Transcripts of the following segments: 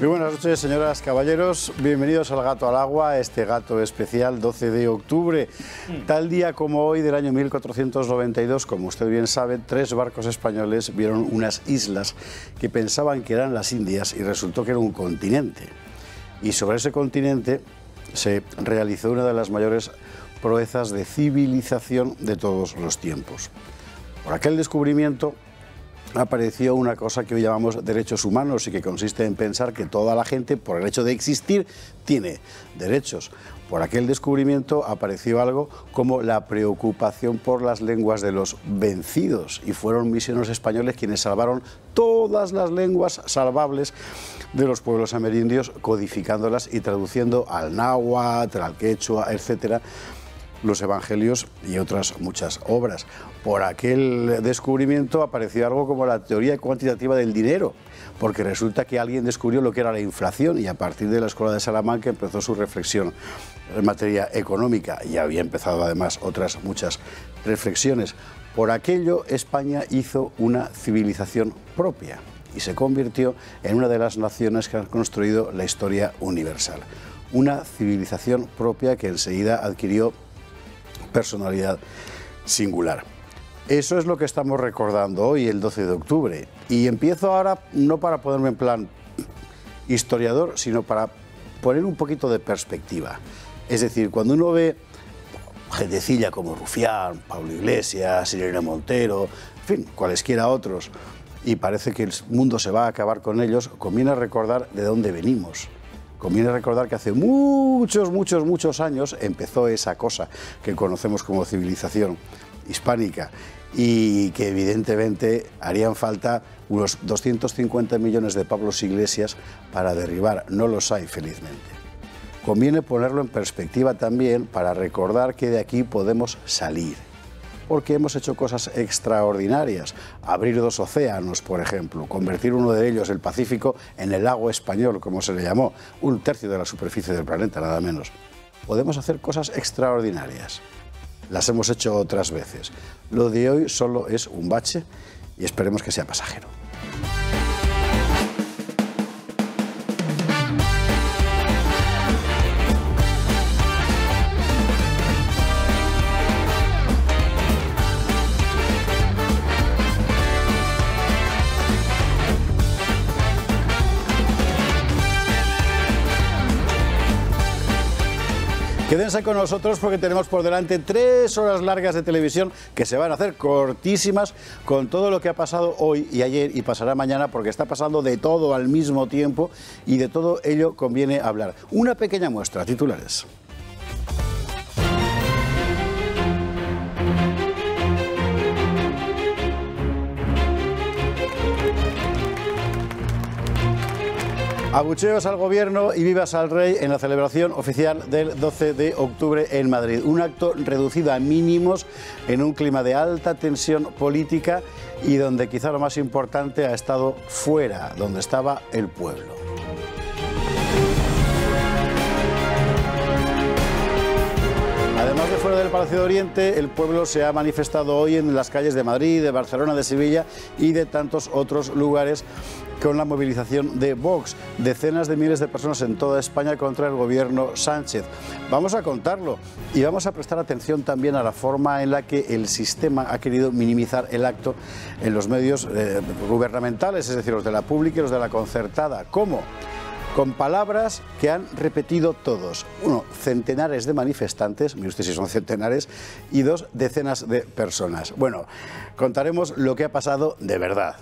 Muy buenas noches, señoras, caballeros. Bienvenidos al Gato al Agua, este gato especial 12 de octubre. Mm. Tal día como hoy del año 1492, como usted bien sabe, tres barcos españoles vieron unas islas que pensaban que eran las Indias y resultó que era un continente. Y sobre ese continente se realizó una de las mayores proezas de civilización de todos los tiempos. Por aquel descubrimiento, apareció una cosa que hoy llamamos derechos humanos y que consiste en pensar que toda la gente, por el hecho de existir, tiene derechos. Por aquel descubrimiento apareció algo como la preocupación por las lenguas de los vencidos y fueron misioneros españoles quienes salvaron todas las lenguas salvables de los pueblos amerindios, codificándolas y traduciendo al náhuatl, al quechua, etcétera los evangelios y otras muchas obras. Por aquel descubrimiento apareció algo como la teoría cuantitativa del dinero, porque resulta que alguien descubrió lo que era la inflación y a partir de la Escuela de Salamanca empezó su reflexión en materia económica y había empezado además otras muchas reflexiones. Por aquello España hizo una civilización propia y se convirtió en una de las naciones que han construido la historia universal. Una civilización propia que enseguida adquirió personalidad singular. Eso es lo que estamos recordando hoy, el 12 de octubre. Y empiezo ahora no para ponerme en plan historiador, sino para poner un poquito de perspectiva. Es decir, cuando uno ve gentecilla como Rufián, Pablo Iglesias, Irene Montero, en fin, cualesquiera otros, y parece que el mundo se va a acabar con ellos, conviene recordar de dónde venimos. Conviene recordar que hace muchos, muchos, muchos años empezó esa cosa que conocemos como civilización hispánica y que evidentemente harían falta unos 250 millones de Pablos Iglesias para derribar. No los hay, felizmente. Conviene ponerlo en perspectiva también para recordar que de aquí podemos salir porque hemos hecho cosas extraordinarias. Abrir dos océanos, por ejemplo, convertir uno de ellos, el Pacífico, en el lago español, como se le llamó, un tercio de la superficie del planeta, nada menos. Podemos hacer cosas extraordinarias. Las hemos hecho otras veces. Lo de hoy solo es un bache y esperemos que sea pasajero. Quédense con nosotros porque tenemos por delante tres horas largas de televisión que se van a hacer cortísimas con todo lo que ha pasado hoy y ayer y pasará mañana porque está pasando de todo al mismo tiempo y de todo ello conviene hablar. Una pequeña muestra, titulares. Abucheos al gobierno y vivas al rey en la celebración oficial del 12 de octubre en Madrid. Un acto reducido a mínimos en un clima de alta tensión política y donde quizá lo más importante ha estado fuera, donde estaba el pueblo. Además de fuera del Palacio de Oriente, el pueblo se ha manifestado hoy en las calles de Madrid, de Barcelona, de Sevilla y de tantos otros lugares con la movilización de Vox, decenas de miles de personas en toda España contra el gobierno Sánchez. Vamos a contarlo y vamos a prestar atención también a la forma en la que el sistema ha querido minimizar el acto en los medios eh, gubernamentales, es decir, los de la pública y los de la concertada. ¿Cómo? con palabras que han repetido todos. Uno, centenares de manifestantes, me usted si son centenares, y dos, decenas de personas. Bueno, contaremos lo que ha pasado de verdad.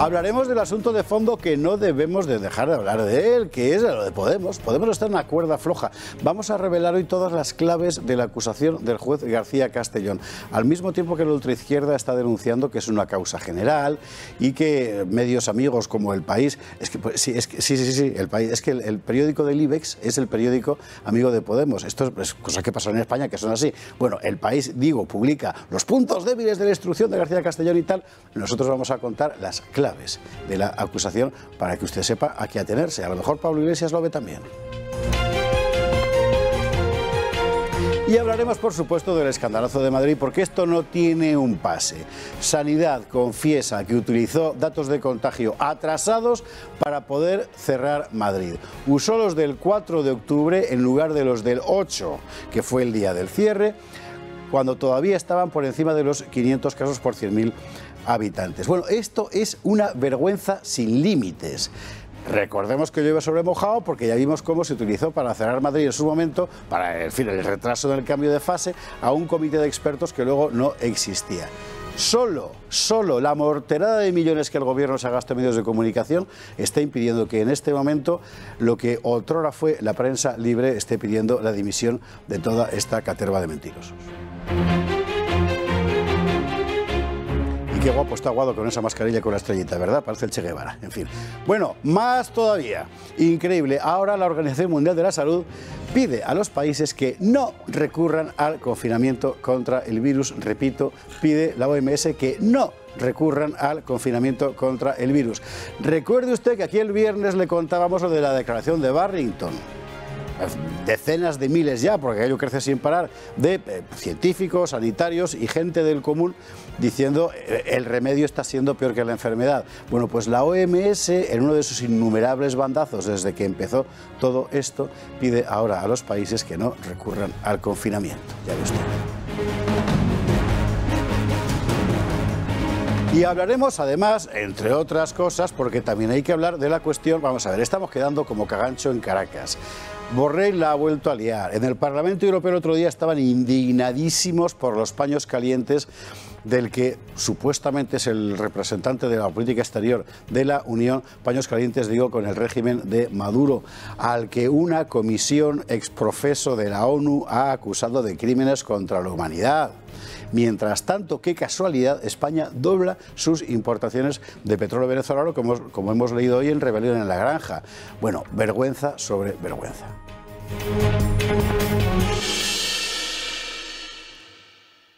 Hablaremos del asunto de fondo que no debemos de dejar de hablar de él, que es lo de Podemos. Podemos estar en una cuerda floja. Vamos a revelar hoy todas las claves de la acusación del juez García Castellón, al mismo tiempo que la ultraizquierda está denunciando que es una causa general y que medios amigos como El País, es que, pues, sí, es que, sí, sí, sí, El País, es que el, periódico del IBEX es el periódico amigo de Podemos. Esto es, pues, cosa que pasan en España que son así. Bueno, El País, digo, publica los puntos débiles de la instrucción de García Castellón y tal. Nosotros vamos a contar las claves de la acusación para que usted sepa a qué atenerse. A lo mejor Pablo Iglesias lo ve también. Y hablaremos, por supuesto, del escandalazo de Madrid, porque esto no tiene un pase. Sanidad confiesa que utilizó datos de contagio atrasados para poder cerrar Madrid. Usó los del 4 de octubre en lugar de los del 8, que fue el día del cierre, cuando todavía estaban por encima de los 500 casos por 100.000 habitantes. Bueno, esto es una vergüenza sin límites. Recordemos que llueve sobre mojado porque ya vimos cómo se utilizó para cerrar Madrid en su momento, para el retraso del cambio de fase, a un comité de expertos que luego no existía. Solo, solo la morterada de millones que el gobierno se ha gastado en medios de comunicación está impidiendo que en este momento lo que otrora fue la prensa libre esté pidiendo la dimisión de toda esta caterva de mentirosos qué guapo está Aguado con esa mascarilla con la estrellita, ¿verdad? Parece el Che Guevara. En fin. Bueno, más todavía. Increíble. Ahora la Organización Mundial de la Salud pide a los países que no recurran al confinamiento contra el virus. Repito, pide la OMS que no recurran al confinamiento contra el virus. Recuerde usted que aquí el viernes le contábamos lo de la declaración de Barrington decenas de miles ya, porque aquello crece sin parar, de eh, científicos, sanitarios y gente del común diciendo eh, el remedio está siendo peor que la enfermedad. Bueno, pues la OMS, en uno de sus innumerables bandazos desde que empezó todo esto, pide ahora a los países que no recurran al confinamiento. Ya Y hablaremos además, entre otras cosas, porque también hay que hablar de la cuestión, vamos a ver, estamos quedando como cagancho en Caracas. Borrell la ha vuelto a liar. En el Parlamento Europeo el otro día estaban indignadísimos por los paños calientes del que supuestamente es el representante de la política exterior de la Unión, paños calientes, digo, con el régimen de Maduro, al que una comisión exprofeso de la ONU ha acusado de crímenes contra la humanidad. Mientras tanto, qué casualidad, España dobla sus importaciones de petróleo venezolano, como, como hemos leído hoy en Rebelión en la Granja. Bueno, vergüenza sobre vergüenza. Thank you.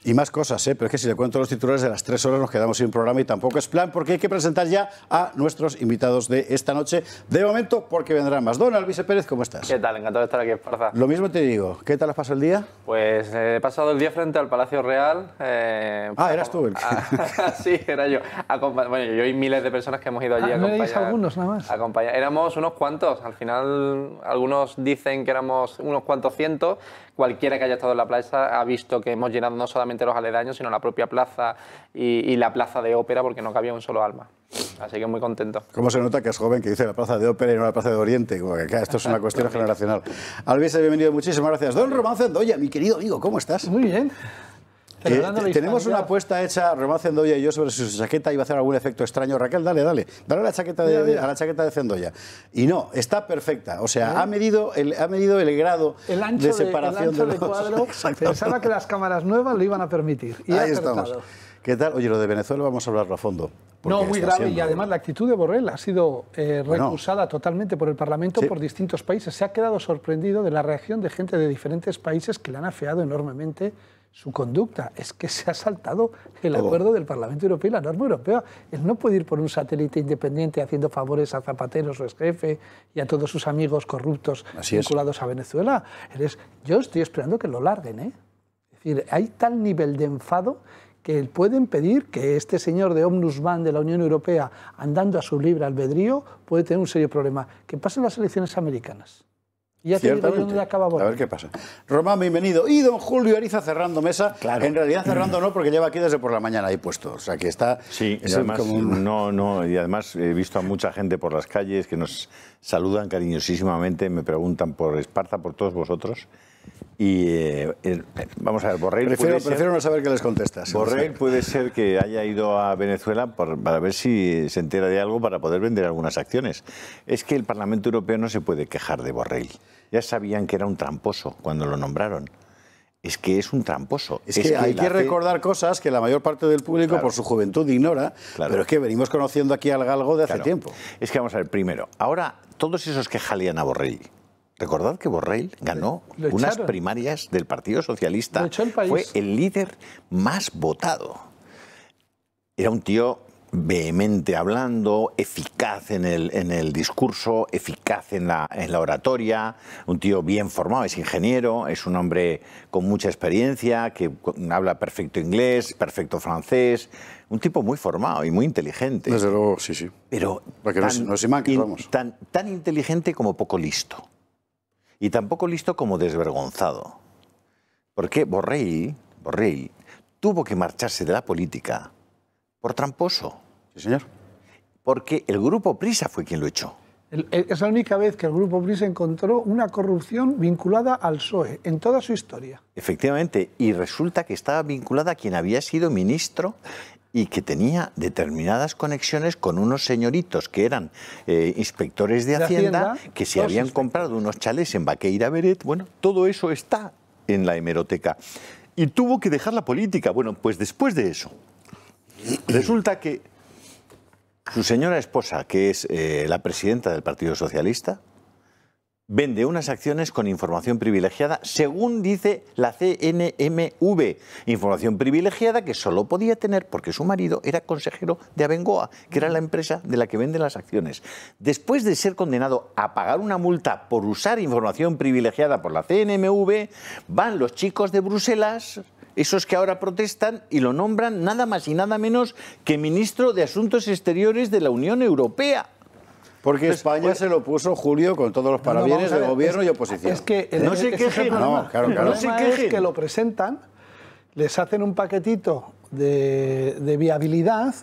Y más cosas, ¿eh? pero es que si le cuento los titulares de las tres horas nos quedamos sin programa y tampoco es plan porque hay que presentar ya a nuestros invitados de esta noche. De momento, porque vendrán más. Don Alvise Pérez, ¿cómo estás? ¿Qué tal? Encantado de estar aquí, Esparza. Lo mismo te digo. ¿Qué tal has pasado el día? Pues eh, he pasado el día frente al Palacio Real. Eh, ah, eras tú el que... sí, era yo. Bueno, yo y miles de personas que hemos ido allí ah, a acompañar. ¿no algunos nada más? Éramos unos cuantos. Al final, algunos dicen que éramos unos cuantos cientos, cualquiera que haya estado en la plaza ha visto que hemos llenado no solamente los aledaños, sino la propia plaza y, la plaza de ópera, porque no cabía un solo alma. Así que muy contento. ¿Cómo se nota que es joven que dice la plaza de ópera y no la plaza de Oriente? esto es una cuestión generacional. Alves, bienvenido, muchísimas gracias. Don Román Doya, mi querido amigo, ¿cómo estás? Muy bien. Eh, tenemos una apuesta hecha, Román Zendoya y yo, sobre si su chaqueta iba a hacer algún efecto extraño. Raquel, dale, dale. Dale a la chaqueta de, Cendoya a la chaqueta de Zendoya. Y no, está perfecta. O sea, ha, medido el, ha medido el grado de separación del cuadro. Pensaba que las cámaras nuevas lo iban a permitir. Y Ahí estamos. ¿Qué tal? Oye, lo de Venezuela vamos a hablarlo a fondo. No, muy grave. Y además la actitud de Borrell ha sido eh, recusada totalmente por el Parlamento por distintos países. Se ha quedado sorprendido de la reacción de gente de diferentes países que le han afeado enormemente su conducta, es que se ha saltado el acuerdo del Parlamento Europeo y la norma europea. Él no puede ir por un satélite independiente haciendo favores a Zapatero, su ex jefe, y a todos sus amigos corruptos vinculados a Venezuela. yo estoy esperando que lo larguen. ¿eh? Es decir, hay tal nivel de enfado que pueden pedir que este señor de Omnusman de la Unión Europea, andando a su libre albedrío, puede tener un serio problema. Que pasen las elecciones americanas. Y ya acaba A ver qué pasa. Román, bienvenido. Y don Julio Ariza cerrando mesa. Claro. En realidad cerrando no, porque lleva aquí desde por la mañana ahí puesto. O sea, que está... Sí, es además, no, no, y además he visto a mucha gente por las calles que nos saludan cariñosísimamente, me preguntan por Esparta, por todos vosotros. Y eh, vamos a ver, Borrell. Prefiero, no saber qué les contestas. Borrell puede ser que haya ido a Venezuela para ver si se entera de algo para poder vender algunas acciones. Es que el Parlamento Europeo no se puede quejar de Borrell. Ya sabían que era un tramposo cuando lo nombraron es que es un tramposo. Es que, hay que recordar cosas que la mayor parte del público por su juventud ignora, pero es que venimos conociendo aquí al galgo de hace tiempo. Es que vamos a ver, primero, ahora todos esos que jalían a Borrell, Recordad que Borrell ganó unas primarias del Partido Socialista. Fue el líder más votado. Era un tío vehemente hablando, eficaz en el, en el discurso, eficaz en la, en la oratoria, un tío bien formado, es ingeniero, es un hombre con mucha experiencia, que habla perfecto inglés, perfecto francés, un tipo muy formado y muy inteligente. Desde luego, sí, sí. Pero tan, tan inteligente como poco listo y tampoco listo como desvergonzado. Porque Borrell, tuvo que marcharse de la política por tramposo. Sí, señor. Porque el grupo Prisa fue quien lo echó. Es la única vez que el Grupo Prisa encontró una corrupción vinculada al PSOE en toda su historia. Efectivamente, y resulta que estaba vinculada a quien había sido ministro y que tenía determinadas conexiones con unos señoritos que eran eh, inspectores de, Hacienda, que se habían comprado unos chales en Baqueira Beret. Bueno, todo eso está en la hemeroteca. Y tuvo que dejar la política. Bueno, pues después de eso, resulta que su señora esposa, que es eh, la presidenta del Partido Socialista, vende unas acciones con información privilegiada, según dice la CNMV. Información privilegiada que solo podía tener porque su marido era consejero de Abengoa, que era la empresa de la que vende las acciones. Después de ser condenado a pagar una multa por usar información privilegiada por la CNMV, van los chicos de Bruselas esos que ahora protestan y lo nombran nada más y nada menos que ministro de Asuntos Exteriores de la Unión Europea. Porque España se lo puso Julio con todos los parabienes de gobierno y oposición. Es que ¿Eh? no se quejen. No, claro, claro. que lo presentan, les hacen un paquetito de, viabilidad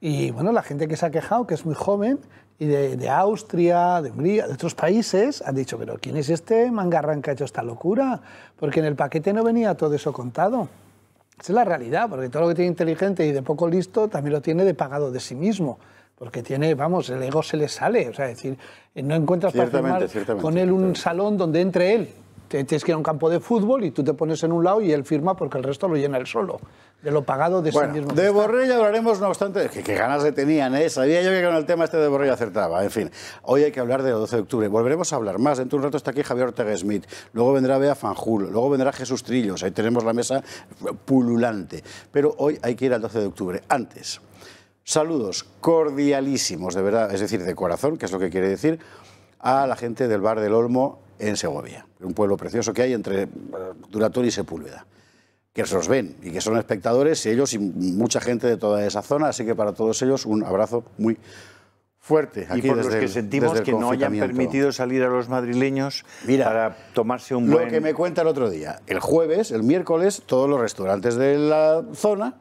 y bueno, la gente que se ha quejado, que es muy joven, y de, de, Austria, de Hungría, de otros países, han dicho, pero ¿quién es este mangarran que ha hecho esta locura? Porque en el paquete no venía todo eso contado. Esa es la realidad, porque todo lo que tiene inteligente y de poco listo también lo tiene de pagado de sí mismo porque tiene, vamos, el ego se le sale, o sea, es decir, no encuentras para con él un salón donde entre él. Tienes que ir a un campo de fútbol y tú te pones en un lado y él firma porque el resto lo llena él solo, de lo pagado de ese mismo... mismo. De Borrell hablaremos, no obstante, que, ganas le tenían, ¿eh? sabía yo que con el tema este de Borrell acertaba. En fin, hoy hay que hablar del 12 de octubre. Volveremos a hablar más. Dentro de un rato está aquí Javier Ortega Smith, luego vendrá Bea Fanjul, luego vendrá Jesús Trillos. Ahí tenemos la mesa eh, pululante. Pero hoy hay que ir al 12 de octubre. Antes. Saludos cordialísimos, de verdad, es decir, de corazón, que es lo que quiere decir, a la gente del Bar del Olmo en Segovia, un pueblo precioso que hay entre eh, Duratón y Sepúlveda, que se los ven y que son espectadores, y ellos y mucha gente de toda esa zona, así que para todos ellos un abrazo muy fuerte. y por los que sentimos que no hayan permitido salir a los madrileños para tomarse un buen... Lo que me cuenta el otro día, el jueves, el miércoles, todos los restaurantes de la zona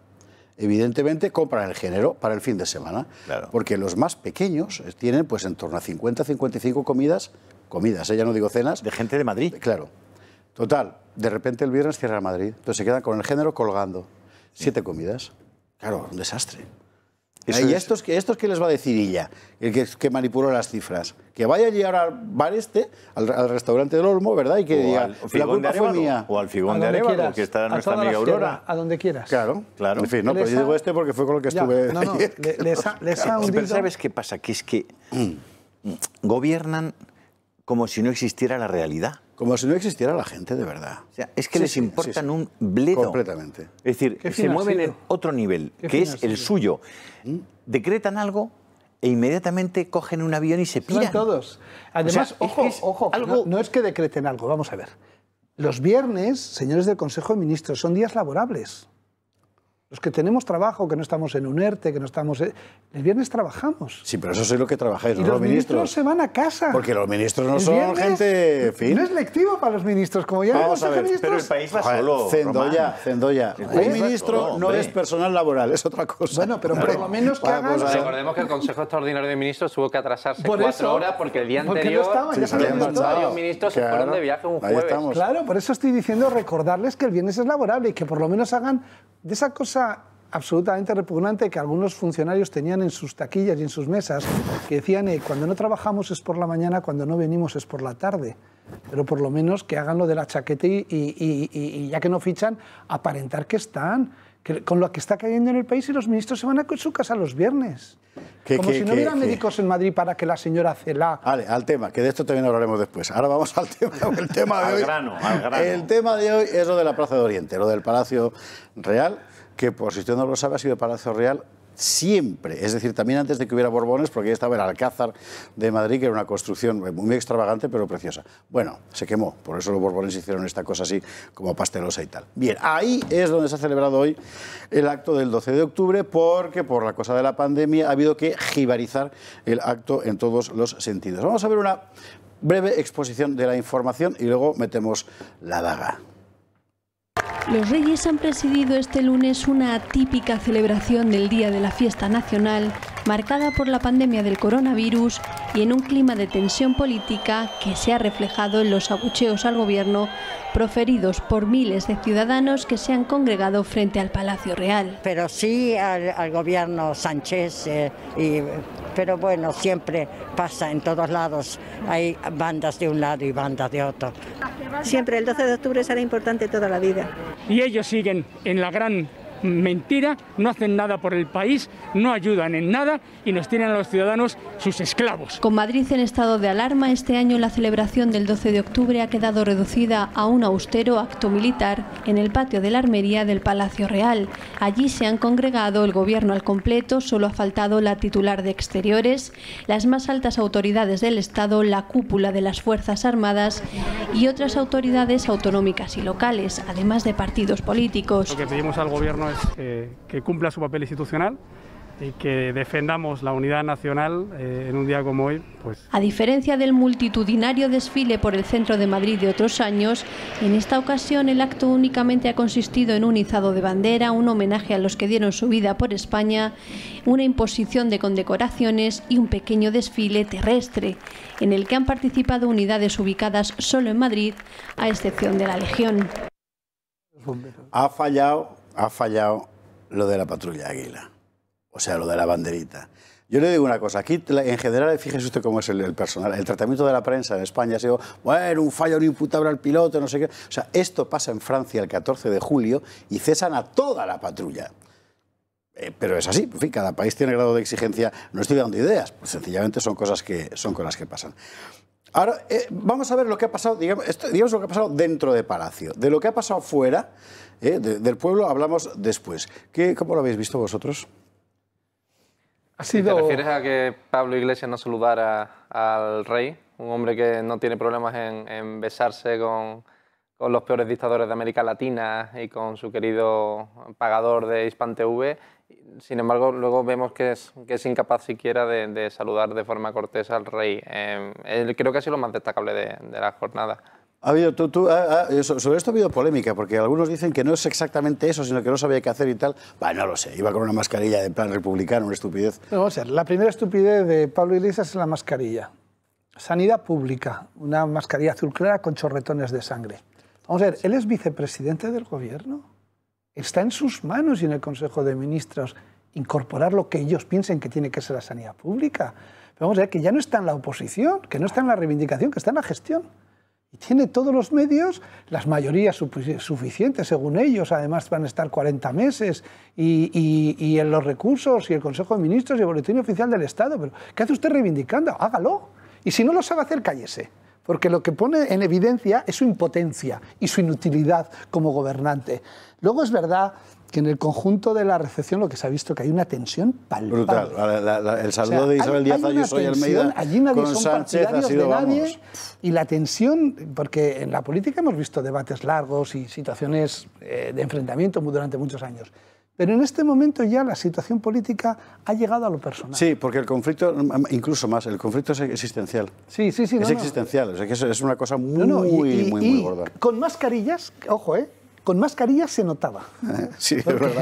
evidentemente compran el género para el fin de semana. Porque los más pequeños eh, tienen pues en torno a 50, 55 comidas, comidas, ¿eh? ya no digo cenas. De gente de Madrid. Claro. Total, de repente el viernes cierra Madrid, entonces se quedan con el género colgando. Siete comidas. Claro, un desastre. ¿Y es... estos, estos qué les va a decir ella, el que, manipuló las cifras? Que vaya allí ahora al bar este, al, restaurante del Olmo, ¿verdad? Y que diga, al la culpa fue mía. O al figón de Arevalo, que está nuestra amiga Aurora. a donde quieras. Claro, claro. En fin, no, pero pues yo digo este porque fue con lo que estuve no, no, ayer, les, ha, ¿sabes qué pasa? Que es que mm. gobiernan como si no existiera la realidad. Como si no existiera la gente de verdad. es que les importan un bledo. Completamente. Es decir, se mueven en otro nivel, que es el suyo. ¿Mm? Decretan algo e inmediatamente cogen un avión y se piran. todos. Además, ojo, ojo, algo... no es que decreten algo, vamos a ver. Los viernes, señores del Consejo de Ministros, son días laborables. Los que tenemos trabajo, que no estamos en un ERTE, que no estamos... El viernes trabajamos. Sí, pero eso es lo que trabajáis, los, ministros, se van a casa. Porque los ministros no son gente... Fin. No es lectivo para los ministros, como ya Vamos a este ver, pero el país va solo. Cendoya, Zendoya. Un ministro no es personal laboral, es otra cosa. Bueno, pero por lo menos que hagan... ¿eh? recordemos que el Consejo Extraordinario de Ministros tuvo que atrasarse cuatro horas porque el día anterior... los varios ministros fueron de viaje un jueves. Claro, por eso estoy diciendo recordarles que el viernes es laborable y que por lo menos hagan de esa cosa absolutamente repugnante que algunos funcionarios tenían en sus taquillas y en sus mesas, que decían, eh, cuando no trabajamos es por la mañana, cuando no venimos es por la tarde. Pero por lo menos que hagan lo de la chaqueta y ya que no fichan, aparentar que están con lo que está cayendo en el país y los ministros se van a su casa los viernes. Como si no hubieran hubiera médicos en Madrid para que la señora Cela... Vale, al tema, que de esto también hablaremos después. Ahora vamos al tema, tema de hoy. al grano, al grano. El tema de hoy es lo de la Plaza de Oriente, lo del Palacio Real, que por si usted no lo sabe ha sido Palacio Real siempre, es decir, también antes de que hubiera Borbones, porque ahí estaba el Alcázar de Madrid, que era una construcción muy extravagante, pero preciosa. Bueno, se quemó, por eso los Borbones hicieron esta cosa así, como pastelosa y tal. Bien, ahí es donde se ha celebrado hoy el acto del 12 de octubre, porque por la cosa de la pandemia ha habido que jibarizar el acto en todos los sentidos. Vamos a ver una breve exposición de la información y luego metemos la daga. Los reyes han presidido este lunes una atípica celebración del Día de la Fiesta Nacional marcada por la pandemia del coronavirus y en un clima de tensión política que se ha reflejado en los abucheos al gobierno proferidos por miles de ciudadanos que se han congregado frente al Palacio Real. Pero sí al, gobierno Sánchez, eh, pero bueno, siempre pasa en todos lados, hay bandas de un lado y bandas de otro. Siempre el 12 de octubre será importante toda la vida. Y ellos siguen en la gran mentira, no hacen nada por el país, no ayudan en nada y nos tienen a los ciudadanos sus esclavos. Con Madrid en estado de alarma, este año la celebración del 12 de octubre ha quedado reducida a un austero acto militar en el patio de la armería del Palacio Real. Allí se han congregado el gobierno al completo, solo ha faltado la titular de Exteriores, las más altas autoridades del Estado, la cúpula de las Fuerzas Armadas y otras autoridades autonómicas y locales, además de partidos políticos. Lo que pedimos al gobierno eh, que cumpla su papel institucional y que defendamos la unidad nacional eh, en un día como hoy. Pues. A diferencia del multitudinario desfile por el centro de Madrid de otros años, en esta ocasión el acto únicamente ha consistido en un izado de bandera, un homenaje a los que dieron su vida por España, una imposición de condecoraciones y un pequeño desfile terrestre, en el que han participado unidades ubicadas solo en Madrid, a excepción de la Legión. Ha fallado ha fallado lo de la patrulla águila, o sea, lo de la banderita. Yo le digo una cosa, aquí en general, fíjese usted cómo es el, personal, el tratamiento de la prensa en España ha sido, bueno, un fallo imputable al piloto, no sé qué. O sea, esto pasa en Francia el 14 de julio y cesan a toda la patrulla. Eh, pero es así, en cada país tiene grado de exigencia, no estoy dando ideas, pues sencillamente son cosas que, son que pasan. Ahora, eh, vamos a ver lo que ha pasado, digamos lo que ha pasado dentro de Palacio. De lo que ha pasado fuera, ¿eh? del pueblo hablamos después. ¿Qué, ¿Cómo lo habéis visto vosotros? Ha sido... ¿Te refieres a que Pablo Iglesias no saludara al rey? Un hombre que no tiene problemas en, besarse con, los peores dictadores de América Latina y con su querido pagador de Hispan TV. Sin embargo, luego vemos que es, incapaz siquiera de, saludar de forma cortés al rey. Em, creo que ha sido lo más destacable de, de la jornada. Ha habido, eh, sobre esto ha habido polémica, porque algunos dicen que no es exactamente eso, sino que no sabía qué hacer y tal. Bueno, no lo sé, iba con una mascarilla de plan republicano, una estupidez. vamos a ver, la primera estupidez de Pablo Iglesias es la mascarilla. Sanidad pública, una mascarilla azul clara con chorretones de sangre. Vamos a ver, él es vicepresidente del gobierno. Está en sus manos y en el Consejo de Ministros incorporar lo que ellos piensen que tiene que ser la sanidad pública. vamos a ver que ya no está en la oposición, que no está en la reivindicación, que está en la gestión. Y tiene todos los medios, las mayorías suficientes, según ellos, además van a estar 40 meses, y, en los recursos, y el Consejo de Ministros, y el Boletín Oficial del Estado. Pero, ¿qué hace usted reivindicando? Hágalo. Y si no lo sabe hacer, cállese porque lo que pone en evidencia es su impotencia y su inutilidad como gobernante. Luego es verdad que en el conjunto de la recepción lo que se ha visto que hay una tensión palpable. Brutal. el saludo de Isabel Díaz Ayuso y Almeida allí nadie con son Sánchez ha sido, de nadie, Y la tensión, porque en la política hemos visto debates largos y situaciones eh, de enfrentamiento durante muchos años. Pero en este momento ya la situación política ha llegado a lo personal. Sí, porque el conflicto, incluso más, el conflicto es existencial. Sí, sí, sí. Es existencial, es, una cosa muy, muy, muy, gorda. Con mascarillas, ojo, ¿eh? Con mascarilla se notaba. Sí,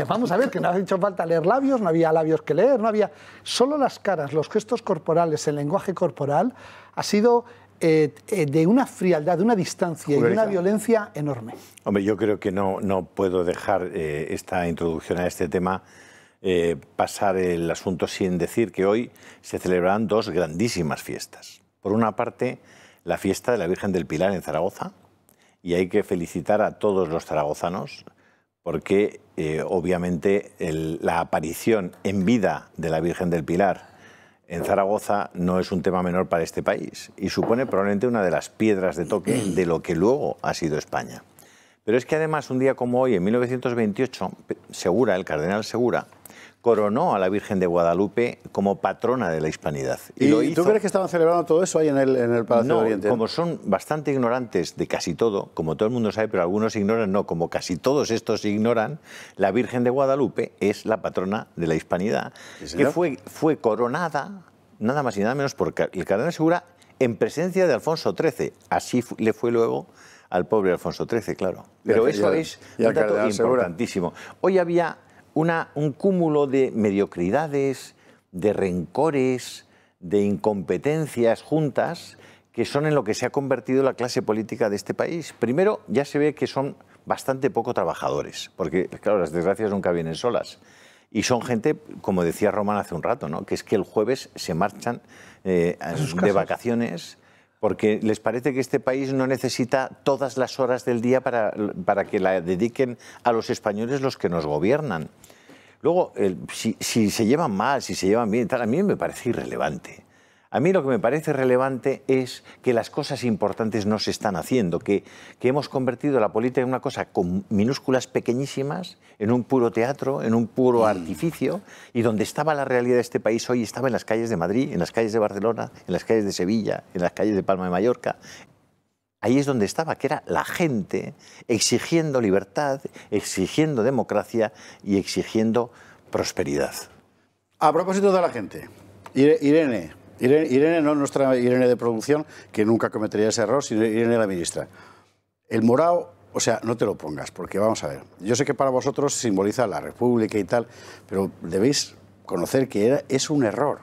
Vamos a ver, que no ha hecho falta leer labios, no había labios que leer, no había... Solo las caras, los gestos corporales, el lenguaje corporal ha sido eh, eh, de una frialdad, de una distancia y de una violencia enorme. Hombre, yo creo que no, no puedo dejar eh, esta introducción a este tema pasar el asunto sin decir que hoy se celebrarán dos grandísimas fiestas. Por una parte, la fiesta de la Virgen del Pilar en Zaragoza, y hay que felicitar a todos los zaragozanos porque eh, obviamente la aparición en vida de la Virgen del Pilar en Zaragoza no es un tema menor para este país y supone probablemente una de las piedras de toque de lo que luego ha sido España. Pero es que además un día como hoy, en 1928, Segura, el cardenal Segura, coronó a la Virgen de Guadalupe como patrona de la hispanidad. ¿Y, tú crees que estaban celebrando todo eso ahí en el, en el Palacio no, como son bastante ignorantes de casi todo, como todo el mundo sabe, pero algunos ignoran, no, como casi todos estos ignoran, la Virgen de Guadalupe es la patrona de la hispanidad, que fue, fue coronada, nada más y nada menos, por el cardenal Segura en presencia de Alfonso XIII. Así le fue luego al pobre Alfonso XIII, claro. Pero eso es un dato importantísimo. Hoy había un cúmulo de mediocridades, de rencores, de incompetencias juntas que son en lo que se ha convertido la clase política de este país. Primero, ya se ve que son bastante poco trabajadores, porque, claro, las desgracias nunca vienen solas. Y son gente, como decía Román hace un rato, ¿no? que es que el jueves se marchan eh, de vacaciones porque les parece que este país no necesita todas las horas del día para, para que la dediquen a los españoles los que nos gobiernan. Luego, si, si, se llevan mal, si se llevan bien, tal, a mí me parece irrelevante. A mí lo que me parece relevante es que las cosas importantes no se están haciendo, que, hemos convertido la política en una cosa con minúsculas pequeñísimas, en un puro teatro, en un puro mm. artificio, y donde estaba la realidad de este país hoy estaba en las calles de Madrid, en las calles de Barcelona, en las calles de Sevilla, en las calles de Palma de Mallorca, ahí es donde estaba, que era la gente exigiendo libertad, exigiendo democracia y exigiendo prosperidad. A propósito de la gente, Irene, Irene, Irene, no nuestra Irene de producción, que nunca cometería ese error, sino Irene la ministra. El morado, o sea, no te lo pongas, porque vamos a ver, yo sé que para vosotros simboliza la República y tal, pero debéis conocer que es un error.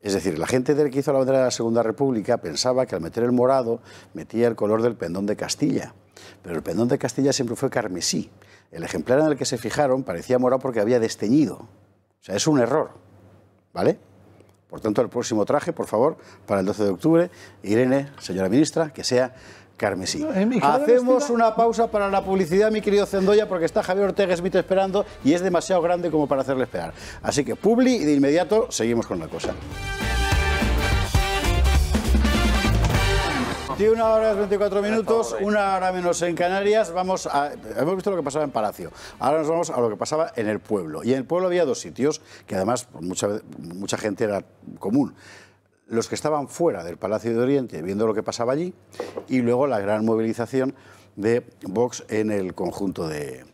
Es decir, la gente del que hizo la bandera de la Segunda República pensaba que al meter el morado metía el color del pendón de Castilla. Pero el pendón de Castilla siempre fue carmesí. El ejemplar en el que se fijaron parecía morado porque había desteñido. O sea, es un error. ¿Vale? Por tanto, el próximo traje, por favor, para el 12 de octubre, Irene, señora ministra, que sea carmesí. Eh, Hacemos una pausa para la publicidad, mi querido Zendoya, porque está Javier Ortega Smith esperando y es demasiado grande como para hacerle esperar. Así que publi y de inmediato seguimos con la cosa. 21 horas 24 minutos, una hora menos en Canarias. Vamos a, hemos visto lo que pasaba en Palacio. Ahora nos vamos a lo que pasaba en el pueblo. Y en el pueblo había dos sitios que además pues, mucha, gente era común los que estaban fuera del Palacio de Oriente viendo lo que pasaba allí y luego la gran movilización de Vox en el conjunto de,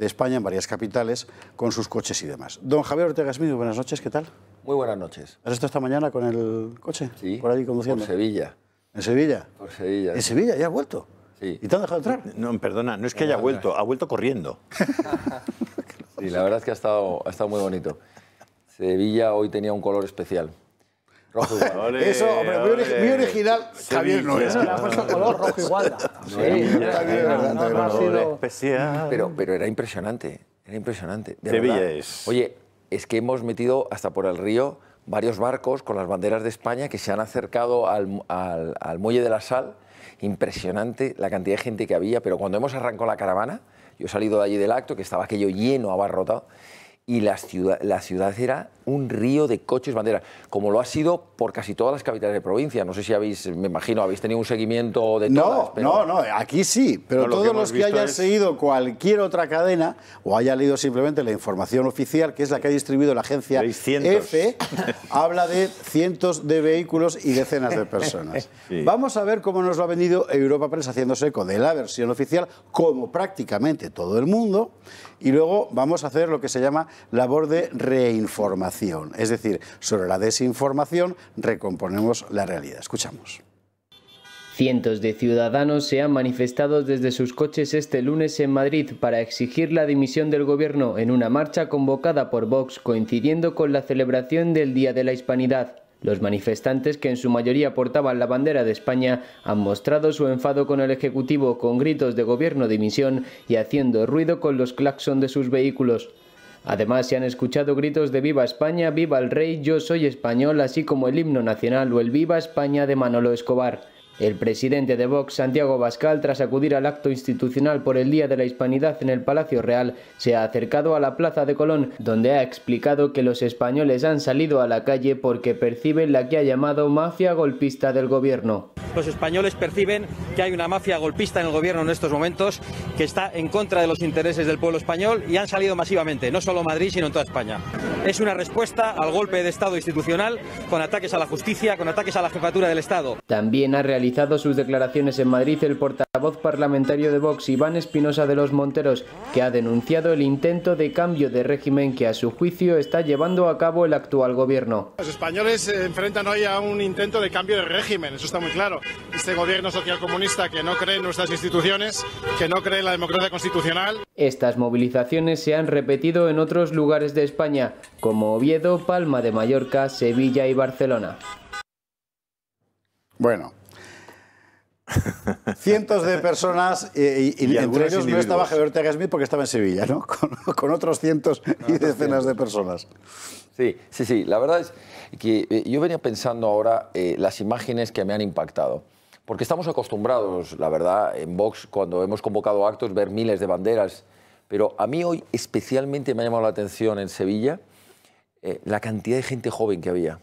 España, en varias capitales, con sus coches y demás. Don Javier Ortega Smith, buenas noches, ¿qué tal? Muy buenas noches. ¿Has estado esta mañana con el coche? Sí, por ahí conduciendo. Por Sevilla. ¿En Sevilla? Por Sevilla. ¿En Sevilla? ¿Ya has vuelto? Sí. ¿Y te han dejado entrar? No, perdona, no es que haya vuelto, ha vuelto corriendo. sí, la verdad es que ha estado, muy bonito. Sevilla hoy tenía un color especial. Rojo igual. Eso, hombre, muy, original. Javier no es. Le ha puesto color rojo igual. Sí, especial. Pero, pero era impresionante, era impresionante. Sevilla es. Oye, es que hemos metido hasta por el río varios barcos con las banderas de España que se han acercado al, muelle de la sal. Impresionante la cantidad de gente que había, pero cuando hemos arrancado la caravana, yo he salido de allí del acto, que estaba aquello lleno, abarrotado, y la ciudad, la ciudad era un río de coches bandera, como lo ha sido por casi todas las capitales de provincia. No sé si habéis, me imagino, habéis tenido un seguimiento de no, No, no, aquí sí, pero todos los que hayan seguido cualquier otra cadena o haya leído simplemente la información oficial, que es la que ha distribuido la agencia EFE, habla de cientos de vehículos y decenas de personas. Vamos a ver cómo nos lo ha vendido Europa Press haciéndose eco de la versión oficial, como prácticamente todo el mundo, y luego vamos a hacer lo que se llama labor de reinformación, es decir, sobre la desinformación recomponemos la realidad. Escuchamos. Cientos de ciudadanos se han manifestado desde sus coches este lunes en Madrid para exigir la dimisión del gobierno en una marcha convocada por Vox coincidiendo con la celebración del Día de la Hispanidad. Los manifestantes, que en su mayoría portaban la bandera de España, han mostrado su enfado con el Ejecutivo con gritos de gobierno de dimisión y haciendo ruido con los claxon de sus vehículos. Además, se han escuchado gritos de Viva España, Viva el Rey, Yo soy español, así como el himno nacional o el Viva España de Manolo Escobar. El presidente de Vox, Santiago Bascal, tras acudir al acto institucional por el Día de la Hispanidad en el Palacio Real, se ha acercado a la Plaza de Colón, donde ha explicado que los españoles han salido a la calle porque perciben la que ha llamado mafia golpista del gobierno. Los españoles perciben que hay una mafia golpista en el gobierno en estos momentos que está en contra de los intereses del pueblo español y han salido masivamente, no solo en Madrid, sino en toda España. Es una respuesta al golpe de Estado institucional con ataques a la justicia, con ataques a la jefatura del Estado. También ha sus declaraciones en Madrid, el portavoz parlamentario de Vox, Iván Espinosa de los Monteros, que ha denunciado el intento de cambio de régimen que a su juicio está llevando a cabo el actual gobierno. Los españoles se eh, enfrentan hoy a un intento de cambio de régimen, eso está muy claro. Este gobierno socialcomunista que no cree en nuestras instituciones, que no cree en la democracia constitucional. Estas movilizaciones se han repetido en otros lugares de España, como Oviedo, Palma de Mallorca, Sevilla y Barcelona. Bueno, Cientos de personas, eh, y, entre ellos no estaba Javier Ortega porque estaba en Sevilla, ¿no? Con, otros cientos y decenas de personas. Sí, sí, sí. La verdad es que eh, yo venía pensando ahora eh, las imágenes que me han impactado. Porque estamos acostumbrados, la verdad, en Vox, cuando hemos convocado actos, ver miles de banderas. Pero a mí hoy especialmente me ha llamado la atención en Sevilla la cantidad de gente joven que había.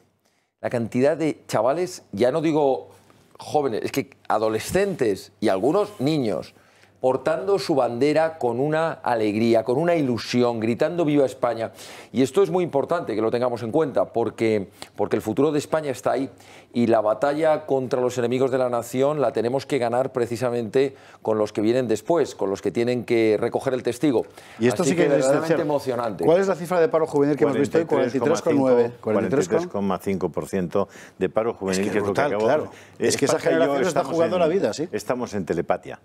La cantidad de chavales, ya no digo jóvenes, es que adolescentes y algunos niños portando su bandera con una alegría, con una ilusión, gritando Viva España. Y esto es muy importante que lo tengamos en cuenta, porque, porque el futuro de España está ahí y la batalla contra los enemigos de la nación la tenemos que ganar precisamente con los que vienen después, con los que tienen que recoger el testigo. Y esto sí que, es realmente emocionante. ¿Cuál es la cifra de paro juvenil que hemos visto hoy? 43,9. 43,5% de paro juvenil, es que, esa generación está jugando la vida, ¿sí? Estamos en telepatía.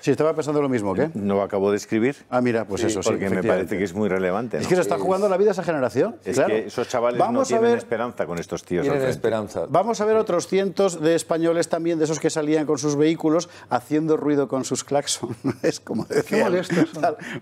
Sí, estaba pensando lo mismo, ¿qué? No acabo de escribir. Ah, mira, pues eso sí. Porque me parece que es muy relevante. Es que se está jugando la vida esa generación. Es que esos chavales Vamos no tienen ver... esperanza con estos tíos. esperanza. Vamos a ver otros cientos de españoles también, de esos que salían con sus vehículos haciendo ruido con sus claxons. es como decía. Qué molestos.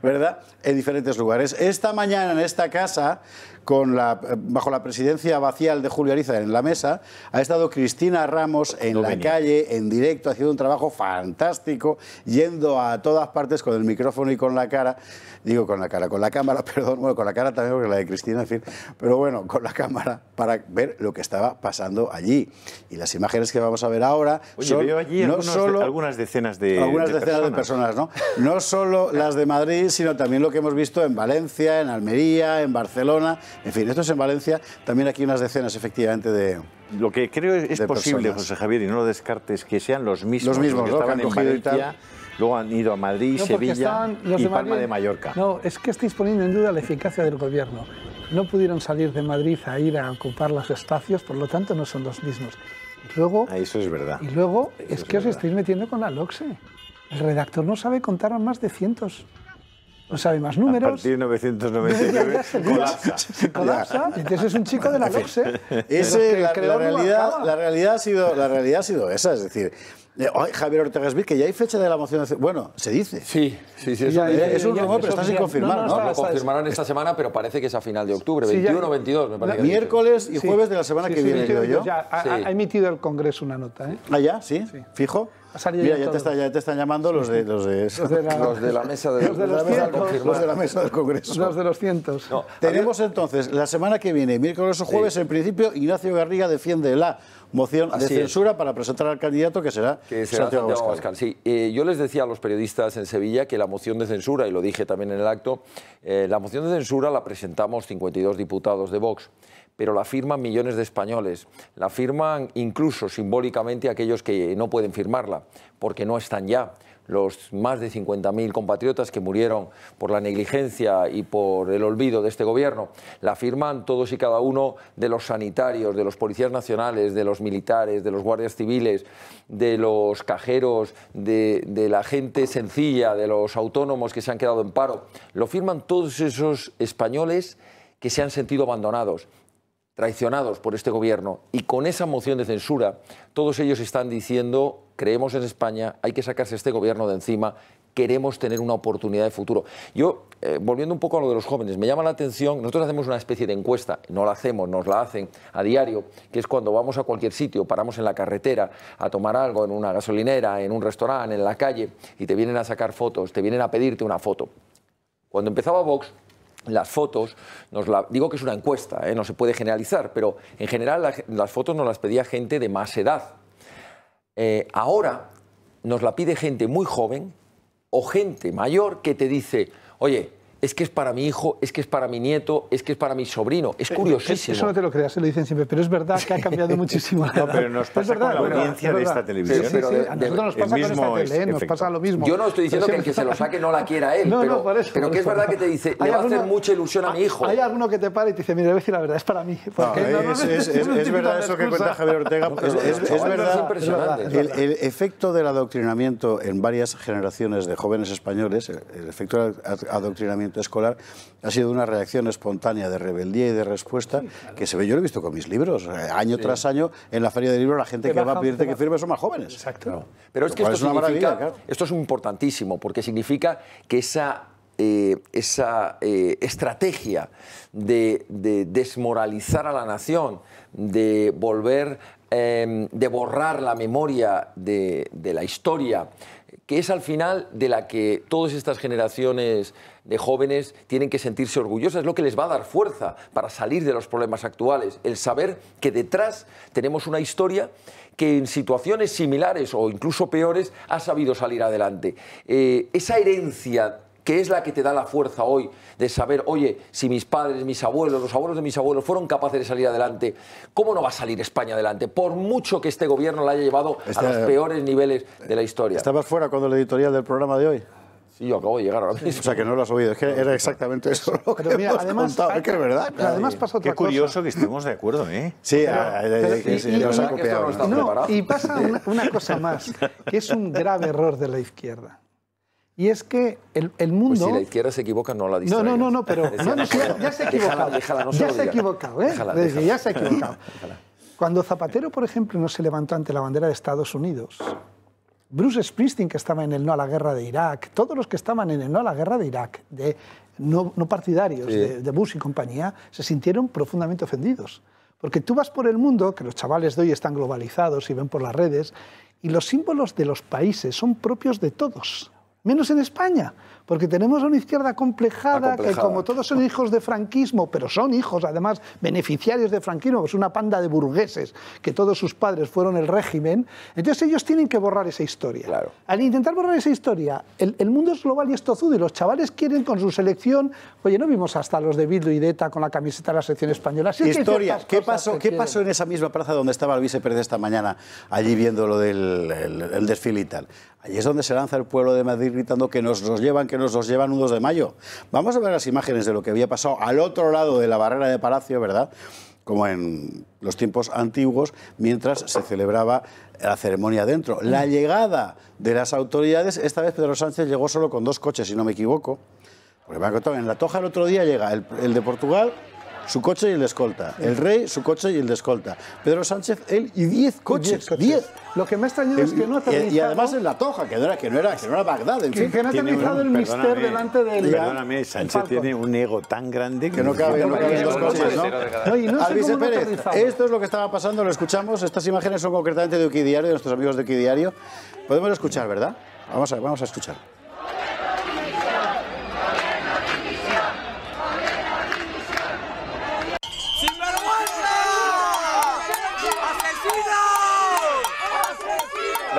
¿Verdad? En diferentes lugares. Esta mañana en esta casa con la, bajo la presidencia vacial de Julio Ariza en la mesa, ha estado Cristina Ramos en la calle, en directo, haciendo un trabajo fantástico, yendo a todas partes con el micrófono y con la cara, digo con la cara, con la cámara, perdón, bueno, con la cara también, porque la de Cristina, en fin, pero bueno, con la cámara para ver lo que estaba pasando allí. Y las imágenes que vamos a ver ahora son no solo, algunas decenas de algunas decenas de personas, ¿no? No solo las de Madrid, sino también lo que hemos visto en Valencia, en Almería, en Barcelona en fin, esto es en Valencia, también aquí unas decenas efectivamente de... Lo que creo es posible, José Javier, y no lo descartes, que sean los mismos, mismos que estaban en Valencia, luego han ido a Madrid, Sevilla y Palma de Mallorca. No, es que estáis poniendo en duda la eficacia del gobierno. No pudieron salir de Madrid a ir a ocupar los espacios, por lo tanto no son los mismos. Luego, ah, eso es verdad. Y luego es, que os estáis metiendo con la LOXE. El redactor no sabe contar a más de cientos no pues sabe más números. A partir de 999 colapsa. entonces es un chico de la Foxe La, la, realidad, la, realidad ha sido, la realidad ha sido esa, es decir... Eh, oh, Javier Ortega Smith, que ya hay fecha de la moción. Bueno, se dice. Sí, sí, sí. es un rumor, pero está sin confirmar, ¿no? no, lo confirmaron esta semana, pero parece que es a final de octubre, 21 o 22, me parece. Miércoles y jueves de la semana que viene, creo yo. ha, emitido el Congreso una nota. ¿eh? ¿Ah, ya? ¿Sí? ¿Fijo? ya te, están llamando los de, de, la, mesa del, los, de la mesa del Congreso. Los de los cientos. Tenemos entonces la semana que viene, miércoles o jueves, en principio, Ignacio Garriga defiende la moción de censura para presentar al candidato que será, Santiago, eh, yo les decía a los periodistas en Sevilla que la moción de censura, y lo dije también en el acto, eh, la moción de censura la presentamos 52 diputados de Vox pero la firman millones de españoles, la firman incluso simbólicamente aquellos que no pueden firmarla, porque no están ya los más de 50.000 compatriotas que murieron por la negligencia y por el olvido de este gobierno. La firman todos y cada uno de los sanitarios, de los policías nacionales, de los militares, de los guardias civiles, de los cajeros, de, de la gente sencilla, de los autónomos que se han quedado en paro. Lo firman todos esos españoles que se han sentido abandonados traicionados por este gobierno y con esa moción de censura, todos ellos están diciendo, creemos en España, hay que sacarse este gobierno de encima, queremos tener una oportunidad de futuro. Yo, eh, volviendo un poco a lo de los jóvenes, me llama la atención, nosotros hacemos una especie de encuesta, no la hacemos, nos la hacen a diario, que es cuando vamos a cualquier sitio, paramos en la carretera a tomar algo, en una gasolinera, en un restaurante, en la calle, y te vienen a sacar fotos, te vienen a pedirte una foto. Cuando empezaba Vox, las fotos, nos la, digo que es una encuesta, ¿eh? no se puede generalizar, pero en general las fotos nos las pedía gente de más edad. Eh, ahora nos la pide gente muy joven o gente mayor que te dice, oye, es que es para mi hijo, es que es para mi nieto, es que es para mi sobrino. Es eh, curiosísimo. Eso no te lo creas, se lo dicen siempre, pero es verdad que ha cambiado muchísimo. No, pero nos pasa con la audiencia de esta televisión. Sí, nos pasa con esta tele, nos pasa lo mismo. Yo no estoy diciendo que el que se lo saque no la quiera él, no, pero, no, pero que es verdad que te dice, le va a hacer mucha ilusión a mi hijo. Hay alguno que te para y te dice, mira, voy a decir la verdad, es para mí. es, verdad eso que cuenta Javier Ortega. Es verdad. El efecto del adoctrinamiento en varias generaciones de jóvenes españoles, el efecto del adoctrinamiento escolar, ha sido una reacción espontánea de rebeldía y de respuesta que se ve, yo lo he visto con mis libros, eh, año tras año en la feria de libros la gente que va a pedirte que firme son más jóvenes. Exacto. Pero es que esto, es esto es importantísimo porque significa que esa eh, esa eh, estrategia de, desmoralizar a la nación, de volver, em, de borrar la memoria de la historia, que es al final de la que todas estas generaciones de jóvenes tienen que sentirse orgullosas, es lo que les va a dar fuerza para salir de los problemas actuales, el saber que detrás tenemos una historia que en situaciones similares o incluso peores ha sabido salir adelante. Eh, esa herencia que es la que te da la fuerza hoy de saber, oye, si mis padres, mis abuelos, los abuelos de mis abuelos fueron capaces de salir adelante, ¿cómo no va a salir España adelante? Por mucho que este gobierno la haya llevado a este los peores niveles de la historia. ¿Estabas fuera cuando la editorial del programa de hoy? Sí, yo acabo de llegar ahora mismo. O sea, que no lo has oído. Es que era exactamente eso lo que pero además, contado. es que es verdad. además pasa otra Qué curioso que estemos de acuerdo, ¿eh? Sí, nos ah, eh, ha copiado. y pasa una, cosa más, que es un grave error de la izquierda. Y es que el, el pues mundo... si la izquierda se equivoca, no la distraigas. No, no, no, pero ¿eh? ya, se ha equivocado. Déjala, ya se ha equivocado, ¿eh? Déjala, ya se ha equivocado. Cuando Zapatero, por ejemplo, no se levantó ante la bandera de Estados Unidos, Bruce Springsteen, que estaba en el no a la guerra de Irak, todos los que estaban en el no a la guerra de Irak, de no, partidarios de, de Bush y compañía, se sintieron profundamente ofendidos. Porque tú vas por el mundo, que los chavales de hoy están globalizados y ven por las redes, y los símbolos de los países son propios de todos, menos en España porque tenemos a una izquierda complejada, que como todos son hijos de franquismo, pero son hijos además beneficiarios de franquismo, es una panda de burgueses que todos sus padres fueron el régimen, entonces ellos tienen que borrar esa historia. Al intentar borrar esa historia, el, mundo es global y es tozudo y los chavales quieren con su selección, oye, no vimos hasta los de Bildu y Deta con la camiseta de la selección española. Sí, historia, ¿qué, pasó, ¿qué pasó en esa misma plaza donde estaba el vice esta mañana, allí viendo lo del desfile y tal? Allí es donde se lanza el pueblo de Madrid gritando que nos, nos llevan, nos los llevan nudos de mayo. Vamos a ver las imágenes de lo que había pasado al otro lado de la barrera de Palacio, ¿verdad? como en los tiempos antiguos, mientras se celebraba la ceremonia dentro. La llegada de las autoridades, esta vez Pedro Sánchez llegó solo con dos coches, si no me equivoco, porque me han contado, en La Toja el otro día llega el de Portugal su coche y el de escolta. El rey, su coche y el de escolta. Pedro Sánchez, él y 10 coches. 10. Lo que me ha extrañado es que no ha aterrizado. Y, además en la toja, que no era, que no era, que Bagdad. En Que, no ha aterrizado el mister delante del. Perdóname, Sánchez tiene un ego tan grande que no cabe, no en dos coches, ¿no? y no puede Pérez, esto es lo que estaba pasando, lo escuchamos. Estas imágenes son concretamente de Diario, de nuestros amigos de Diario. Podemos escuchar, ¿verdad? Vamos a, vamos a escuchar.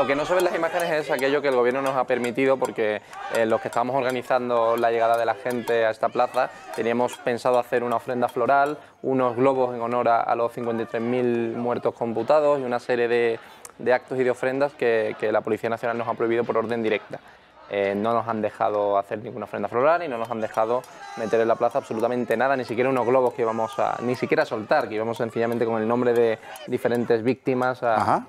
Lo que no se ven las imágenes es aquello que el gobierno nos ha permitido porque eh, los que estábamos organizando la llegada de la gente a esta plaza teníamos pensado hacer una ofrenda floral, unos globos en honor a, los 53.000 muertos computados y una serie de, actos y de ofrendas que, la Policía Nacional nos ha prohibido por orden directa. Eh, no nos han dejado hacer ninguna ofrenda floral y no nos han dejado meter en la plaza absolutamente nada, ni siquiera unos globos que íbamos a, ni siquiera soltar, que íbamos sencillamente con el nombre de diferentes víctimas a,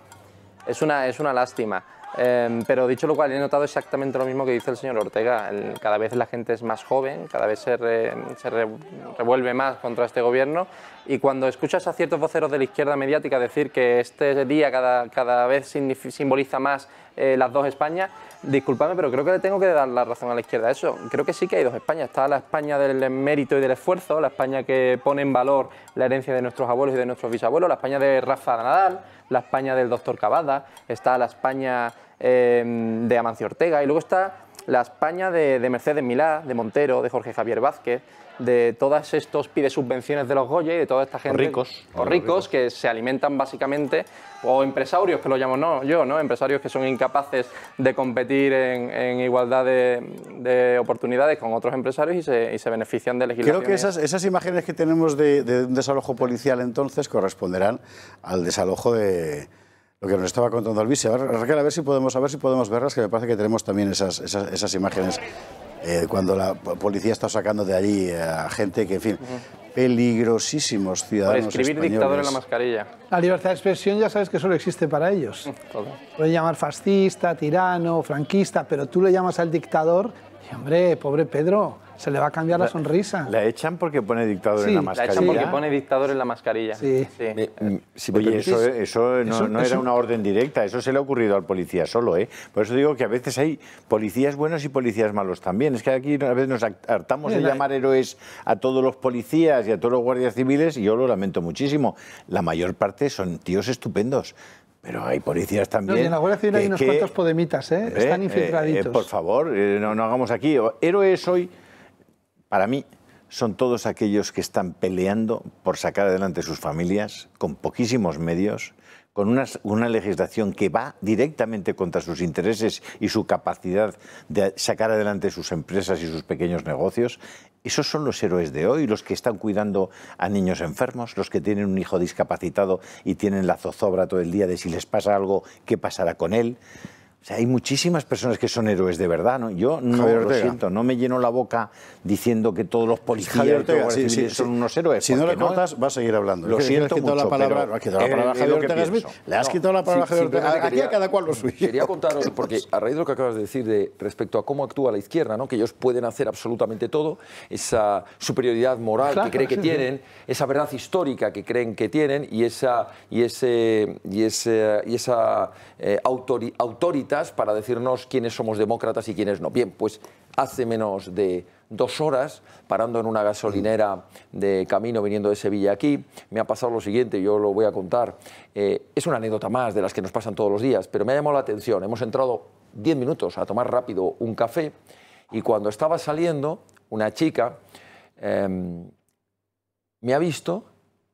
es una, es una lástima. Em, pero dicho lo cual, he notado exactamente lo mismo que dice el señor Ortega. cada vez la gente es más joven, cada vez se, revuelve más contra este gobierno. Y cuando escuchas a ciertos voceros de la izquierda mediática decir que este día cada, vez simboliza más eh, las dos Españas, Disculpame, pero creo que le tengo que dar la razón a la izquierda. Eso, creo que sí que hay dos Españas. Está la España del mérito y del esfuerzo, la España que pone en valor la herencia de nuestros abuelos y de nuestros bisabuelos, la España de Rafa Nadal, la España del doctor Cavada, está la España eh, de Amancio Ortega y luego está la España de, Mercedes Milá, de Montero, de Jorge Javier Vázquez, de todos estos pide subvenciones de los Goya y de toda esta gente. O ricos. O ricos, que se alimentan básicamente, o empresarios, que lo llamo no, yo, ¿no? Empresarios que son incapaces de competir en, igualdad de, oportunidades con otros empresarios y se, benefician de legislación. Creo que esas, imágenes que tenemos de, de un desalojo policial entonces corresponderán al desalojo de lo que nos estaba contando el A ver, Raquel, a ver si podemos, ver si podemos verlas, que me parece que tenemos también esas, esas, imágenes eh, cuando la policía está sacando de allí a gente que, en fin, peligrosísimos ciudadanos. Para escribir dictador en la mascarilla. La libertad de expresión ya sabes que solo existe para ellos. Mm, Pueden llamar fascista, tirano, franquista, pero tú le llamas al dictador y, hombre, pobre Pedro, se le va a cambiar la, sonrisa. La echan porque pone dictador en la mascarilla. La echan porque pone dictador en la mascarilla. Sí. sí. Eh, Oye, eso, no, era una orden directa, eso se le ha ocurrido al policía solo, ¿eh? Por eso digo que a veces hay policías buenos y policías malos también. Es que aquí a veces nos hartamos de llamar héroes a todos los policías y a todos los guardias civiles y yo lo lamento muchísimo. La mayor parte son tíos estupendos. Pero hay policías también. en la Guardia Civil hay unos cuantos podemitas, ¿eh? ¿Eh? Están infiltraditos. por favor, no, no hagamos aquí. Héroes hoy para mí son todos aquellos que están peleando por sacar adelante sus familias con poquísimos medios, con una, una, legislación que va directamente contra sus intereses y su capacidad de sacar adelante sus empresas y sus pequeños negocios. Esos son los héroes de hoy, los que están cuidando a niños enfermos, los que tienen un hijo discapacitado y tienen la zozobra todo el día de si les pasa algo, qué pasará con él hay muchísimas personas que son héroes de verdad, ¿no? Yo no lo siento, no me lleno la boca diciendo que todos los policías son unos héroes. Si no le cortas, va a seguir hablando. Lo siento mucho, Has quitado la palabra Le has quitado la palabra Javier Ortega. Aquí a cada cual lo suyo. Quería contaros, porque a raíz de lo que acabas de decir de, respecto a cómo actúa la izquierda, ¿no? que ellos pueden hacer absolutamente todo, esa superioridad moral que creen que tienen, esa verdad histórica que creen que tienen y esa, y ese, y y eh, autoridad para decirnos quiénes somos demócratas y quiénes no. Bien, pues hace menos de dos horas, parando en una gasolinera de camino viniendo de Sevilla aquí, me ha pasado lo siguiente, yo lo voy a contar. Eh, es una anécdota más de las que nos pasan todos los días, pero me ha llamado la atención. Hemos entrado diez minutos a tomar rápido un café y cuando estaba saliendo, una chica em, me ha visto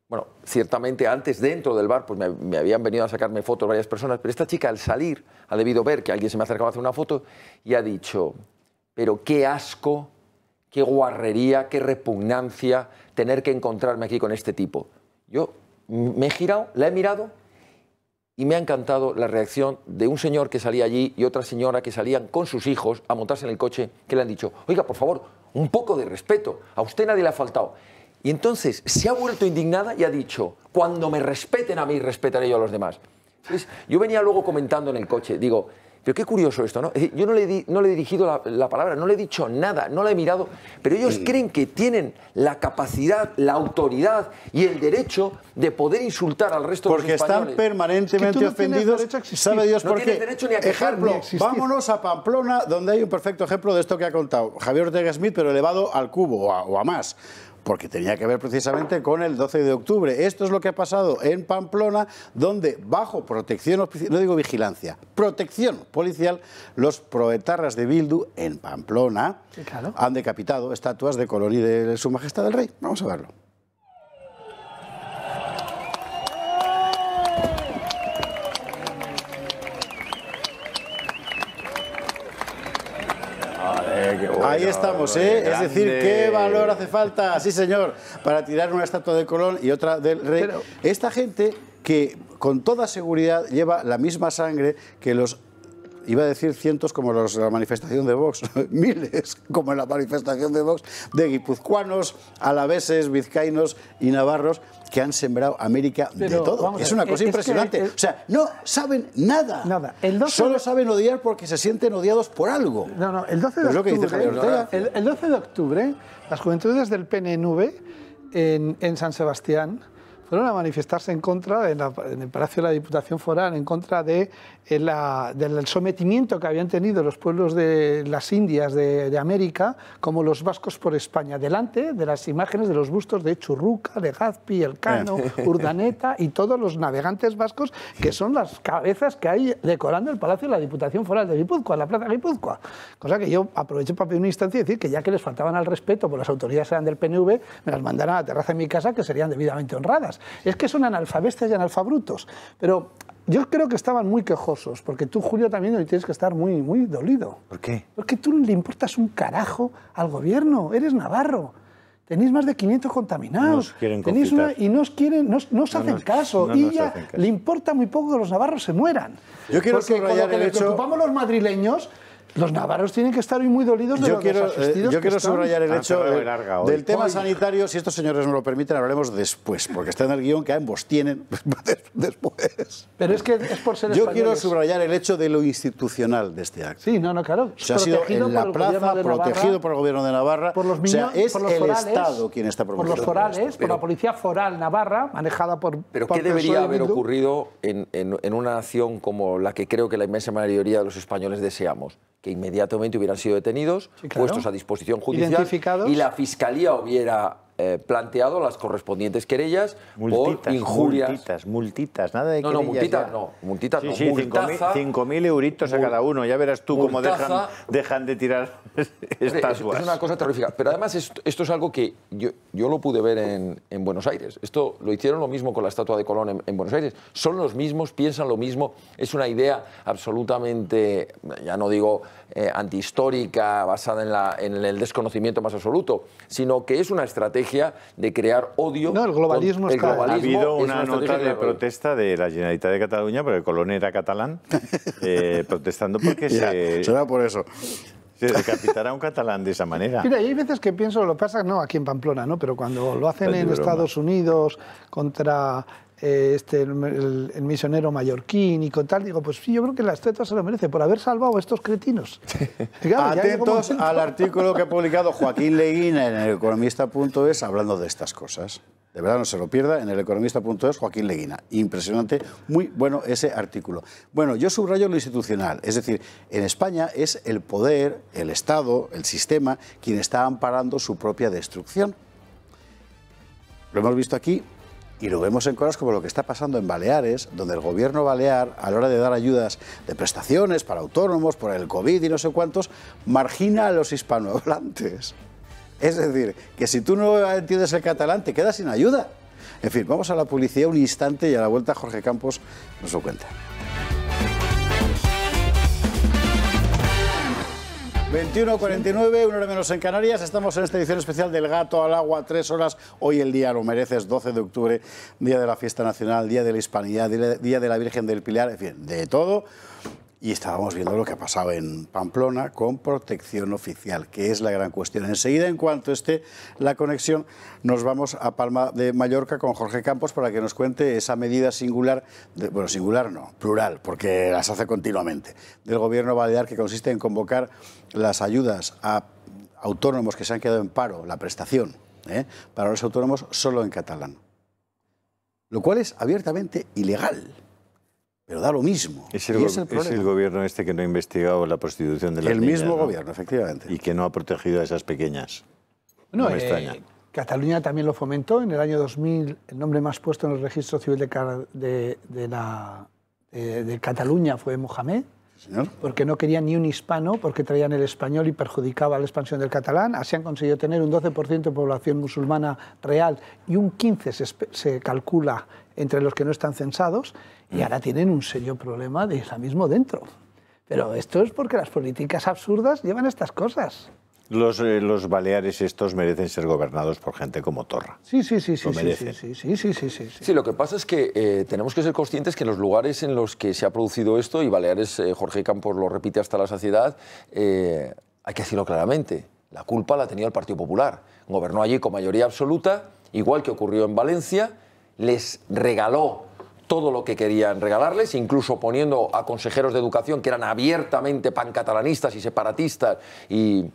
bueno, ciertamente antes dentro del bar pues me, me, habían venido a sacarme fotos varias personas, pero esta chica al salir ha debido ver que alguien se me acercaba a hacer una foto y ha dicho, pero qué asco, qué guarrería, qué repugnancia tener que encontrarme aquí con este tipo. Yo me he girado, la he mirado y me ha encantado la reacción de un señor que salía allí y otra señora que salían con sus hijos a montarse en el coche, que le han dicho, oiga, por favor, un poco de respeto, a usted nadie le ha faltado. Y entonces se ha vuelto indignada y ha dicho, cuando me respeten a mí, respetaré yo a los demás. yo venía luego comentando en el coche, digo, pero qué curioso esto, ¿no? Eh, yo no le, he dirigido la, palabra, no le he dicho nada, no la he mirado, pero ellos mm. creen que tienen la capacidad, la autoridad y el derecho de poder insultar al resto de los españoles. Porque están permanentemente ofendidos, sabe Dios por qué. Derecho ni a quejarlo. vámonos a Pamplona, donde hay un perfecto ejemplo de esto que ha contado Javier Ortega Smith, pero elevado al cubo o a más porque tenía que ver precisamente con el 12 de octubre. Esto es lo que ha pasado en Pamplona, donde bajo protección, no digo vigilancia, protección policial, los proetarras de Bildu en Pamplona han decapitado estatuas de color y de Su Majestad el Rey. Vamos a verlo. Eh, Ahí estamos, ¿eh? Es decir, qué valor hace falta, sí señor, para tirar una estatua de Colón y otra del rey. Esta gente que con toda seguridad lleva la misma sangre que los iba a decir cientos como los la manifestación de Vox, miles como en la manifestación de Vox, de guipuzcoanos, alaveses, vizcainos y navarros que han sembrado América de todo. Es una cosa impresionante. o sea, no saben nada. Nada. Solo saben odiar porque se sienten odiados por algo. No, no, el 12 de, pues octubre, el, 12 de octubre, las juventudes del PNV en San Sebastián fueron a manifestarse en contra, en, el Palacio de la Diputación Foral, en contra de, eh, del sometimiento que habían tenido los pueblos de las Indias de, América, como los vascos por España, delante de las imágenes de los bustos de Churruca, de el Cano, eh. Urdaneta y todos los navegantes vascos, que son las cabezas que hay decorando el Palacio de la Diputación Foral de Guipúzcoa, la Plaza de Guipúzcoa. Cosa que yo aproveché para pedir una instancia y decir que ya que les faltaban al respeto, por las autoridades eran del PNV, me las mandaron a la terraza de mi casa, que serían debidamente honradas. Es que son analfabetas y analfabrutos. Pero yo creo que estaban muy quejosos, porque tú, Julio, también hoy tienes que estar muy, muy dolido. ¿Por qué? Porque tú le importas un carajo al gobierno, eres navarro. Tenéis más de 500 contaminados. y no quieren, nos, no, hacen caso. y ya le importa muy poco que los navarros se mueran. Yo quiero que preocupamos los madrileños los navarros tienen que estar hoy muy dolidos de yo eh, que quiero, Yo quiero subrayar el ah, hecho eh, del tema sanitario. Si estos señores nos lo permiten, hablaremos después, porque está en el guión que ambos tienen después. Pero es que es por ser Yo quiero subrayar el hecho de lo institucional de este acto. Sí, no, no, claro. Se ha sido en la plaza, protegido por el gobierno de Navarra. Por es el Estado quien está Por los forales, por la policía foral navarra, manejada por... Pero ¿qué debería haber ocurrido en, una nación como la que creo que la inmensa mayoría de los españoles deseamos? inmediatamente hubieran sido detenidos, puestos a disposición judicial y la Fiscalía hubiera eh, planteado las correspondientes querellas multitas, por injurias. Multitas, multitas, nada de querellas. No, multitas no, multitas no. 5.000 euritos a cada uno, ya verás tú cómo dejan, dejan de tirar estas es, es una cosa terrorífica, pero además esto, es algo que yo, lo pude ver en, Buenos Aires. Esto lo hicieron lo mismo con la estatua de Colón en Buenos Aires. Son los mismos, piensan lo mismo, es una idea absolutamente, ya no digo eh, antihistórica, basada en, la, en, el desconocimiento más absoluto, sino que es una estrategia de crear odio. No, el globalismo, está Ha habido una, nota de protesta de la Generalitat de Cataluña, porque el colon era catalán, eh, protestando porque se... Será por eso. Se decapitará un catalán de esa manera. Mira, hay veces que pienso, lo pasa, no aquí en Pamplona, ¿no? pero cuando lo hacen en Estados Unidos contra eh, este, el, misionero mallorquín y con tal, digo, pues sí, yo creo que la estatua se lo merece por haber salvado a estos cretinos. Atentos al artículo que ha publicado Joaquín Leguina en el economista.es hablando de estas cosas. De verdad, no se lo pierda en el economista.es Joaquín Leguina. Impresionante, muy bueno ese artículo. Bueno, yo subrayo lo institucional, es decir, en España es el poder, el Estado, el sistema, quien está amparando su propia destrucción. Lo hemos visto aquí y lo vemos en cosas como lo que está pasando en Baleares, donde el gobierno balear, a la hora de dar ayudas de prestaciones para autónomos, por el COVID y no sé cuántos, margina a los hispanohablantes. Es decir, que si tú no entiendes el catalán, te quedas sin ayuda. En fin, vamos a la publicidad un instante y a la vuelta Jorge Campos nos lo cuenta. 21.49, una hora menos en Canarias. Estamos en esta edición especial del Gato al Agua, tres horas. Hoy el día lo mereces, 12 de octubre, día de la fiesta nacional, día de la hispanidad, día de la Virgen del Pilar, en fin, de todo y estábamos viendo lo que ha pasado en Pamplona con protección oficial, que es la gran cuestión. Enseguida, en cuanto esté la conexión, nos vamos a Palma de Mallorca con Jorge Campos para que nos cuente esa medida singular, bueno, singular no, plural, porque las hace continuamente, del gobierno balear que consiste en convocar las ayudas a autónomos que se han quedado en paro, la prestación ¿eh? para los autónomos solo en catalán, lo cual es abiertamente ilegal pero da lo mismo. Es el, gobierno este que no ha investigado la prostitución del las El mismo gobierno, efectivamente. Y que no ha protegido a esas pequeñas. No, no eh, Cataluña también lo fomentó. En el año 2000, el nombre más puesto en el registro civil de, la, de Cataluña fue Mohamed. Porque no querían ni un hispano, porque traían el español y perjudicaba la expansión del catalán. Así han conseguido tener un 12% de población musulmana real y un 15% se calcula entre los que no están censados y mm. ahora tienen un serio problema de islamismo dentro. Pero esto es porque las políticas absurdas llevan estas cosas. Los, eh, los, Baleares estos merecen ser gobernados por gente como Torra. Sí, sí, sí, sí, sí, sí, sí, sí, sí, sí, sí. lo que pasa es que eh, tenemos que ser conscientes que en los lugares en los que se ha producido esto, y Baleares, eh, Jorge Campos lo repite hasta la saciedad, hay que decirlo claramente, la culpa la tenía el Partido Popular. Gobernó allí con mayoría absoluta, igual que ocurrió en Valencia, les regaló todo lo que querían regalarles, incluso poniendo a consejeros de educación que eran abiertamente pancatalanistas y separatistas y,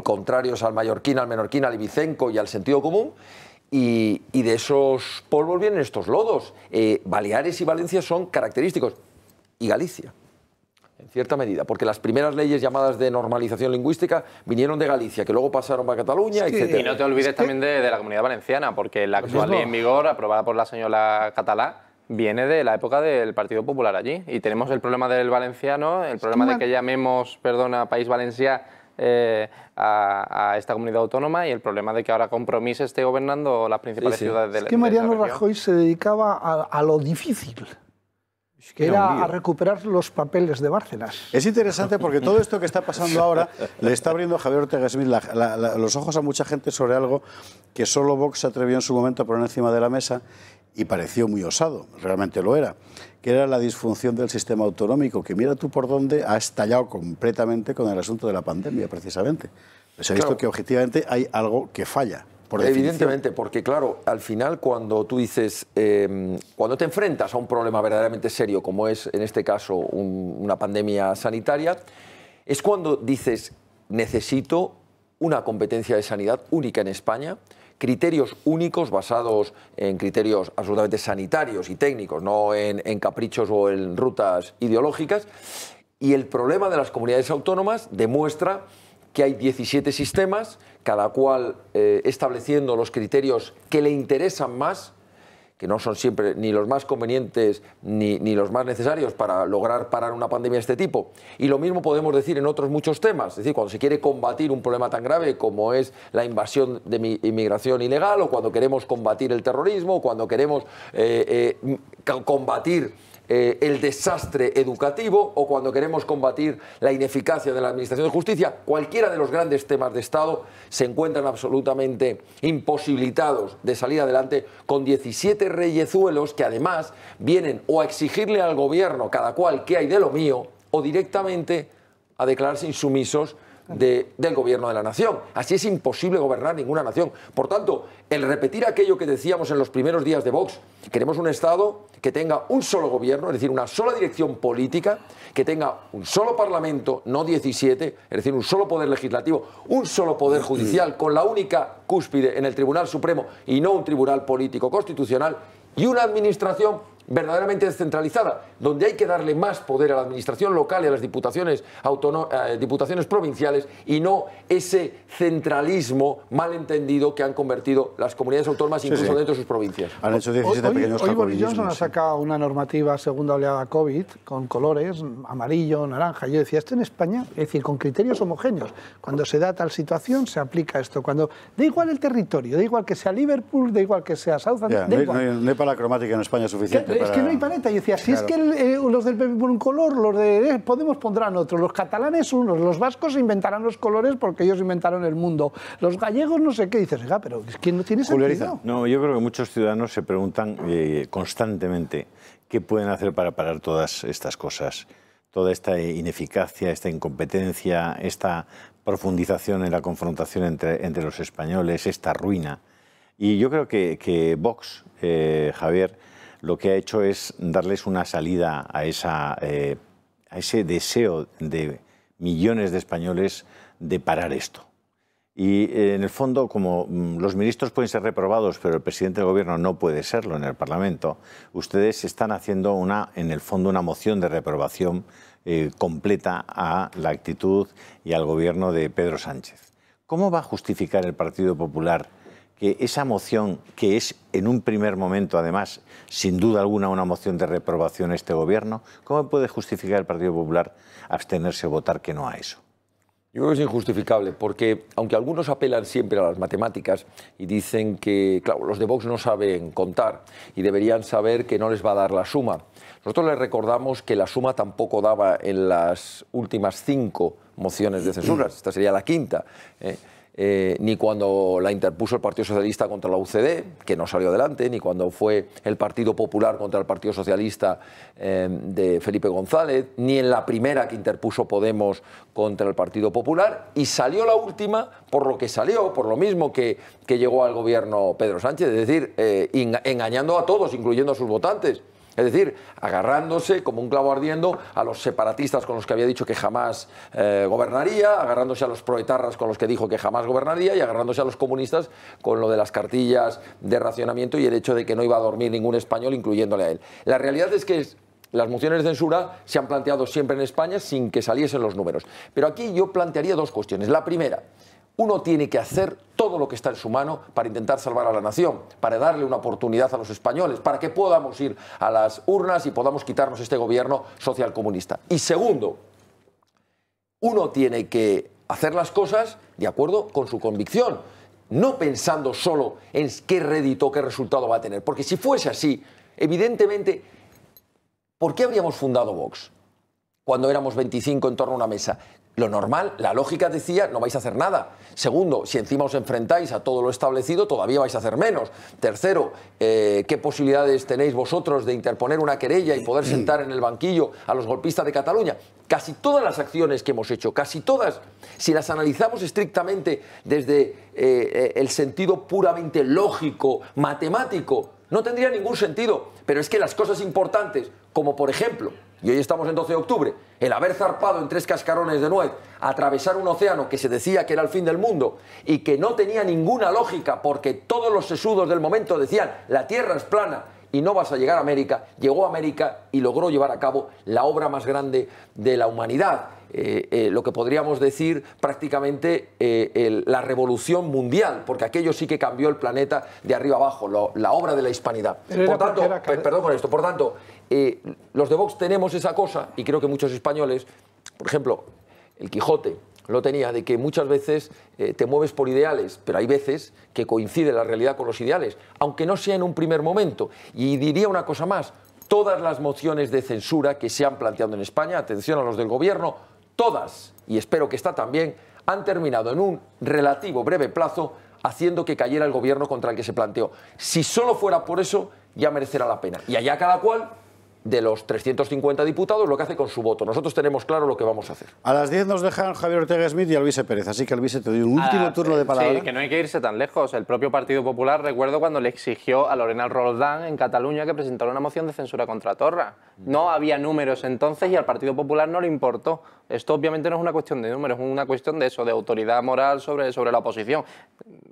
contrarios al mallorquín, al menorquín, al ibicenco y al sentido común. Y, de esos polvos vienen estos lodos. Eh, Baleares y Valencia son característicos. Y Galicia cierta medida, porque las primeras leyes llamadas de normalización lingüística vinieron de Galicia, que luego pasaron para Cataluña, etc. Y no te olvides también de, la comunidad valenciana, porque la actual ley en vigor, aprobada por la señora Catalá, viene de la época del Partido Popular allí. Y tenemos el problema del valenciano, el problema de que llamemos, perdona, País Valencia eh, a, esta comunidad autónoma y el problema de que ahora Compromís esté gobernando las principales ciudades del Es que Mariano Rajoy se dedicaba a lo difícil que era, a recuperar los papeles de Bárcenas. Es interesante porque todo esto que está pasando ahora le está abriendo a Javier Ortega Smith los ojos a mucha gente sobre algo que solo Vox se atrevió en su momento a poner encima de la mesa y pareció muy osado, realmente lo era, que era la disfunción del sistema autonómico, que mira tú por dónde ha estallado completamente con el asunto de la pandemia, precisamente. Se pues ha visto que objetivamente hay algo que falla. Evidentemente, porque claro, al final cuando tú dices, em, cuando te enfrentas a un problema verdaderamente serio, como es en este caso una pandemia sanitaria, es cuando dices, necesito una competencia de sanidad única en España, criterios únicos basados en criterios absolutamente sanitarios y técnicos, no en caprichos o en rutas ideológicas. Y el problema de las comunidades autónomas demuestra que hay 17 sistemas cada cual eh, estableciendo los criterios que le interesan más, que no son siempre ni los más convenientes ni, los más necesarios para lograr parar una pandemia de este tipo. Y lo mismo podemos decir en otros muchos temas, es decir, cuando se quiere combatir un problema tan grave como es la invasión de inmigración ilegal o cuando queremos combatir el terrorismo, o cuando queremos eh, eh, combatir eh, el desastre educativo o cuando queremos combatir la ineficacia de la Administración de Justicia, cualquiera de los grandes temas de Estado se encuentran absolutamente imposibilitados de salir adelante con 17 reyezuelos que además vienen o a exigirle al gobierno cada cual que hay de lo mío o directamente a declararse insumisos del gobierno de la nación. Así es imposible gobernar ninguna nación. Por tanto, el repetir aquello que decíamos en los primeros días de Vox, queremos un Estado que tenga un solo gobierno, es decir, una sola dirección política, que tenga un solo Parlamento, no 17, es decir, un solo poder legislativo, un solo poder judicial, con la única cúspide en el Tribunal Supremo y no un tribunal político constitucional, y una administración verdaderamente descentralizada, donde hay que darle más poder a la administración local y a las diputaciones, eh, diputaciones provinciales y no ese centralismo malentendido que han convertido las comunidades autónomas incluso dentro de sus provincias. Han hecho hoy, pequeños hoy, Johnson ha sacado una normativa segunda oleada COVID con colores amarillo, naranja. Yo decía, esto en España, es decir, con criterios homogéneos. Cuando se da tal situación, se aplica esto. Cuando Da igual el territorio, da igual que sea Liverpool, da igual que sea Southampton, no, no hay para la cromática en España suficiente es que no hay paleta, Yo decía, si es que eh, los del PP por un color, los de eh, Podemos pondrán otro, los catalanes unos, los vascos inventarán los colores porque ellos inventaron el mundo, los gallegos no sé qué. Dices, pero es que no tiene sentido. No, yo creo que muchos ciudadanos se preguntan eh, constantemente qué pueden hacer para parar todas estas cosas toda esta ineficacia, esta incompetencia, esta profundización en la confrontación entre, los españoles, esta ruina. Y yo creo que, que Vox, Javier, lo que ha hecho es darles una salida a, esa, eh, a ese deseo de millones de españoles de parar esto. Y eh, en el fondo, como mm, los ministros pueden ser reprobados, pero el presidente del gobierno no puede serlo en el Parlamento, ustedes están haciendo una, en el fondo, una moción de reprobación eh, completa a la actitud y al gobierno de Pedro Sánchez. ¿Cómo va a justificar el Partido Popular que esa moción, que es en un primer momento, además, sin duda alguna, una moción de reprobación a este gobierno, ¿cómo puede justificar el Partido Popular abstenerse o votar que no a eso? Yo creo que es injustificable, porque aunque algunos apelan siempre a las matemáticas y dicen que, claro, los de Vox no saben contar y deberían saber que no les va a dar la suma. Nosotros les recordamos que la suma tampoco daba en las últimas cinco mociones de censura, esta sería la quinta. Eh. Eh, ni cuando la interpuso el Partido Socialista contra la UCD, que no salió adelante, ni cuando fue el Partido Popular contra el Partido Socialista eh, de Felipe González, ni en la primera que interpuso Podemos contra el Partido Popular, y salió la última por lo que salió, por lo mismo que, llegó al gobierno Pedro Sánchez, es decir, eh, engañando a todos, incluyendo a sus votantes. Es decir, agarrándose como un clavo ardiendo a los separatistas con los que había dicho que jamás eh, gobernaría, agarrándose a los proetarras con los que dijo que jamás gobernaría y agarrándose a los comunistas con lo de las cartillas de racionamiento y el hecho de que no iba a dormir ningún español, incluyéndole a él. La realidad es que las mociones de censura se han planteado siempre en España sin que saliesen los números. Pero aquí yo plantearía dos cuestiones. La primera, uno tiene que hacer todo lo que está en su mano para intentar salvar a la nación, para darle una oportunidad a los españoles, para que podamos ir a las urnas y podamos quitarnos este gobierno socialcomunista. Y segundo, uno tiene que hacer las cosas de acuerdo con su convicción, no pensando solo en qué rédito, qué resultado va a tener. Porque si fuese así, evidentemente, ¿por qué habríamos fundado Vox? cuando éramos 25 en torno a una mesa. Lo normal, la lógica decía, no vais a hacer nada. Segundo, si encima os enfrentáis a todo lo establecido, todavía vais a hacer menos. Tercero, eh, ¿qué posibilidades tenéis vosotros de interponer una querella y poder sentar en el banquillo a los golpistas de Cataluña? Casi todas las acciones que hemos hecho, casi todas, si las analizamos estrictamente desde eh, eh, el sentido puramente lógico, matemático, no tendría ningún sentido, pero es que las cosas importantes, como por ejemplo, y hoy estamos en 12 de octubre, el haber zarpado en tres cascarones de nuez, atravesar un océano que se decía que era el fin del mundo y que no tenía ninguna lógica porque todos los sesudos del momento decían la Tierra es plana y no vas a llegar a América, llegó a América y logró llevar a cabo la obra más grande de la humanidad eh, eh, lo que podríamos decir prácticamente eh, la revolución mundial, porque aquello sí que cambió el planeta de arriba abajo, la obra de la hispanidad. por tanto, perdón esto, por tanto, los de Vox tenemos esa cosa, y creo que muchos españoles, por ejemplo, el Quijote, lo tenía, de que muchas veces te mueves por ideales, pero hay veces que coincide la realidad con los ideales, aunque no sea en un primer momento. Y diría una cosa más, todas las mociones de censura que se han planteado en España, atención a los del Gobierno, todas, y espero que está también, han terminado en un relativo breve plazo haciendo que cayera el gobierno contra el que se planteó. Si solo fuera por eso, ya merecerá la pena. Y allá cada cual de los 350 diputados lo que hace con su voto. Nosotros tenemos claro lo que vamos a hacer. A las 10 nos dejan Javier Ortega Smith y Alvise Pérez, así que Alvise te doy un último ah, turno de palabra. Sí, que no hay que irse tan lejos. El propio Partido Popular, recuerdo cuando le exigió a Lorena Roldán en Cataluña que presentara una moción de censura contra Torra. No había números entonces y al Partido Popular no le importó. Esto obviamente no es una cuestión de números, es una cuestión de eso, de autoridad moral sobre, sobre la oposición.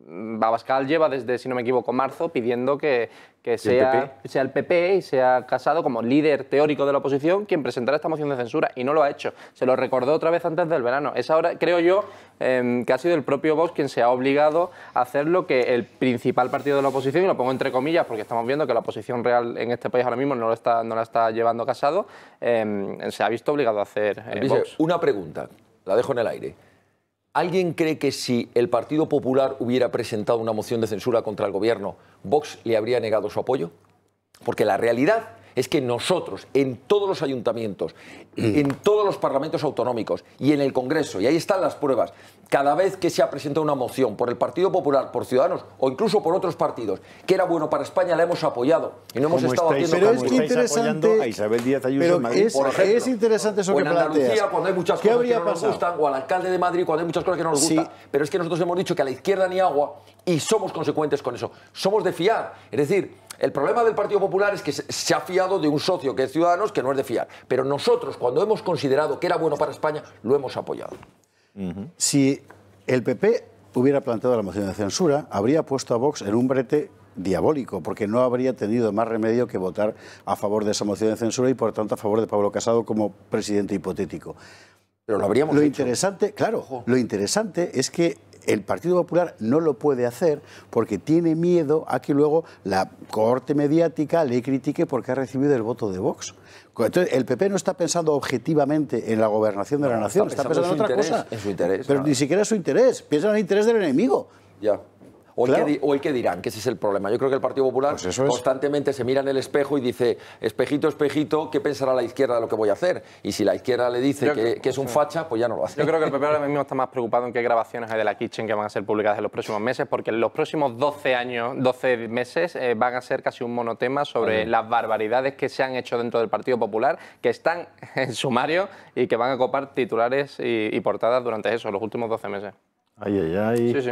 Babascal lleva desde, si no me equivoco, marzo pidiendo que, que sea, sea el PP y sea Casado como líder teórico de la oposición quien presentará esta moción de censura y no lo ha hecho. Se lo recordó otra vez antes del verano. Es ahora, creo yo, em, que ha sido el propio Vox quien se ha obligado a hacer lo que el principal partido de la oposición, y lo pongo entre comillas porque estamos viendo que la oposición real en este país ahora mismo no, lo está, no la está llevando casado, em, se ha visto obligado a hacer. Eh, una pregunta, la dejo en el aire. ¿Alguien cree que si el Partido Popular hubiera presentado una moción de censura contra el gobierno, Vox le habría negado su apoyo? Porque la realidad es que nosotros, en todos los ayuntamientos, mm. en todos los parlamentos autonómicos y en el Congreso, y ahí están las pruebas, cada vez que se ha presentado una moción por el Partido Popular, por Ciudadanos o incluso por otros partidos, que era bueno para España, la hemos apoyado y no hemos estado estáis, haciendo pero es interesante, a Isabel Díaz Ayuso en Madrid, es, por ejemplo, es, interesante eso o en Andalucía, cuando hay muchas cosas que no nos gustan, o al alcalde de Madrid, cuando hay muchas cosas que no nos gustan, pero es que nosotros hemos dicho que a la izquierda ni agua y somos consecuentes con eso. Somos de fiar, es decir el problema del Partido Popular es que se ha fiado de un socio que es Ciudadanos, que no es de fiar. Pero nosotros, cuando hemos considerado que era bueno para España, lo hemos apoyado. Si el PP hubiera planteado la moción de censura, habría puesto a Vox en un brete diabólico, porque no habría tenido más remedio que votar a favor de esa moción de censura y, por tanto, a favor de Pablo Casado como presidente hipotético. Pero lo habríamos Lo interesante, claro, lo interesante es que el Partido Popular no lo puede hacer porque tiene miedo a que luego la corte mediática le critique porque ha recibido el voto de Vox. Entonces, el PP no está pensando objetivamente en la gobernación de la nación, está, pensando, en otra cosa. En su interés. Pero ni siquiera en su interés, piensa en el interés del enemigo. Ya o, el que, dirán, que ese es el problema. Yo creo que el Partido Popular pues constantemente se mira en el espejo y dice, espejito, espejito, ¿qué pensará la izquierda de lo que voy a hacer? Y si la izquierda le dice que, es un facha, pues ya no lo hace. Yo creo que el PP ahora mismo está más preocupado en qué grabaciones hay de la Kitchen que van a ser publicadas en los próximos meses, porque en los próximos 12 años, 12 meses, eh, van a ser casi un monotema sobre las barbaridades que se han hecho dentro del Partido Popular, que están en sumario y que van a copar titulares y, portadas durante eso, los últimos 12 meses. Ay, ay, ay. Sí, sí.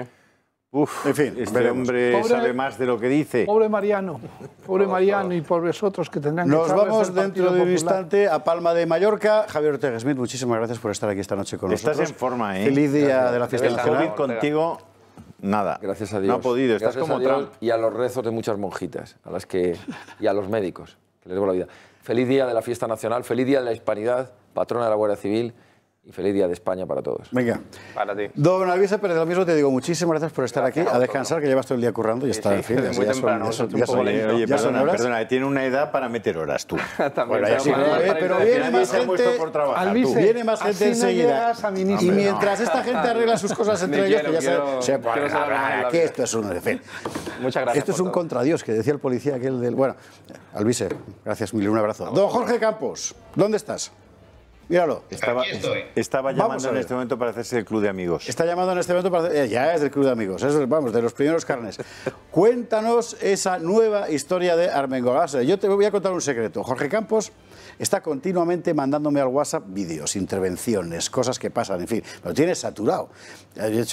Uf, en fin, este hombre sabe más de lo que dice. Pobre Mariano, pobre Mariano y pobres otros que tendrán que Nos vamos dentro de un instante a Palma de Mallorca. Javier Ortega Smith, muchísimas gracias por estar aquí esta noche con nosotros. Estás en forma, ¿eh? Feliz día de la fiesta nacional. COVID contigo, nada. Gracias a Dios. No ha podido, estás como Trump. Y a los rezos de muchas monjitas, a las que y a los médicos, que les debo la vida. Feliz día de la fiesta nacional, feliz día de la hispanidad, patrona de la Guardia Civil y feliz día de España para todos. Venga. Para ti. Don Alvise de lo mismo te digo, muchísimas gracias por estar aquí, a, descansar, que llevas todo el día currando y está, sí, en ya, son, oye, perdona, Perdona, tiene una edad para meter horas tú. Eh, pero viene más, gente, viene más gente, enseguida. y mientras esta gente arregla sus cosas entre ellos, que pues ya se, esto es un... Muchas gracias. Esto es un contradios que decía el policía aquel del... Bueno, Alvise, gracias mil, un abrazo. Don Jorge Campos, ¿dónde estás? Míralo. Estaba, llamando en este momento para hacerse el club de amigos. Está llamando en este momento para eh, ya es del club de amigos, es, vamos, de los primeros carnes. Cuéntanos esa nueva historia de Armengolasa. Eh, yo te voy a contar un secreto. Jorge Campos está continuamente mandándome al WhatsApp vídeos, intervenciones, cosas que pasan, en fin, lo tiene saturado. Eh,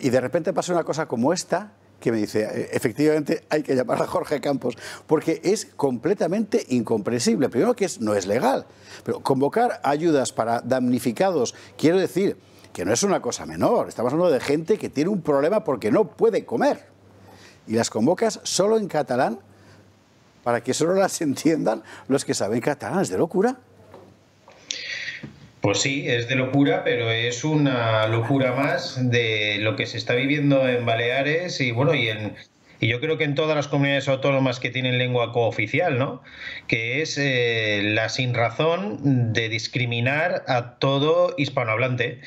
y de repente pasa una cosa como esta que me dice, eh, efectivamente hay que llamar a Jorge Campos, porque es completamente incomprensible. Primero que es, no es legal, pero convocar ayudas para damnificados, quiero decir que no es una cosa menor, estamos hablando de gente que tiene un problema porque no puede comer. Y las convocas solo en catalán para que solo las entiendan los que saben catalán, es de locura. Pues sí, es de locura, pero es una locura más de lo que se está viviendo en Baleares y bueno, y en, y yo creo que en todas las comunidades autónomas que tienen lengua cooficial, ¿no? que es eh, la sin razón de discriminar a todo hispanohablante.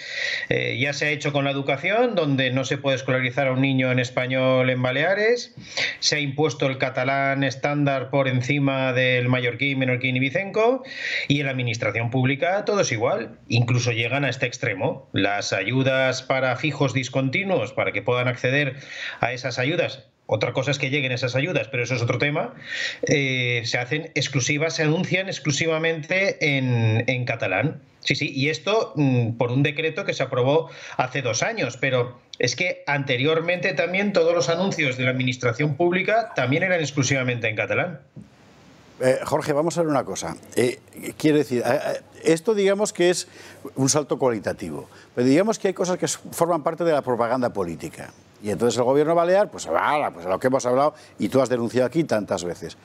Eh, ya se ha hecho con la educación, donde no se puede escolarizar a un niño en español en Baleares, se ha impuesto el catalán estándar por encima del mallorquín, menorquín y vicenco, y en la administración pública todo es igual, incluso llegan a este extremo. Las ayudas para fijos discontinuos, para que puedan acceder a esas ayudas, otra cosa es que lleguen esas ayudas, pero eso es otro tema. Eh, se hacen exclusivas, se anuncian exclusivamente en, catalán. Sí, sí, y esto mm, por un decreto que se aprobó hace dos años, pero es que anteriormente también todos los anuncios de la administración pública también eran exclusivamente en catalán. Eh, Jorge, vamos a ver una cosa. Eh, quiero decir, esto digamos que es un salto cualitativo, pero digamos que hay cosas que forman parte de la propaganda política. Y entonces el gobierno balear, pues, leer, pues a lo que hemos hablado y tú has denunciado aquí tantas veces.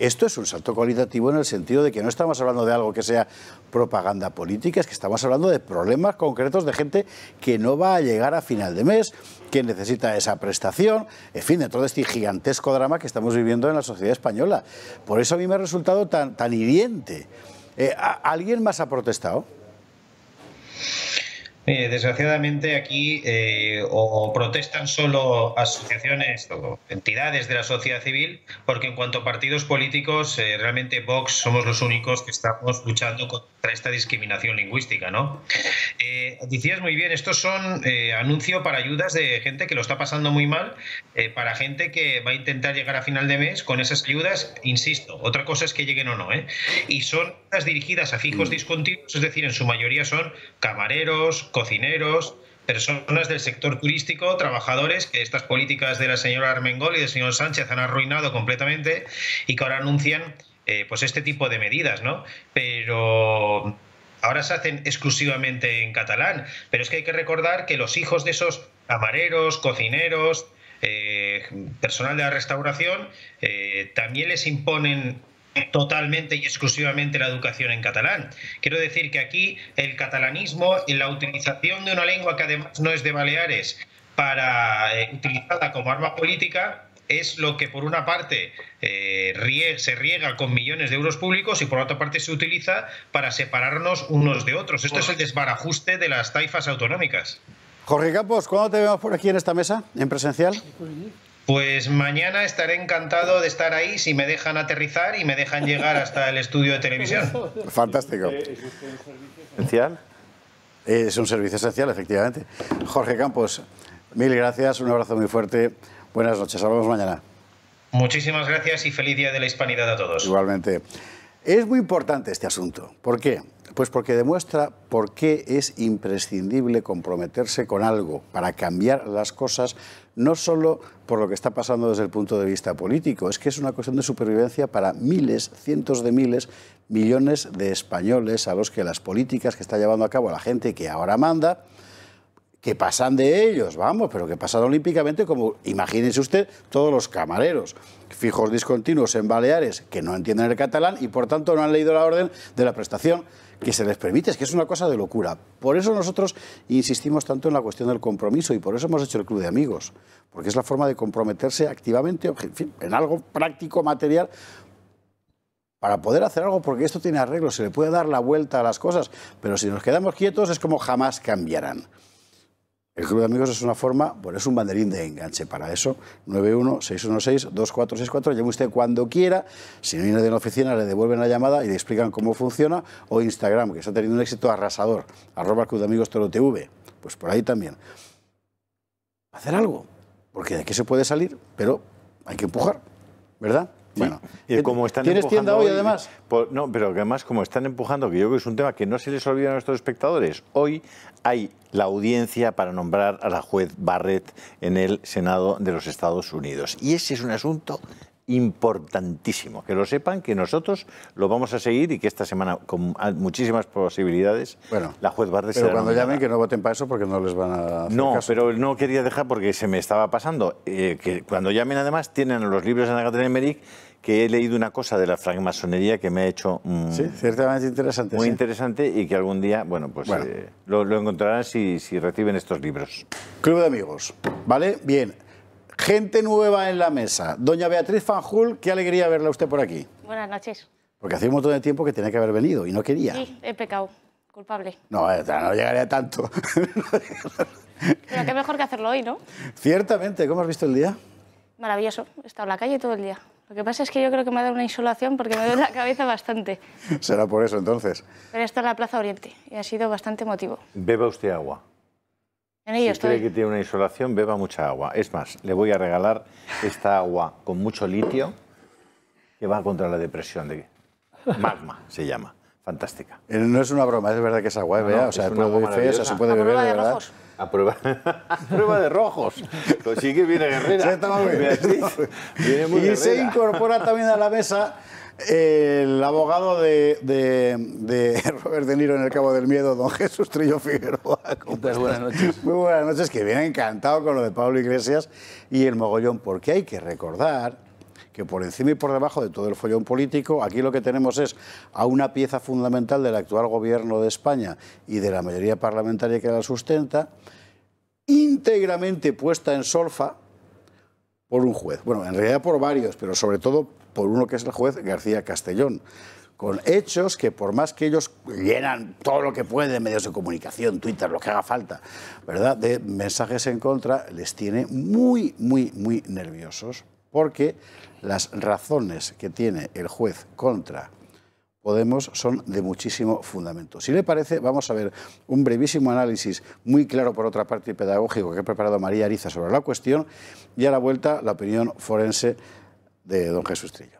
Esto es un salto cualitativo en el sentido de que no estamos hablando de algo que sea propaganda política, es que estamos hablando de problemas concretos de gente que no va a llegar a final de mes, que necesita esa prestación, en fin, de todo este gigantesco drama que estamos viviendo en la sociedad española. Por eso a mí me ha resultado tan, tan hiriente. Eh, ¿Alguien más ha protestado? Eh, desgraciadamente aquí eh, o, protestan solo asociaciones o entidades de la sociedad civil, porque en cuanto a partidos políticos, eh, realmente Vox somos los únicos que estamos luchando contra esta discriminación lingüística. ¿no? decías muy bien, estos son anuncios para ayudas de gente que lo está pasando muy mal, para gente que va a intentar llegar a final de mes con esas ayudas, insisto, otra cosa es que lleguen o no, y son las dirigidas a fijos mm. discontinuos, es decir, en su mayoría son camareros, cocineros, personas del sector turístico, trabajadores que estas políticas de la señora Armengol y del señor Sánchez han arruinado completamente y que ahora anuncian eh, pues este tipo de medidas, ¿no? Pero ahora se hacen exclusivamente en catalán. Pero es que hay que recordar que los hijos de esos camareros, cocineros, eh, personal de la restauración, eh, también les imponen totalmente y exclusivamente la educación en catalán. Quiero decir que aquí el catalanismo y la utilización de una lengua que además no es de Baleares para utilizarla eh, utilizada como arma política es lo que por una parte eh, se riega con millones de euros públicos y por otra parte se utiliza para separarnos unos de otros. Esto es el desbarajuste de las taifas autonómicas. Jorge Campos, ¿cuándo te vemos por aquí en esta mesa, en presencial? Pues mañana estaré encantado de estar ahí si me dejan aterrizar y me dejan llegar hasta el estudio de televisión. Fantástico. ¿Esencial? Es un servicio esencial, efectivamente. Jorge Campos, mil gracias, un abrazo muy fuerte. Buenas noches, hablamos mañana. Muchísimas gracias y feliz Día de la Hispanidad a todos. Igualmente. Es muy importante este asunto. ¿Por qué? Pues porque demuestra por qué es imprescindible comprometerse con algo para cambiar las cosas, no solo por lo que está pasando desde el punto de vista político, es que es una cuestión de supervivencia para miles, cientos de miles, millones de españoles a los que las políticas que está llevando a cabo la gente que ahora manda, que pasan de ellos, vamos, pero que pasan olímpicamente como, imagínense usted, todos los camareros fijos discontinuos en Baleares que no entienden el catalán y por tanto no han leído la orden de la prestación que se les permite, es que es una cosa de locura. Por eso nosotros insistimos tanto en la cuestión del compromiso y por eso hemos hecho el Club de Amigos, porque es la forma de comprometerse activamente, en, algo práctico, material, para poder hacer algo, porque esto tiene arreglo, se le puede dar la vuelta a las cosas, pero si nos quedamos quietos es como jamás cambiarán. El Club de Amigos es una forma, bueno, es un banderín de enganche para eso. 91-616-2464. Llame usted cuando quiera. Si no viene de la oficina, le devuelven la llamada y le explican cómo funciona. O Instagram, que está teniendo un éxito arrasador. Arroba Club de Amigos Toro TV. Pues por ahí también. Hacer algo. Porque de aquí se puede salir, pero hay que empujar. ¿Verdad? Bueno, y eh, como están ¿Tienes tienda hoy, además? no, pero que además como están empujando, que yo creo que es un tema que no se les olvida a nuestros espectadores, hoy hay la audiencia para nombrar a la juez Barrett en el Senado de los Estados Unidos. Y ese es un asunto importantísimo. Que lo sepan, que nosotros lo vamos a seguir y que esta semana, con muchísimas posibilidades, bueno, la juez a. Pero cuando llamen, que no voten para eso porque no les van a. Hacer no, pero no quería dejar porque se me estaba pasando. Eh, que cuando llamen, además, tienen los libros de Ana Catherine Merrick que he leído una cosa de la francmasonería que me ha hecho mm, ciertamente muy interesante y que algún día, bueno, pues eh, lo, encontrarán si, reciben estos libros. Club de amigos, ¿vale? Bien. Gente nueva en la mesa. Doña Beatriz Fanjul, qué alegría verla usted por aquí. Buenas noches. Porque hace un montón de tiempo que tenía que haber venido y no quería. Sí, he pecado. Culpable. No, eh, no llegaría tanto. Pero qué mejor que hacerlo hoy, ¿no? Ciertamente. ¿Cómo has visto el día? Maravilloso. He estado en la calle todo el día. Lo que pasa es que yo creo que me ha dado una insolación porque me duele la cabeza bastante. Será por eso entonces. Pero está en la Plaza Oriente y ha sido bastante emotivo. Beba usted agua. En si estoy. que tiene una insolación, beba mucha agua. Es más, le voy a regalar esta agua con mucho litio que va contra la depresión de magma, se llama. Fantástica. Eh, no es una broma, es verdad que es agua, o sea, es una broma o sea, se puede beber de a prueba, prueba de rojos. Consigue viene y se incorpora también a la mesa el abogado de, de, Robert De Niro en El Cabo del Miedo, don Jesús Trillo Figueroa. buenas noches. Muy buenas noches, que viene encantado con lo de Pablo Iglesias y el mogollón, porque hay que recordar que por encima y por debajo de todo el follón político, aquí lo que tenemos es a una pieza fundamental del actual gobierno de España y de la mayoría parlamentaria que la sustenta, íntegramente puesta en solfa por un juez. Bueno, en realidad por varios, pero sobre todo por uno que es el juez García Castellón con hechos que por más que ellos llenan todo lo que pueden, medios de comunicación, Twitter, lo que haga falta, ¿verdad? De mensajes en contra, les tiene muy, muy, muy nerviosos, porque las razones que tiene el juez contra Podemos son de muchísimo fundamento. Si le parece, vamos a ver un brevísimo análisis, muy claro por otra parte y pedagógico, que ha preparado María Ariza sobre la cuestión, y a la vuelta la opinión forense de don Jesús Trillo.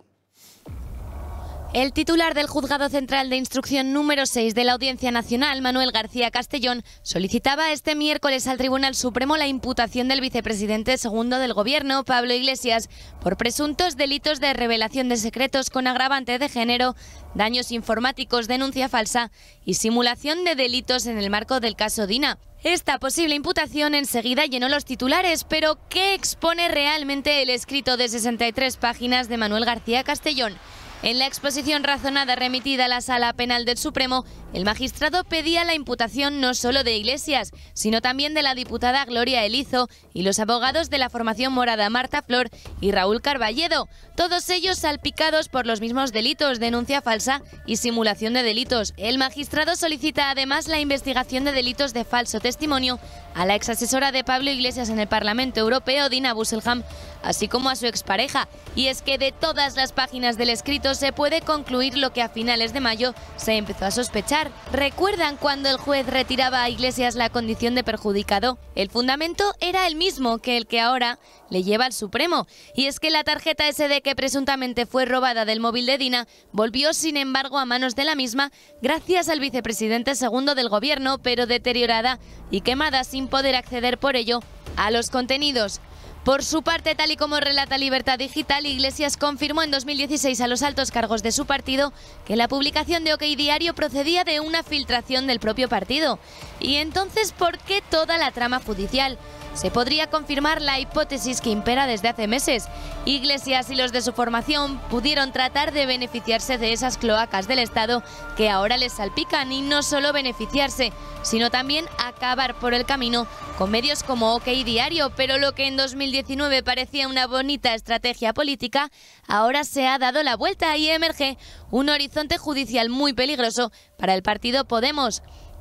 El titular del Juzgado Central de Instrucción número 6 de la Audiencia Nacional, Manuel García Castellón, solicitaba este miércoles al Tribunal Supremo la imputación del vicepresidente segundo del Gobierno, Pablo Iglesias, por presuntos delitos de revelación de secretos con agravante de género, daños informáticos, denuncia falsa y simulación de delitos en el marco del caso Dina. Esta posible imputación enseguida llenó los titulares, pero ¿qué expone realmente el escrito de 63 páginas de Manuel García Castellón? En la exposición razonada remitida a la Sala Penal del Supremo, el magistrado pedía la imputación no solo de Iglesias, sino también de la diputada Gloria Elizo y los abogados de la formación morada Marta Flor y Raúl Carballedo, todos ellos salpicados por los mismos delitos, denuncia falsa y simulación de delitos. El magistrado solicita además la investigación de delitos de falso testimonio a la exasesora de Pablo Iglesias en el Parlamento Europeo, Dina Busselham, así como a su expareja. Y es que de todas las páginas del escrito se puede concluir lo que a finales de mayo se empezó a sospechar ¿Recuerdan cuando el juez retiraba a Iglesias la condición de perjudicado? El fundamento era el mismo que el que ahora le lleva al Supremo, y es que la tarjeta SD que presuntamente fue robada del móvil de Dina volvió sin embargo a manos de la misma gracias al vicepresidente segundo del gobierno, pero deteriorada y quemada sin poder acceder por ello a los contenidos. Por su parte, tal y como relata Libertad Digital, Iglesias confirmó en 2016 a los altos cargos de su partido que la publicación de OK Diario procedía de una filtración del propio partido. ¿Y entonces por qué toda la trama judicial? se podría confirmar la hipótesis que impera desde hace meses. Iglesias y los de su formación pudieron tratar de beneficiarse de esas cloacas del Estado que ahora les salpican y no solo beneficiarse, sino también acabar por el camino con medios como OK Diario, pero lo que en 2019 parecía una bonita estrategia política, ahora se ha dado la vuelta y emerge un horizonte judicial muy peligroso para el partido Podemos.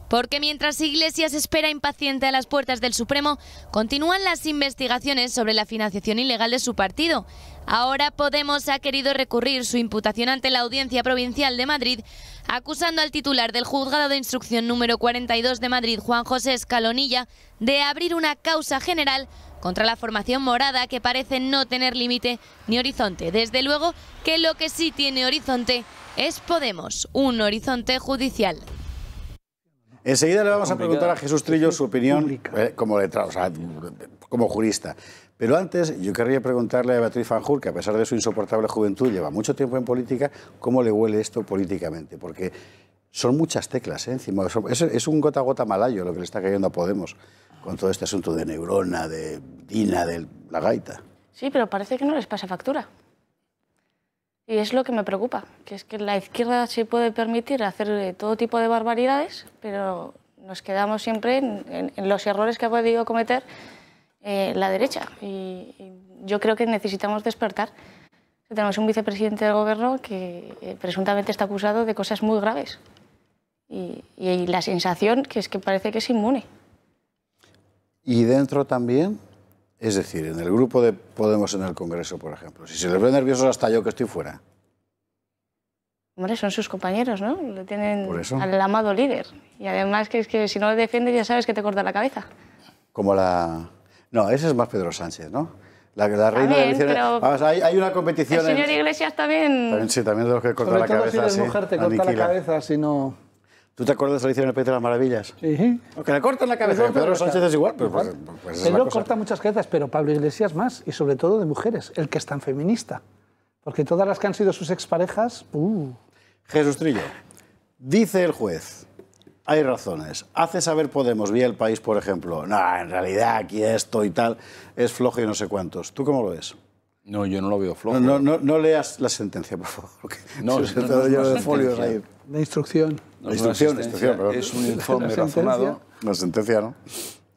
Porque mientras Iglesias espera impaciente a las puertas del Supremo, continúan las investigaciones sobre la financiación ilegal de su partido. Ahora Podemos ha querido recurrir su imputación ante la Audiencia Provincial de Madrid, acusando al titular del juzgado de instrucción número 42 de Madrid, Juan José Escalonilla, de abrir una causa general contra la formación morada que parece no tener límite ni horizonte. Desde luego que lo que sí tiene horizonte es Podemos, un horizonte judicial. Enseguida le vamos a preguntar a Jesús Trillo su opinión eh, como como jurista. Pero antes, yo querría preguntarle a Beatriz Fanjul, que a pesar de su insoportable juventud lleva mucho tiempo en política, ¿cómo le huele esto políticamente? Porque son muchas teclas ¿eh? encima. Es, es un gota a gota malayo lo que le está cayendo a Podemos con todo este asunto de neurona, de dina, de la gaita. Sí, pero parece que no les pasa factura. Y es lo que me preocupa, que es que la izquierda se puede permitir hacer eh, todo tipo de barbaridades, pero nos quedamos siempre en, los errores que ha podido cometer eh, la derecha. Y, yo creo que necesitamos despertar. Tenemos un vicepresidente del gobierno que eh, presuntamente está acusado de cosas muy graves. Y, y la sensación que es que parece que es inmune. ¿Y dentro también? Es decir, en el grupo de Podemos en el Congreso, por ejemplo, si se les ve nerviosos hasta yo que estoy fuera. Hombre, son sus compañeros, ¿no? Le tienen al amado líder. Y además que, es que si no lo defiende ya sabes que te corta la cabeza. Como la... No, ese es más Pedro Sánchez, ¿no? La, reina de pero... hay, una competición... El señor Iglesias también... Sí, también de los que corta la todo cabeza. si la mujer te corta la cabeza, si no... ¿Tú te acuerdas de la edición del País de las Maravillas? Sí. Aunque le cortan la cabeza, Pedro Sánchez es igual. Pues, pues, Pedro corta muchas cabezas, pero Pablo Iglesias más, y sobre todo de mujeres, el que es tan feminista. Porque todas las que han sido sus exparejas... Uh. Jesús Trillo, dice el juez, hay razones. Hace saber Podemos, vía el país, por ejemplo, no, en realidad aquí esto y tal es flojo y no sé cuántos. ¿Tú cómo lo ves? No, yo no lo veo flojo. No, leas la sentencia, por favor. No, no, no, la ahí. La instrucción instrucción, Es un informe razonado.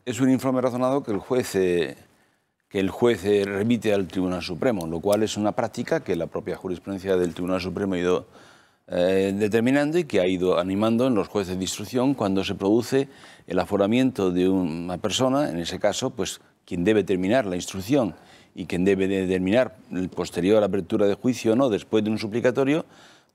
Es un informe razonado que el juez, que el juez remite al Tribunal Supremo, lo cual es una práctica que la propia jurisprudencia del Tribunal Supremo ha ido eh, determinando y que ha ido animando en los jueces de instrucción cuando se produce el aforamiento de una persona, en ese caso, pues quien debe terminar la instrucción y quien debe determinar el posterior apertura de juicio o no después de un suplicatorio,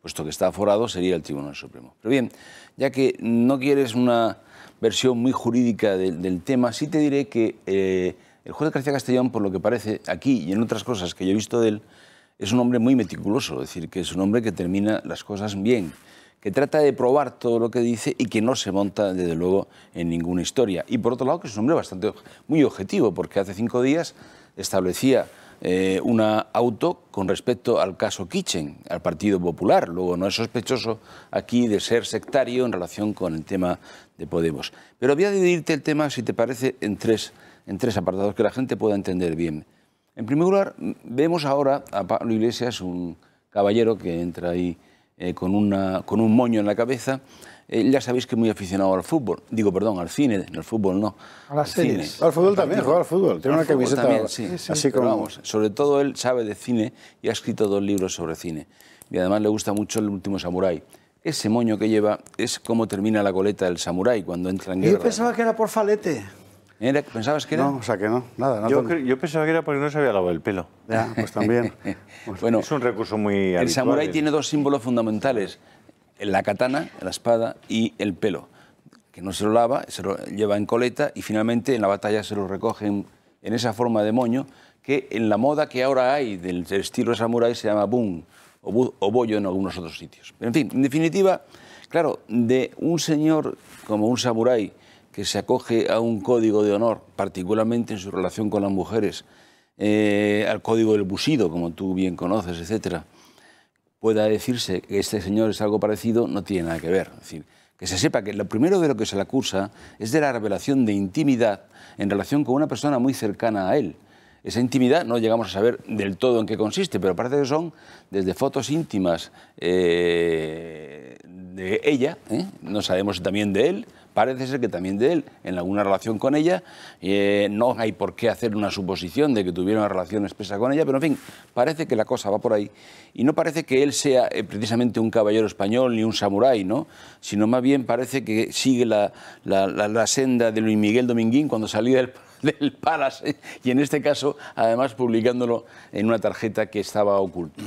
puesto que está aforado, sería el Tribunal Supremo. Pero bien, ya que no quieres una versión muy jurídica del, tema, sí te diré que eh, el juez García Castellón, por lo que parece aquí y en otras cosas que yo he visto de él, es un hombre muy meticuloso, es decir, que es un hombre que termina las cosas bien, que trata de probar todo lo que dice y que no se monta, desde luego, en ninguna historia. Y por otro lado, que es un hombre bastante muy objetivo, porque hace cinco días establecía eh, una auto con respecto al caso Kitchen, al Partido Popular. Luego no es sospechoso aquí de ser sectario en relación con el tema de Podemos. Pero voy a dividirte el tema, si te parece, en tres, en tres apartados que la gente pueda entender bien. En primer lugar, vemos ahora a Pablo Iglesias, un caballero que entra ahí eh, con, con un moño en la cabeza, eh, ya sabéis que es muy aficionado al fútbol. Digo, perdón, al cine, al fútbol no. A las al Al fútbol también, juega al fútbol. Tiene una camiseta sí. Sí, sí. así como... vamos, sobre todo él sabe de cine y ha escrito dos libros sobre cine. Y además le gusta mucho El último samurái. Ese moño que lleva es cómo termina la coleta del samurái cuando entra en guerra. Yo pensaba que era por falete. ¿Pensabas que era? No, o sea que no, nada. yo, pensaba que era porque no se había lavado el pelo. Ya, pues también. Pues bueno, es un recurso muy habitual. El samurái tiene dos símbolos fundamentales la katana, la espada y el pelo, que no se lo lava, se lo lleva en coleta y finalmente en la batalla se lo recogen en esa forma de moño que en la moda que ahora hay del estilo de samurái se llama boom o, bollo en algunos otros sitios. en fin, en definitiva, claro, de un señor como un samurái que se acoge a un código de honor, particularmente en su relación con las mujeres, eh, al código del busido, como tú bien conoces, etcétera, pueda decirse que este señor es algo parecido no tiene nada que ver. Es decir, que se sepa que lo primero de lo que se le acusa es de la revelación de intimidad en relación con una persona muy cercana a él. Esa intimidad no llegamos a saber del todo en qué consiste, pero parece que son desde fotos íntimas eh, de ella, ¿eh? no sabemos también de él, parece ser que también de él, en alguna relación con ella. Eh, no hay por qué hacer una suposición de que tuviera una relación expresa con ella, pero en fin, parece que la cosa va por ahí. Y no parece que él sea eh, precisamente un caballero español ni un samurái, ¿no? sino más bien parece que sigue la, senda de Luis Miguel Dominguín cuando salía del del Palace y en este caso además publicándolo en una tarjeta que estaba oculta.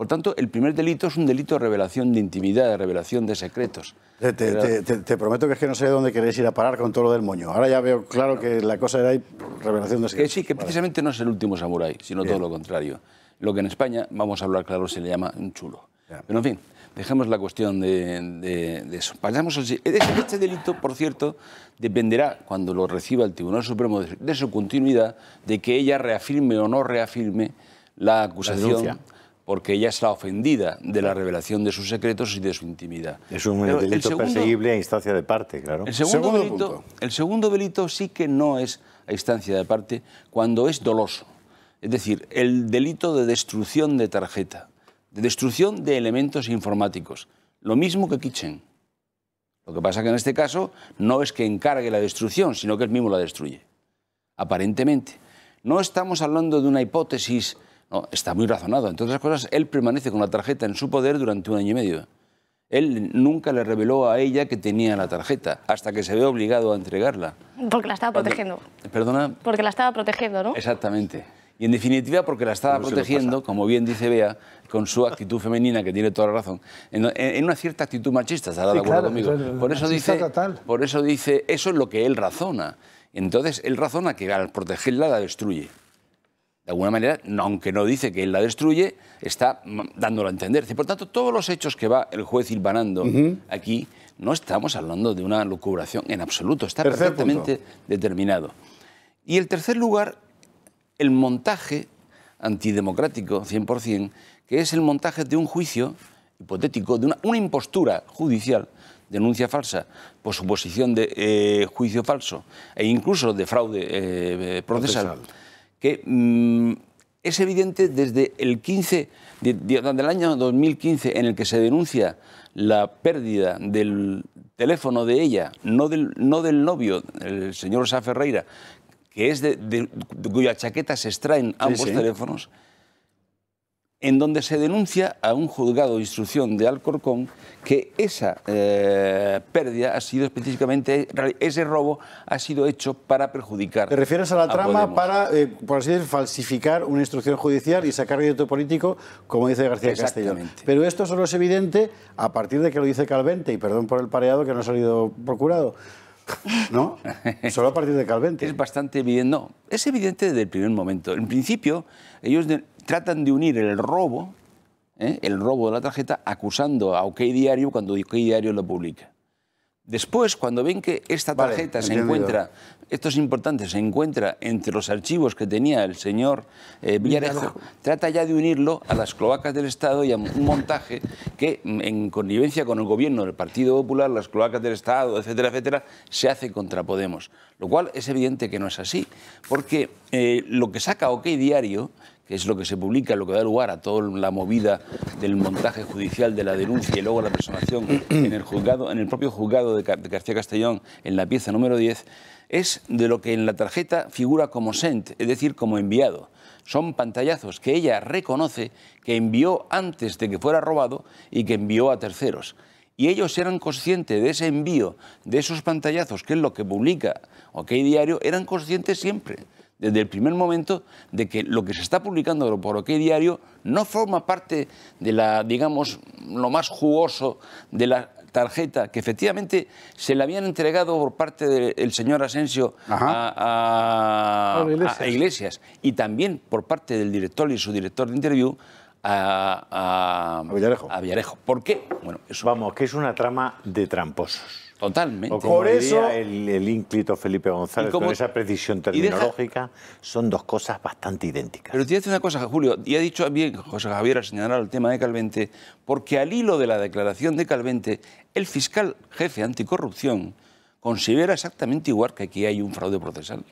Por tanto, el primer delito es un delito de revelación de intimidad, de revelación de secretos. Te, prometo que es que no sé dónde queréis ir a parar con todo lo del moño. Ahora ya veo claro que la cosa era revelación de secretos. sí, que precisamente no es el último samurái, sino todo lo contrario. Lo que en España, vamos a hablar claro, se le llama un chulo. Pero en fin, dejemos la cuestión de, eso. este delito, por cierto, dependerá, cuando lo reciba el Tribunal Supremo, de, su continuidad, de que ella reafirme o no reafirme la acusación porque ella está ofendida de la revelación de sus secretos y de su intimidad. Es un delito perseguible a instancia de parte, claro. El segundo, delito, sí que no es a instancia de parte cuando es doloso. Es decir, el delito de destrucción de tarjeta, de destrucción de elementos informáticos. Lo mismo que Kitchen. Lo que pasa que en este caso no es que encargue la destrucción, sino que él mismo la destruye. Aparentemente. No estamos hablando de una hipótesis está muy razonado. Entre otras cosas, él permanece con la tarjeta en su poder durante un año y medio. Él nunca le reveló a ella que tenía la tarjeta, hasta que se ve obligado a entregarla. Porque la estaba protegiendo. ¿Perdona? Porque la estaba protegiendo, ¿no? Exactamente. Y en definitiva, porque la estaba protegiendo, como bien dice Bea, con su actitud femenina, que tiene toda la razón, en, una cierta actitud machista, Por eso, dice, por eso dice, eso es lo que él razona. Entonces, él razona que al protegerla la destruye de alguna manera, aunque no dice que él la destruye, está dándolo a entender. Por tanto, todos los hechos que va el juez hilvanando aquí, no estamos hablando de una lucubración en absoluto, está perfectamente determinado. Y el tercer lugar, el montaje antidemocrático, 100%, que es el montaje de un juicio hipotético, de una, impostura judicial, denuncia falsa, por suposición de eh, juicio falso e incluso de fraude eh, eh, procesal que mm, es evidente desde el 15, de, del año 2015 en el que se denuncia la pérdida del teléfono de ella, no del, no del novio, el señor Sa Ferreira, que es de, cuya chaqueta se extraen ambos teléfonos, en donde se denuncia a un juzgado de instrucción de Alcorcón que esa eh, pérdida ha sido específicamente, ese robo ha sido hecho para perjudicar. ¿Te refieres a la trama para, eh, por así falsificar una instrucción judicial y sacar directo político, como dice García Castellón? Pero esto solo es evidente a partir de que lo dice Calvente, y perdón por el pareado que no ha salido procurado. ¿No? Solo a partir de Calvente. Es bastante evidente. No, es evidente desde el primer momento. En principio, ellos tratan de unir el robo, ¿eh? el robo de la tarjeta, acusando a OK Diario cuando OK Diario lo publica. Después, cuando ven que esta tarjeta se encuentra, esto es importante, se encuentra entre los archivos que tenía el señor eh, Villarejo, trata ya de unirlo a las cloacas del Estado y a un montaje que, mm, en connivencia con el gobierno del Partido Popular, las cloacas del Estado, etcétera, etcétera, se hace contra Podemos. Lo cual es evidente que no es así, porque eh, lo que saca OK Diario, que es lo que se publica, lo que da lugar a toda la movida del montaje judicial, de la denuncia y luego la personación en el, juzgado, en el propio juzgado de García Castellón, en la pieza número 10, es de lo que en la tarjeta figura como sent, es decir, como enviado. Son pantallazos que ella reconoce que envió antes de que fuera robado y que envió a terceros y ellos eran conscientes de ese envío, de esos pantallazos, que es lo que publica OK Diario, eran conscientes siempre desde el primer momento de que lo que se está publicando por OK Diario no forma parte de la, digamos, lo más jugoso de la tarjeta que efectivamente se le habían entregado por parte del señor Asensio a, Iglesias. y también por parte del director y su director de interview a Um, a, Villarejo. a Villarejo. ¿Por qué? Bueno, Vamos, que es una trama de tramposos. Totalmente. como Por eso el, el, ínclito Felipe González con esa precisión terminológica, son dos cosas bastante idénticas. Pero te decir una cosa, Julio, y ha dicho bien José Javier ha señalar el tema de Calvente, porque al hilo de la declaración de Calvente, el fiscal jefe anticorrupción considera exactamente igual que aquí hay un fraude procesal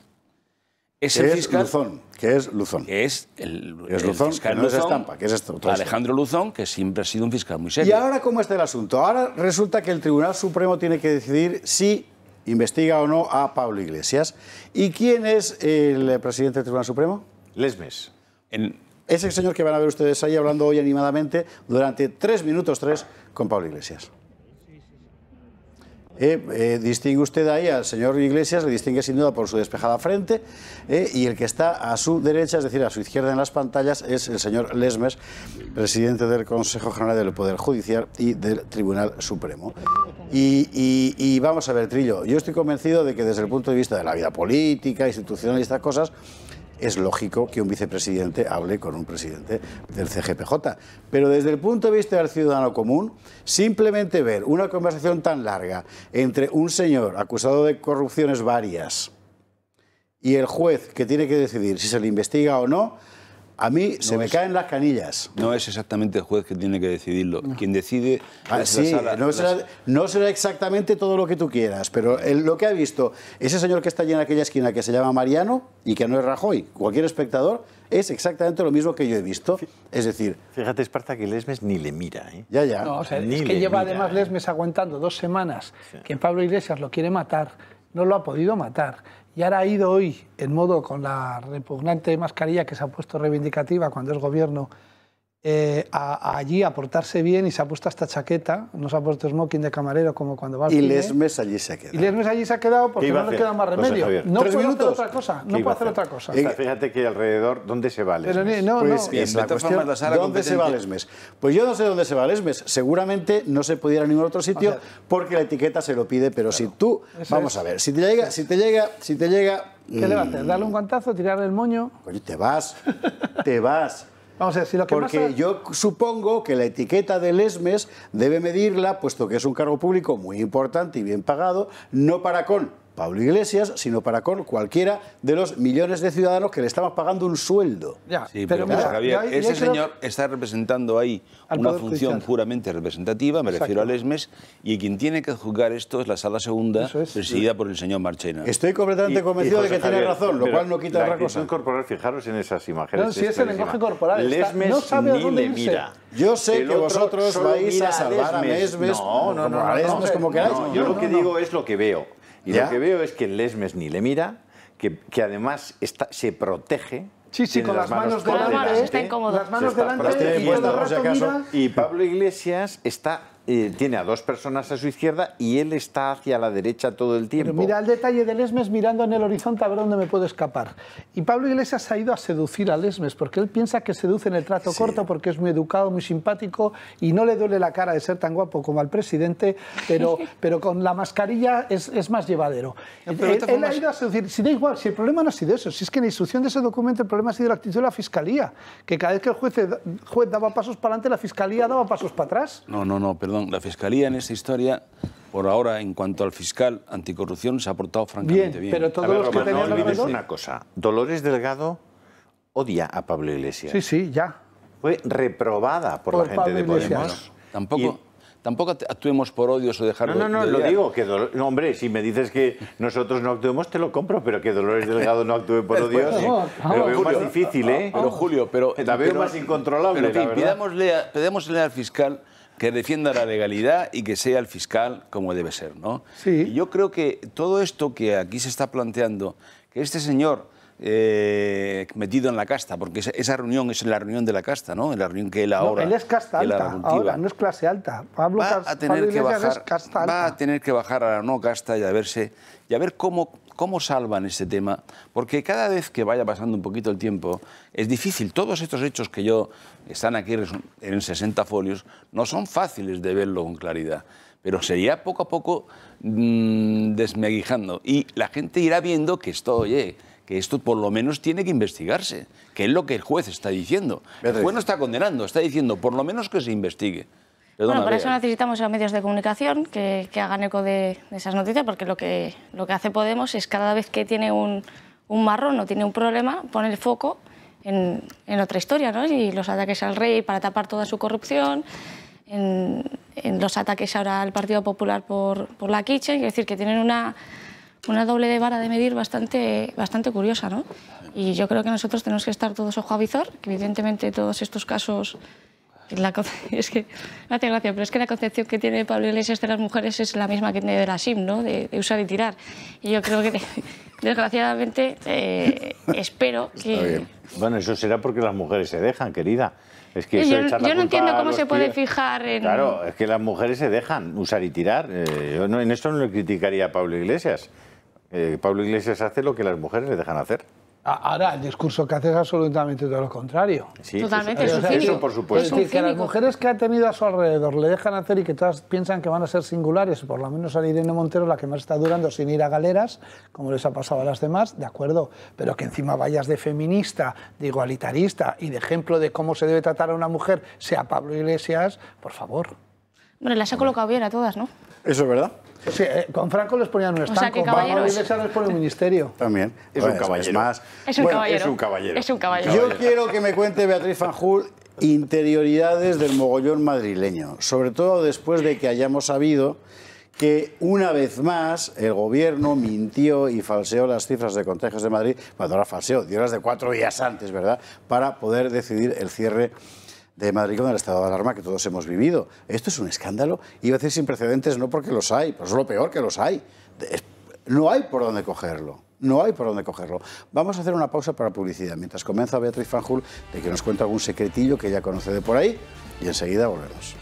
es Luzón, que es Luzón. es Luzón, fiscal no es estampa, que es esto, Alejandro Luzón, que siempre ha sido un fiscal muy serio. ¿Y ahora cómo está el asunto? Ahora resulta que el Tribunal Supremo tiene que decidir si investiga o no a Pablo Iglesias. ¿Y quién es el presidente del Tribunal Supremo? Lesmes. En... Es el señor que van a ver ustedes ahí hablando hoy animadamente durante tres minutos tres con Pablo Iglesias. Eh, eh, distingue usted ahí al señor Iglesias, le distingue sin duda por su despejada frente, eh, y el que está a su derecha, es decir, a su izquierda en las pantallas, es el señor Lesmes, presidente del Consejo General del Poder Judicial y del Tribunal Supremo. Y, y vamos a ver, Trillo, yo estoy convencido de que desde el punto de vista de la vida política, institucional y estas cosas, es lógico que un vicepresidente hable con un presidente del CGPJ. Pero desde el punto de vista del ciudadano común, simplemente ver una conversación tan larga entre un señor acusado de corrupciones varias y el juez que tiene que decidir si se le investiga o no, a mí se me caen las canillas. No es exactamente el juez que tiene que decidirlo. Quien decide ah, no, será, exactamente todo lo que tú quieras, pero lo que ha visto ese señor que está allí en aquella esquina que se llama Mariano y que no es Rajoy, cualquier espectador, es exactamente lo mismo que yo he visto. Es decir... Fíjate, Esparta, que Lesmes ni le mira. ¿eh? Ya, ya. es que lleva además Lesmes aguantando dos semanas que Pablo Iglesias lo quiere matar, no lo ha podido matar y ahora ha ido hoy, en modo con la repugnante mascarilla que se ha puesto reivindicativa cuando es gobierno eh, allí a portarse bien y se ha puesto esta chaqueta, no se ha puesto smoking de camarero como cuando va al Y Lesmes allí se ha quedado. Y Les allí se ha quedado porque no le queda más remedio. no puede hacer otra cosa, no puede hacer otra cosa. fíjate que alrededor, ¿dónde se va Lesmes? No, pues, ¿dónde se Pues yo no sé dónde se va Lesmes seguramente no se pudiera a ningún otro sitio porque la etiqueta se lo pide, pero si tú, vamos a ver, si te llega, si te llega, si te llega ¿Qué le va a hacer? Mm. ¿Darle un guantazo? ¿Tirarle el moño? Coño, pues te vas, te vas. Porque yo supongo que la etiqueta del ESMES debe medirla, puesto que es un cargo público muy importante y bien pagado, no para con Pablo Iglesias, sino para cualquiera de los millones de ciudadanos que le estamos pagando un sueldo. ese señor está representando ahí una función puramente representativa, me refiero al ESMES, y quien tiene que juzgar esto es la sala segunda, presidida por el señor Marchena. Estoy completamente convencido de que tiene razón, lo cual no quita la otra cosa. corporal, fijaros en esas imágenes. No, si es el lenguaje corporal, no sabe ni le mira. Yo sé que vosotros vais a salvar a Lesmes. no, no, no, como queráis. Yo lo que digo es lo que veo. Y lo que veo es que Lesmes ni le mira, que, que además está, se protege. Sí, sí, con las, manos, delante. Las manos delante. Las manos delante y Pablo Iglesias está eh, tiene a dos personas a su izquierda y él está hacia la derecha todo el tiempo. Pero mira, el detalle de Lesmes mirando en el horizonte a ver dónde me puedo escapar. Y Pablo Iglesias ha ido a seducir a Lesmes porque él piensa que seduce en el trato corto porque es muy educado, muy simpático y no le duele la cara de ser tan guapo como al presidente, pero, pero con la mascarilla es, es más llevadero. Él, ha ido a seducir. Si da igual, si el problema no ha sido eso, si es que en la instrucción de ese documento el problema ha sido la actitud de la fiscalía, que cada vez que el juez, el juez daba pasos para adelante, la fiscalía daba pasos para atrás. No, no, no, perdón la Fiscalía en esta historia por ahora, en cuanto al fiscal anticorrupción, se ha portado francamente bien. Pero todos los que no una cosa. Dolores Delgado odia a Pablo Iglesias. Sí, sí, ya. Fue reprobada por, la gente de Podemos. Tampoco... Tampoco actuemos por odios o dejarlo... No, no, no, lo digo, que hombre, si me dices que nosotros no actuemos, te lo compro, pero que Dolores Delgado no actúe por odios, lo veo más difícil, ¿eh? Pero Julio, pero... La veo más incontrolable, pero, en la al fiscal que defienda la legalidad y que sea el fiscal como debe ser, ¿no? Sí. Y yo creo que todo esto que aquí se está planteando, que este señor eh, metido en la casta, porque esa, reunión es la reunión de la casta, ¿no? la reunión que él ahora. él es casta alta, ahora, no es clase alta. Pablo va a tener que bajar, Va a tener que bajar a la no casta y a verse y a ver cómo ¿Cómo salvan este tema? Porque cada vez que vaya pasando un poquito el tiempo, es difícil. Todos estos hechos que yo están aquí en 60 folios no son fáciles de verlo con claridad, pero sería poco a poco mm, desmeguijando. Y la gente irá viendo que esto, oye, que esto por lo menos tiene que investigarse, que es lo que el juez está diciendo. El juez no está condenando, está diciendo por lo menos que se investigue bueno, por eso necesitamos a los medios de comunicación que, hagan eco de, esas noticias, porque lo que, lo que hace Podemos es cada vez que tiene un, marrón o tiene un problema, pone el foco en, en, otra historia, ¿no? Y los ataques al rey para tapar toda su corrupción, en, los ataques ahora al Partido Popular por, por la quiche, es decir, que tienen una, una doble de vara de medir bastante, bastante curiosa, ¿no? Y yo creo que nosotros tenemos que estar todos ojo a visor, que evidentemente todos estos casos la es que no hace gracia, pero es que la concepción que tiene Pablo Iglesias de las mujeres es la misma que tiene de la SIM, ¿no? De, usar y tirar. Y yo creo que, desgraciadamente, eh, espero que... Bueno, eso será porque las mujeres se dejan, querida. Es que yo, yo no entiendo cómo se puede fijar en... Claro, es que las mujeres se dejan usar y tirar. Eh, yo no, en esto no le criticaría a Pablo Iglesias. Eh, Pablo Iglesias hace lo que las mujeres le dejan hacer. Ahora, el discurso que hace es absolutamente todo lo contrario. Totalmente, es, por supuesto. Es decir, que las mujeres que ha tenido a su alrededor le dejan hacer y que todas piensan que van a ser singulares, por lo menos a Irene Montero, la que más está durando sin ir a galeras, como les ha pasado a las demás, de acuerdo, pero que encima vayas de feminista, de igualitarista y de ejemplo de cómo se debe tratar a una mujer, sea Pablo Iglesias, por favor. Bueno, las ha colocado bien a todas, ¿no? Eso es verdad. Eh, con Franco les ponían un estanco, o sea, un ministerio. También. Es un caballero. Es, es, un caballero. es un caballero. Yo quiero que me cuente Beatriz Fanjul interioridades del mogollón madrileño, sobre todo después de que hayamos sabido que una vez más el gobierno mintió y falseó las cifras de contagios de Madrid, cuando ahora falseó, dio las de cuatro días antes, ¿verdad?, para poder decidir el cierre de Madrid con el estado de alarma que todos hemos vivido. Esto es un escándalo, iba a decir sin precedentes, no porque los hay, pero es lo peor que los hay. No hay por dónde cogerlo. No hay por dónde cogerlo. Vamos a hacer una pausa para publicidad, mientras comienza Beatriz Fanjul de que nos cuenta algún secretillo que ya conoce de por ahí y enseguida volvemos.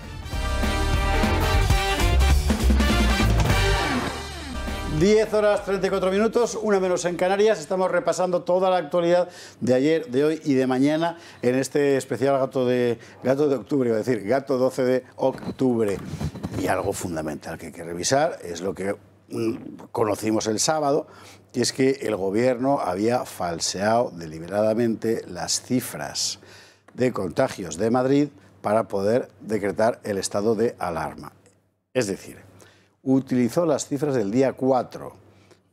10 horas 34 minutos, una menos en Canarias. Estamos repasando toda la actualidad de ayer, de hoy y de mañana en este especial gato de, gato de octubre, es decir, gato 12 de octubre. Y algo fundamental que hay que revisar es lo que mm, conocimos el sábado, y es que el gobierno había falseado deliberadamente las cifras de contagios de Madrid para poder decretar el estado de alarma. Es decir, utilizó las cifras del día 4,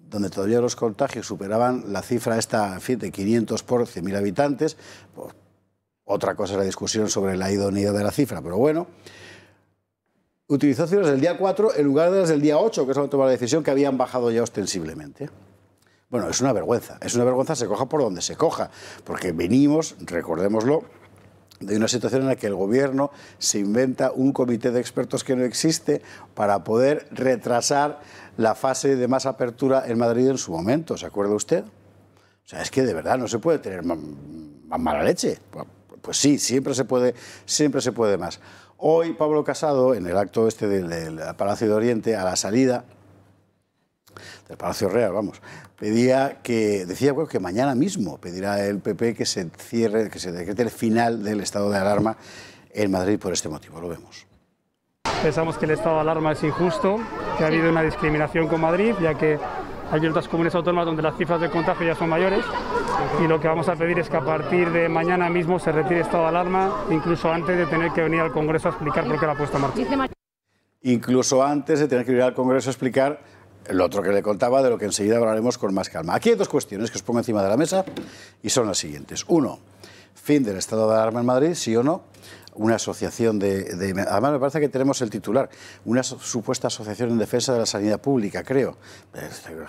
donde todavía los contagios superaban la cifra esta, de 500 por 100.000 habitantes. Pues, otra cosa es la discusión sobre la idoneidad de la cifra, pero bueno. Utilizó cifras del día 4 en lugar de las del día 8, que es donde tomó la decisión, que habían bajado ya ostensiblemente. Bueno, es una vergüenza. Es una vergüenza, se coja por donde se coja, porque venimos, recordémoslo, de una situación en la que el gobierno se inventa un comité de expertos que no existe para poder retrasar la fase de más apertura en Madrid en su momento, ¿se acuerda usted? O sea, es que de verdad no se puede tener más, mala leche. Pues sí, siempre se puede, siempre se puede más. Hoy Pablo Casado, en el acto este del Palacio de Oriente, a la salida, del Palacio Real, vamos, pedía que, decía que mañana mismo pedirá el PP que se cierre, que se decrete el final del estado de alarma en Madrid por este motivo. Lo vemos. Pensamos que el estado de alarma es injusto, que ha habido una discriminación con Madrid, ya que hay otras comunidades autónomas donde las cifras de contagio ya son mayores y lo que vamos a pedir es que a partir de mañana mismo se retire estado de alarma, incluso antes de tener que venir al Congreso a explicar por qué la ha puesto en marcha. Incluso antes de tener que venir al Congreso a explicar lo otro que le contaba, de lo que enseguida hablaremos con más calma. Aquí hay dos cuestiones que os pongo encima de la mesa y son las siguientes. Uno, fin del estado de alarma en Madrid, sí o no. Una asociación de, Además, me parece que tenemos el titular. Una supuesta asociación en defensa de la sanidad pública, creo.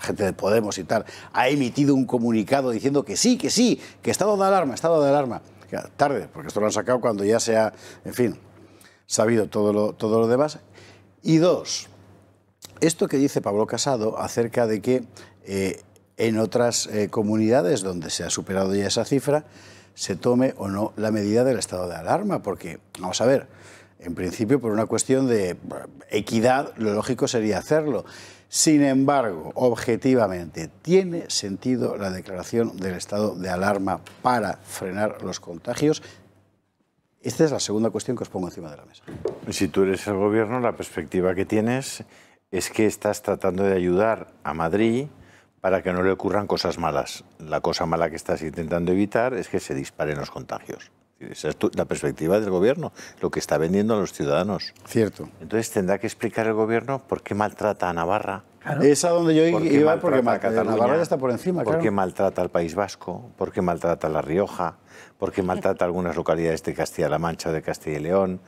Gente de Podemos y tal. Ha emitido un comunicado diciendo que sí, que sí, que estado de alarma, estado de alarma. Tarde, porque esto lo han sacado cuando ya se ha, en fin, sabido todo todo lo demás. Y dos, esto que dice Pablo Casado acerca de que eh, en otras eh, comunidades donde se ha superado ya esa cifra, se tome o no la medida del estado de alarma, porque, vamos a ver, en principio por una cuestión de eh, equidad, lo lógico sería hacerlo. Sin embargo, objetivamente, ¿tiene sentido la declaración del estado de alarma para frenar los contagios? Esta es la segunda cuestión que os pongo encima de la mesa. Si tú eres el gobierno, la perspectiva que tienes es que estás tratando de ayudar a Madrid para que no le ocurran cosas malas. La cosa mala que estás intentando evitar es que se disparen los contagios. Esa es la perspectiva del gobierno, lo que está vendiendo a los ciudadanos. Cierto. Entonces tendrá que explicar el gobierno por qué maltrata a Navarra. Es a donde yo iba porque eh, Navarra ya está por encima. Por qué maltrata al País Vasco, por qué maltrata a La Rioja, por qué maltrata a algunas localidades de Castilla-La Mancha, de Castilla y León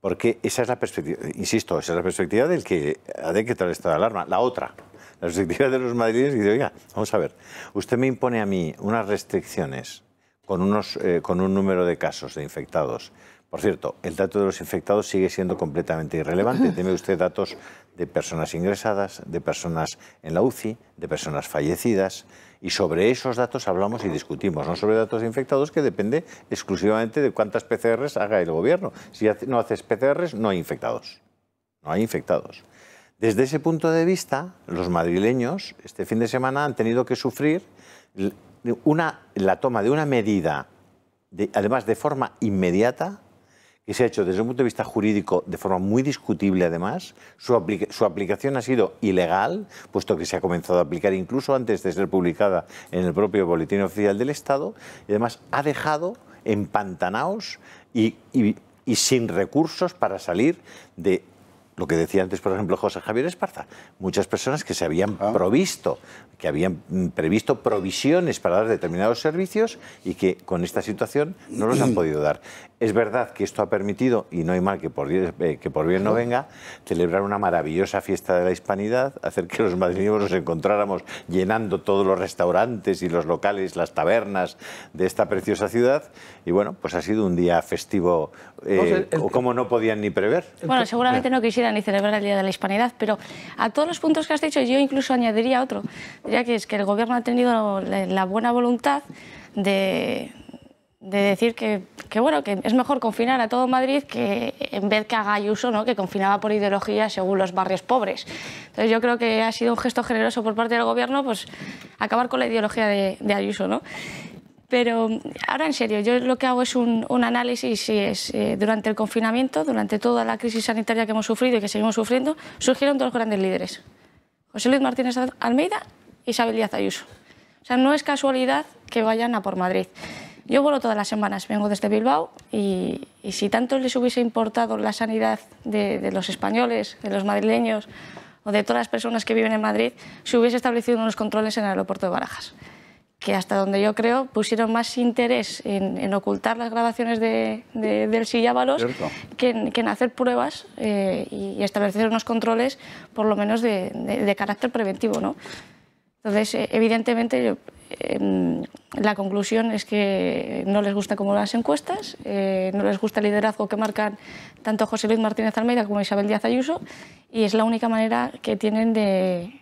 porque esa es la perspectiva, insisto, esa es la perspectiva del que ha de quitar esta alarma. La otra, la perspectiva de los madrileños, y dice, oiga, vamos a ver, usted me impone a mí unas restricciones con, unos, eh, con un número de casos de infectados. Por cierto, el dato de los infectados sigue siendo completamente irrelevante. Tiene usted datos de personas ingresadas, de personas en la UCI, de personas fallecidas y sobre esos datos hablamos y discutimos, no sobre datos infectados que depende exclusivamente de cuántas PCRs haga el gobierno. Si no haces PCRs, no hay infectados. No hay infectados. Desde ese punto de vista, los madrileños este fin de semana han tenido que sufrir la toma de una medida, además de forma inmediata, y se ha hecho desde un punto de vista jurídico de forma muy discutible además. Su, aplicación ha sido ilegal, puesto que se ha comenzado a aplicar incluso antes de ser publicada en el propio Boletín Oficial del Estado y además ha dejado empantanaos y, y, sin recursos para salir de lo que decía antes, por ejemplo, José Javier Esparza, muchas personas que se habían ah. provisto, que habían previsto provisiones para dar determinados servicios y que con esta situación no los han podido dar. Es verdad que esto ha permitido, y no hay mal que por, bien eh, no venga, celebrar una maravillosa fiesta de la hispanidad, hacer que los madrileños nos encontráramos llenando todos los restaurantes y los locales, las tabernas de esta preciosa ciudad. Y bueno, pues ha sido un día festivo, eh, como no podían ni prever. Bueno, seguramente no quisieran ni celebrar el Día de la Hispanidad, pero a todos los puntos que has dicho yo incluso añadiría otro, ya que es que el gobierno ha tenido la buena voluntad de de decir que, bueno, que es mejor confinar a todo Madrid que en vez que haga Ayuso, ¿no? que confinaba por ideología según los barrios pobres. Entonces yo creo que ha sido un gesto generoso por parte del gobierno pues, acabar con la ideología de, Ayuso. ¿no? Pero ahora en serio, yo lo que hago es un, análisis y es eh, durante el confinamiento, durante toda la crisis sanitaria que hemos sufrido y que seguimos sufriendo, surgieron dos grandes líderes, José Luis Martínez Almeida y Isabel Díaz Ayuso. O sea, no es casualidad que vayan a por Madrid. Yo vuelo todas las semanas, vengo desde Bilbao y, si tanto les hubiese importado la sanidad de, los españoles, de los madrileños o de todas las personas que viven en Madrid, se hubiese establecido unos controles en el aeropuerto de Barajas que hasta donde yo creo pusieron más interés en, ocultar las grabaciones del sillábalos que en, hacer pruebas eh, y establecer unos controles, por lo menos de, carácter preventivo. ¿no? Entonces, eh, evidentemente, em, la conclusión es que no les gusta como las encuestas, eh, no les gusta el liderazgo que marcan tanto José Luis Martínez Almeida como Isabel Díaz Ayuso, y es la única manera que tienen de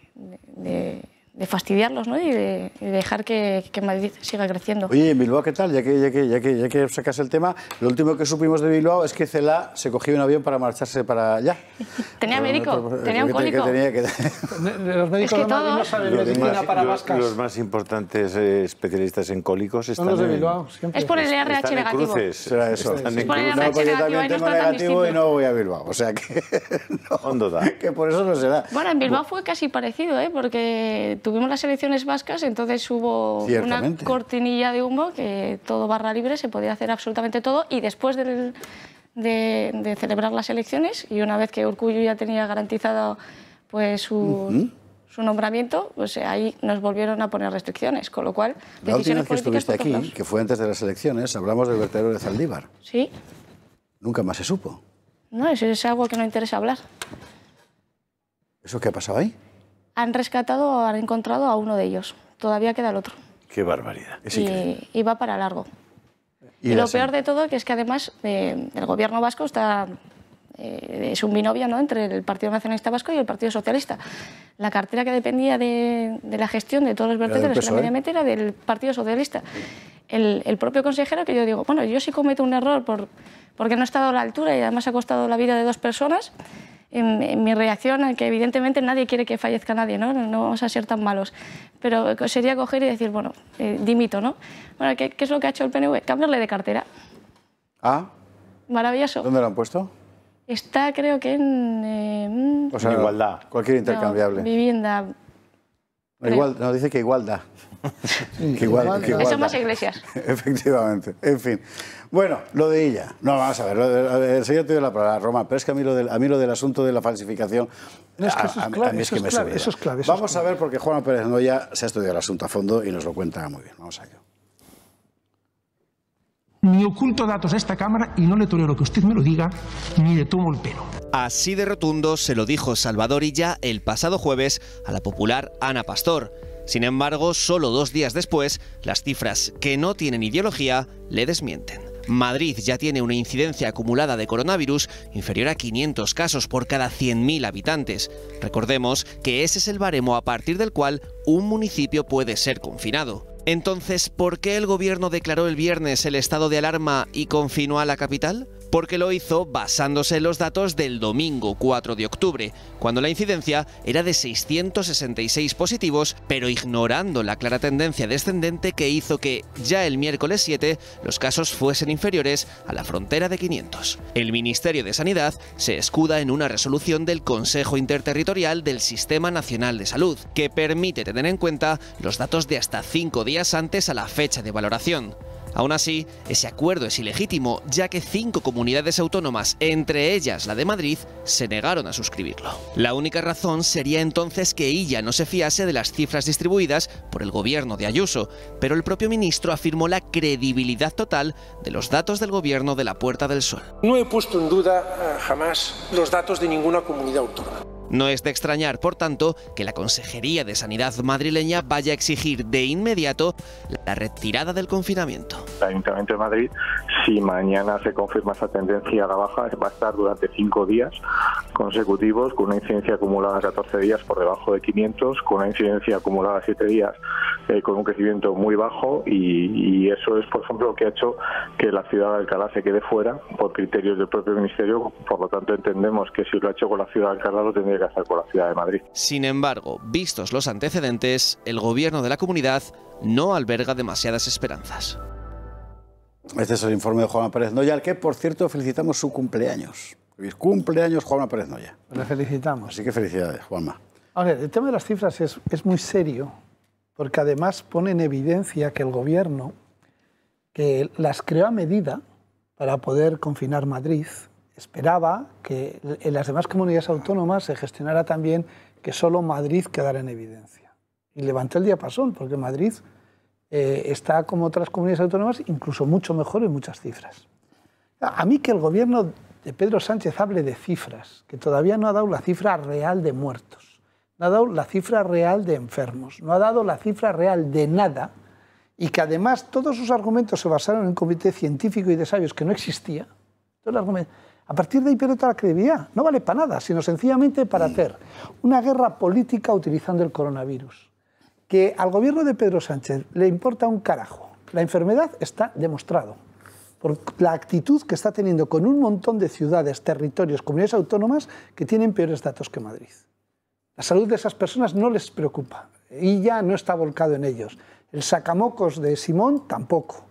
de fastidiarlos ¿no? y, de, dejar que, Madrid siga creciendo. Oye, en Bilbao qué tal? Ya que, ya, que, ya, que, ya que sacas el tema, lo último que supimos de Bilbao es que Cela se cogió un avión para marcharse para allá. Tenía médico, tenía un cólico. De los médicos que no saben los medicina más, para vascas. Los, más importantes eh, especialistas en cólicos están los de Bilbao, siempre. Es por el RH negativo. Será eso. Es por el RH negativo y no Y no voy a Bilbao, o sea que... no, que por eso no se da. Bueno, en Bilbao fue casi parecido, ¿eh? porque tuvimos las elecciones vascas, entonces hubo una cortinilla de humo que todo barra libre, se podía hacer absolutamente todo y después de, celebrar las elecciones y una vez que Urcuyo ya tenía garantizado pues, su, nombramiento, pues ahí nos volvieron a poner restricciones, con lo cual... La última vez que estuviste aquí, que fue antes de las elecciones, hablamos del vertedero de Zaldívar. Sí. Nunca más se supo. No, eso es algo que no interesa hablar. ¿Eso qué ha pasado ahí? Han rescatado, han encontrado a uno de ellos. Todavía queda el otro. Qué barbaridad. y, va para largo. Y, lo peor de todo que es que además eh, el gobierno vasco está eh, es un binomio ¿no? entre el Partido Nacionalista Vasco y el Partido Socialista. La cartera que dependía de, la gestión de todos los vertederos en la media meta era del Partido Socialista. El, el, propio consejero que yo digo, bueno, yo sí cometo un error por, porque no he estado a la altura y además ha costado la vida de dos personas, en, mi reacción, que evidentemente nadie quiere que fallezca nadie, ¿no? ¿no? vamos a ser tan malos. Pero sería coger y decir, bueno, eh, dimito, ¿no? Bueno, ¿qué, es lo que ha hecho el PNV? Cambiarle de cartera. ¿Ah? Maravilloso. ¿Dónde lo han puesto? Está, creo que en... Eh, mm, o sea, en igualdad. Cualquier intercambiable. vivienda, Igual, nos dice que da, que igual, que Somos iglesias. Efectivamente. En fin. Bueno, lo de ella. No, vamos a ver. el señor te dio la palabra, Roma, pero es que a mí lo del, a del asunto de la falsificación. No, es que eso es clave. Eso es Vamos a ver, porque Juan Pérez Noya se ha estudiado el asunto a fondo y nos lo cuenta muy bien. Vamos ver ni oculto datos a esta Cámara y no le tolero que usted me lo diga ni le tomo el pelo. Así de rotundo se lo dijo Salvador Illa el pasado jueves a la popular Ana Pastor. Sin embargo, solo dos días después, las cifras que no tienen ideología le desmienten. Madrid ya tiene una incidencia acumulada de coronavirus inferior a 500 casos por cada 100.000 habitantes. Recordemos que ese es el baremo a partir del cual un municipio puede ser confinado. Entonces, ¿por qué el gobierno declaró el viernes el estado de alarma y confinó a la capital? porque lo hizo basándose en los datos del domingo 4 de octubre, cuando la incidencia era de 666 positivos, pero ignorando la clara tendencia descendente que hizo que, ya el miércoles 7, los casos fuesen inferiores a la frontera de 500. El Ministerio de Sanidad se escuda en una resolución del Consejo Interterritorial del Sistema Nacional de Salud, que permite tener en cuenta los datos de hasta cinco días antes a la fecha de valoración. Aún así, ese acuerdo es ilegítimo, ya que cinco comunidades autónomas, entre ellas la de Madrid, se negaron a suscribirlo. La única razón sería entonces que ella no se fiase de las cifras distribuidas por el gobierno de Ayuso, pero el propio ministro afirmó la credibilidad total de los datos del gobierno de la Puerta del Sol. No he puesto en duda eh, jamás los datos de ninguna comunidad autónoma. No es de extrañar, por tanto, que la Consejería de Sanidad madrileña vaya a exigir de inmediato la retirada del confinamiento. El Ayuntamiento de Madrid, si mañana se confirma esa tendencia a la baja, va a estar durante cinco días consecutivos con una incidencia acumulada 14 días por debajo de 500, con una incidencia acumulada 7 días eh, con un crecimiento muy bajo y, y, eso es, por ejemplo, lo que ha hecho que la ciudad de Alcalá se quede fuera por criterios del propio Ministerio. Por lo tanto, entendemos que si lo ha hecho con la ciudad de Alcalá lo tendría la ciudad de Madrid. Sin embargo, vistos los antecedentes, el gobierno de la comunidad no alberga demasiadas esperanzas. Este es el informe de Juan Pérez Noya, al que, por cierto, felicitamos su cumpleaños. cumpleaños, Juana Pérez Noya. Le felicitamos. Así que felicidades, Juanma. el tema de las cifras es muy serio, porque además pone en evidencia que el gobierno, que las creó a medida para poder confinar Madrid, esperaba que en las demás comunidades autónomas se gestionara también que solo Madrid quedara en evidencia. Y levanté el diapasón, porque Madrid eh, está como otras comunidades autónomas, incluso mucho mejor en muchas cifras. A mí que el gobierno de Pedro Sánchez hable de cifras, que todavía no ha dado la cifra real de muertos, no ha dado la cifra real de enfermos, no ha dado la cifra real de nada, y que además todos sus argumentos se basaron en un comité científico y de sabios que no existía. Todo a partir de ahí pierde la credibilidad. No vale para nada, sino sencillamente para hacer una guerra política utilizando el coronavirus. Que al gobierno de Pedro Sánchez le importa un carajo. La enfermedad está demostrado. Por la actitud que está teniendo con un montón de ciudades, territorios, comunidades autónomas que tienen peores datos que Madrid. La salud de esas personas no les preocupa. Y ya no está volcado en ellos. El sacamocos de Simón tampoco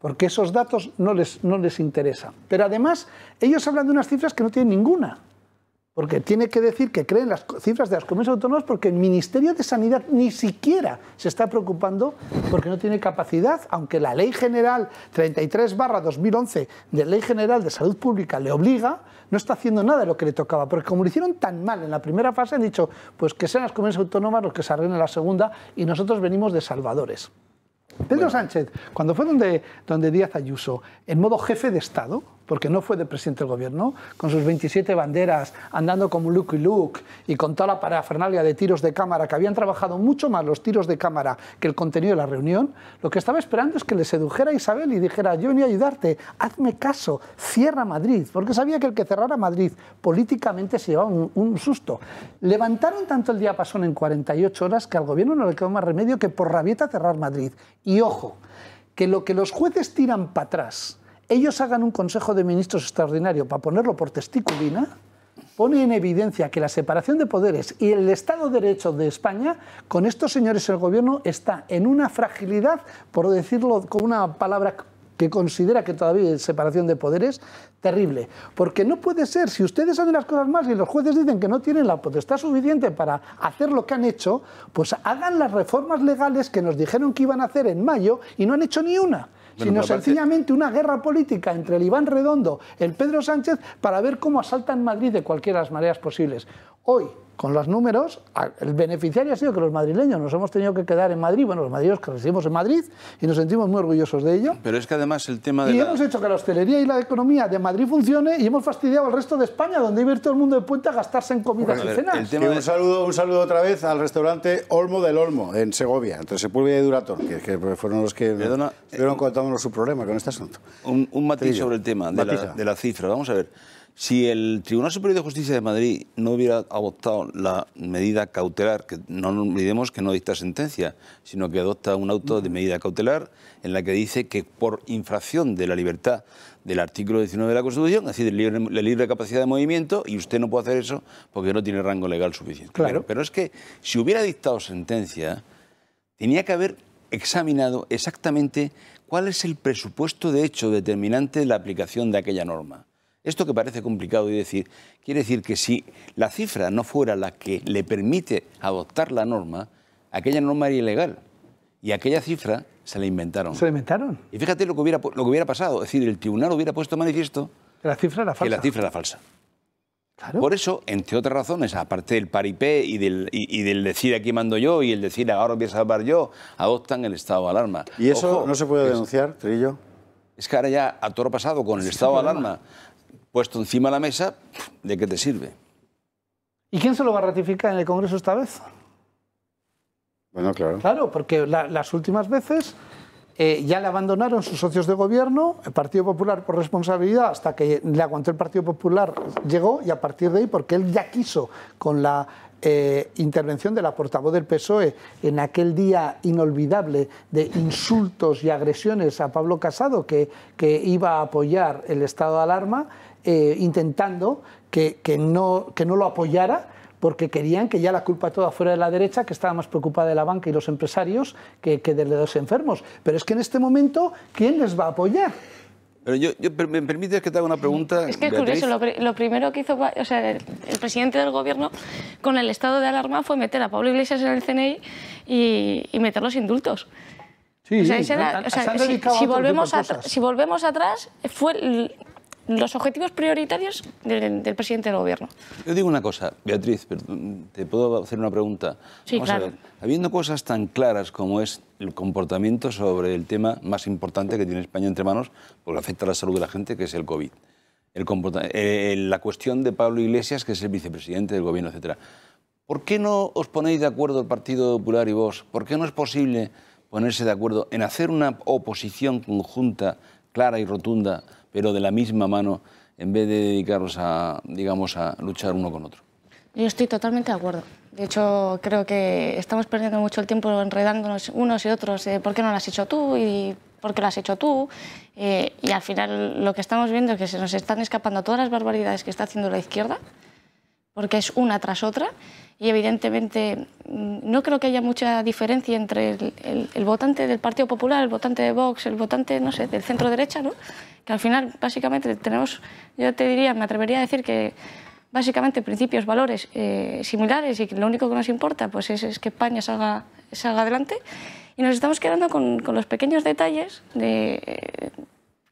porque esos datos no les, no les interesan. Pero además, ellos hablan de unas cifras que no tienen ninguna, porque tiene que decir que creen las cifras de las comunidades autónomas porque el Ministerio de Sanidad ni siquiera se está preocupando porque no tiene capacidad, aunque la Ley General 33 2011 de Ley General de Salud Pública le obliga, no está haciendo nada de lo que le tocaba, porque como lo hicieron tan mal en la primera fase, han dicho, pues que sean las comunidades autónomas los que se en la segunda y nosotros venimos de salvadores. Pedro Sánchez, cuando fue donde, donde Díaz Ayuso, en modo jefe de Estado, porque no fue de presidente del gobierno, con sus 27 banderas, andando como look y look y con toda la parafernalia de tiros de cámara, que habían trabajado mucho más los tiros de cámara que el contenido de la reunión, lo que estaba esperando es que le sedujera a Isabel y dijera, yo ni ayudarte, hazme caso, cierra Madrid, porque sabía que el que cerrara Madrid políticamente se llevaba un, un susto. Levantaron tanto el día diapasón en 48 horas que al gobierno no le quedó más remedio que por rabieta cerrar Madrid. Y ojo, que lo que los jueces tiran para atrás, ellos hagan un Consejo de Ministros extraordinario para ponerlo por testiculina, pone en evidencia que la separación de poderes y el Estado de Derecho de España, con estos señores el gobierno está en una fragilidad, por decirlo con una palabra que considera que todavía es separación de poderes, terrible. Porque no puede ser, si ustedes hacen las cosas mal y los jueces dicen que no tienen la potestad suficiente para hacer lo que han hecho, pues hagan las reformas legales que nos dijeron que iban a hacer en mayo y no han hecho ni una sino sencillamente una guerra política entre el Iván Redondo, el Pedro Sánchez, para ver cómo asaltan Madrid de cualquiera de las maneras posibles. Hoy, con los números, el beneficiario ha sido que los madrileños nos hemos tenido que quedar en Madrid, bueno, los madrileños que residimos en Madrid y nos sentimos muy orgullosos de ello. Pero es que además el tema de... Y hemos hecho que la hostelería y la economía de Madrid funcione y hemos fastidiado al resto de España, donde iba todo el mundo de puente a gastarse en comidas y cenas. un, saludo, un saludo otra vez al restaurante Olmo del Olmo, en Segovia, entre Sepúlveda y Durator, que, fueron los que fueron eh, contándonos su problema con este asunto. Un, un matiz sobre el tema de la, de la cifra, vamos a ver. Si el Tribunal Superior de Justicia de Madrid no hubiera adoptado la medida cautelar, que no olvidemos que no dicta sentencia, sino que adopta un auto de medida cautelar en la que dice que por infracción de la libertad del artículo 19 de la Constitución, es decir, la libre capacidad de movimiento, y usted no puede hacer eso porque no tiene rango legal suficiente. Claro. pero es que si hubiera dictado sentencia, tenía que haber examinado exactamente cuál es el presupuesto de hecho determinante de la aplicación de aquella norma. Esto que parece complicado de decir, quiere decir que si la cifra no fuera la que le permite adoptar la norma, aquella norma era ilegal. Y aquella cifra se la inventaron. ¿Se la inventaron? Y fíjate lo que hubiera, lo que hubiera pasado. Es decir, el tribunal hubiera puesto manifiesto la cifra era falsa. que la cifra era falsa. Por eso, entre otras razones, aparte del paripé y del, y, del, decir aquí mando yo y el decir ahora voy a salvar yo, adoptan el estado de alarma. ¿Y eso no se puede denunciar, Trillo? Es que ahora ya a toro pasado con el estado de alarma puesto encima de la mesa, ¿de qué te sirve? ¿Y quién se lo va a ratificar en el Congreso esta vez? Bueno, claro. Claro, porque las últimas veces eh, ya le abandonaron sus socios de gobierno, el Partido Popular por responsabilidad, hasta que le aguantó el Partido Popular, llegó y a partir de ahí, porque él ya quiso con la eh, intervención de la portavoz del PSOE en aquel día inolvidable de insultos y agresiones a Pablo Casado, que, que iba a apoyar el estado de alarma, eh, intentando que, no, que no lo apoyara porque querían que ya la culpa toda fuera de la derecha, que estaba más preocupada de la banca y los empresarios que, que de los enfermos. Pero es que en este momento, ¿quién les va a apoyar? Pero yo, ¿me permites que te haga una pregunta? Es que es curioso, lo, primero que hizo el, presidente del gobierno con el estado de alarma fue meter a Pablo Iglesias en el CNI y, meter los indultos. si, volvemos si, volvemos atrás, fue los objetivos prioritarios del, presidente del gobierno. Yo digo una cosa, Beatriz, te puedo hacer una pregunta. Sí, claro. habiendo cosas tan claras como es el comportamiento sobre el tema más importante que tiene España entre manos, porque afecta a la salud de la gente, que es el COVID. El eh, la cuestión de Pablo Iglesias, que es el vicepresidente del gobierno, etc. ¿Por qué no os ponéis de acuerdo el Partido Popular y vos? ¿Por qué no es posible ponerse de acuerdo en hacer una oposición conjunta, clara y rotunda? pero de la misma mano, en vez de dedicarnos a, digamos, a luchar uno con otro. Yo estoy totalmente de acuerdo. De hecho, creo que estamos perdiendo mucho el tiempo enredándonos unos y otros. Eh, ¿Por qué no lo has hecho tú? ¿Y por qué lo has hecho tú? Eh, y al final lo que estamos viendo es que se nos están escapando todas las barbaridades que está haciendo la izquierda, porque es una tras otra y evidentemente mm, no creo que haya mucha diferencia entre el, votante del Partido Popular, el votante de Vox, el votante, no sé, del centro derecha, ¿no? que al final básicamente tenemos, yo te diría, me atrevería a decir que básicamente principios, valores eh, similares y que lo único que nos importa pues es, que España salga, salga adelante y nos estamos quedando con, los pequeños detalles de eh,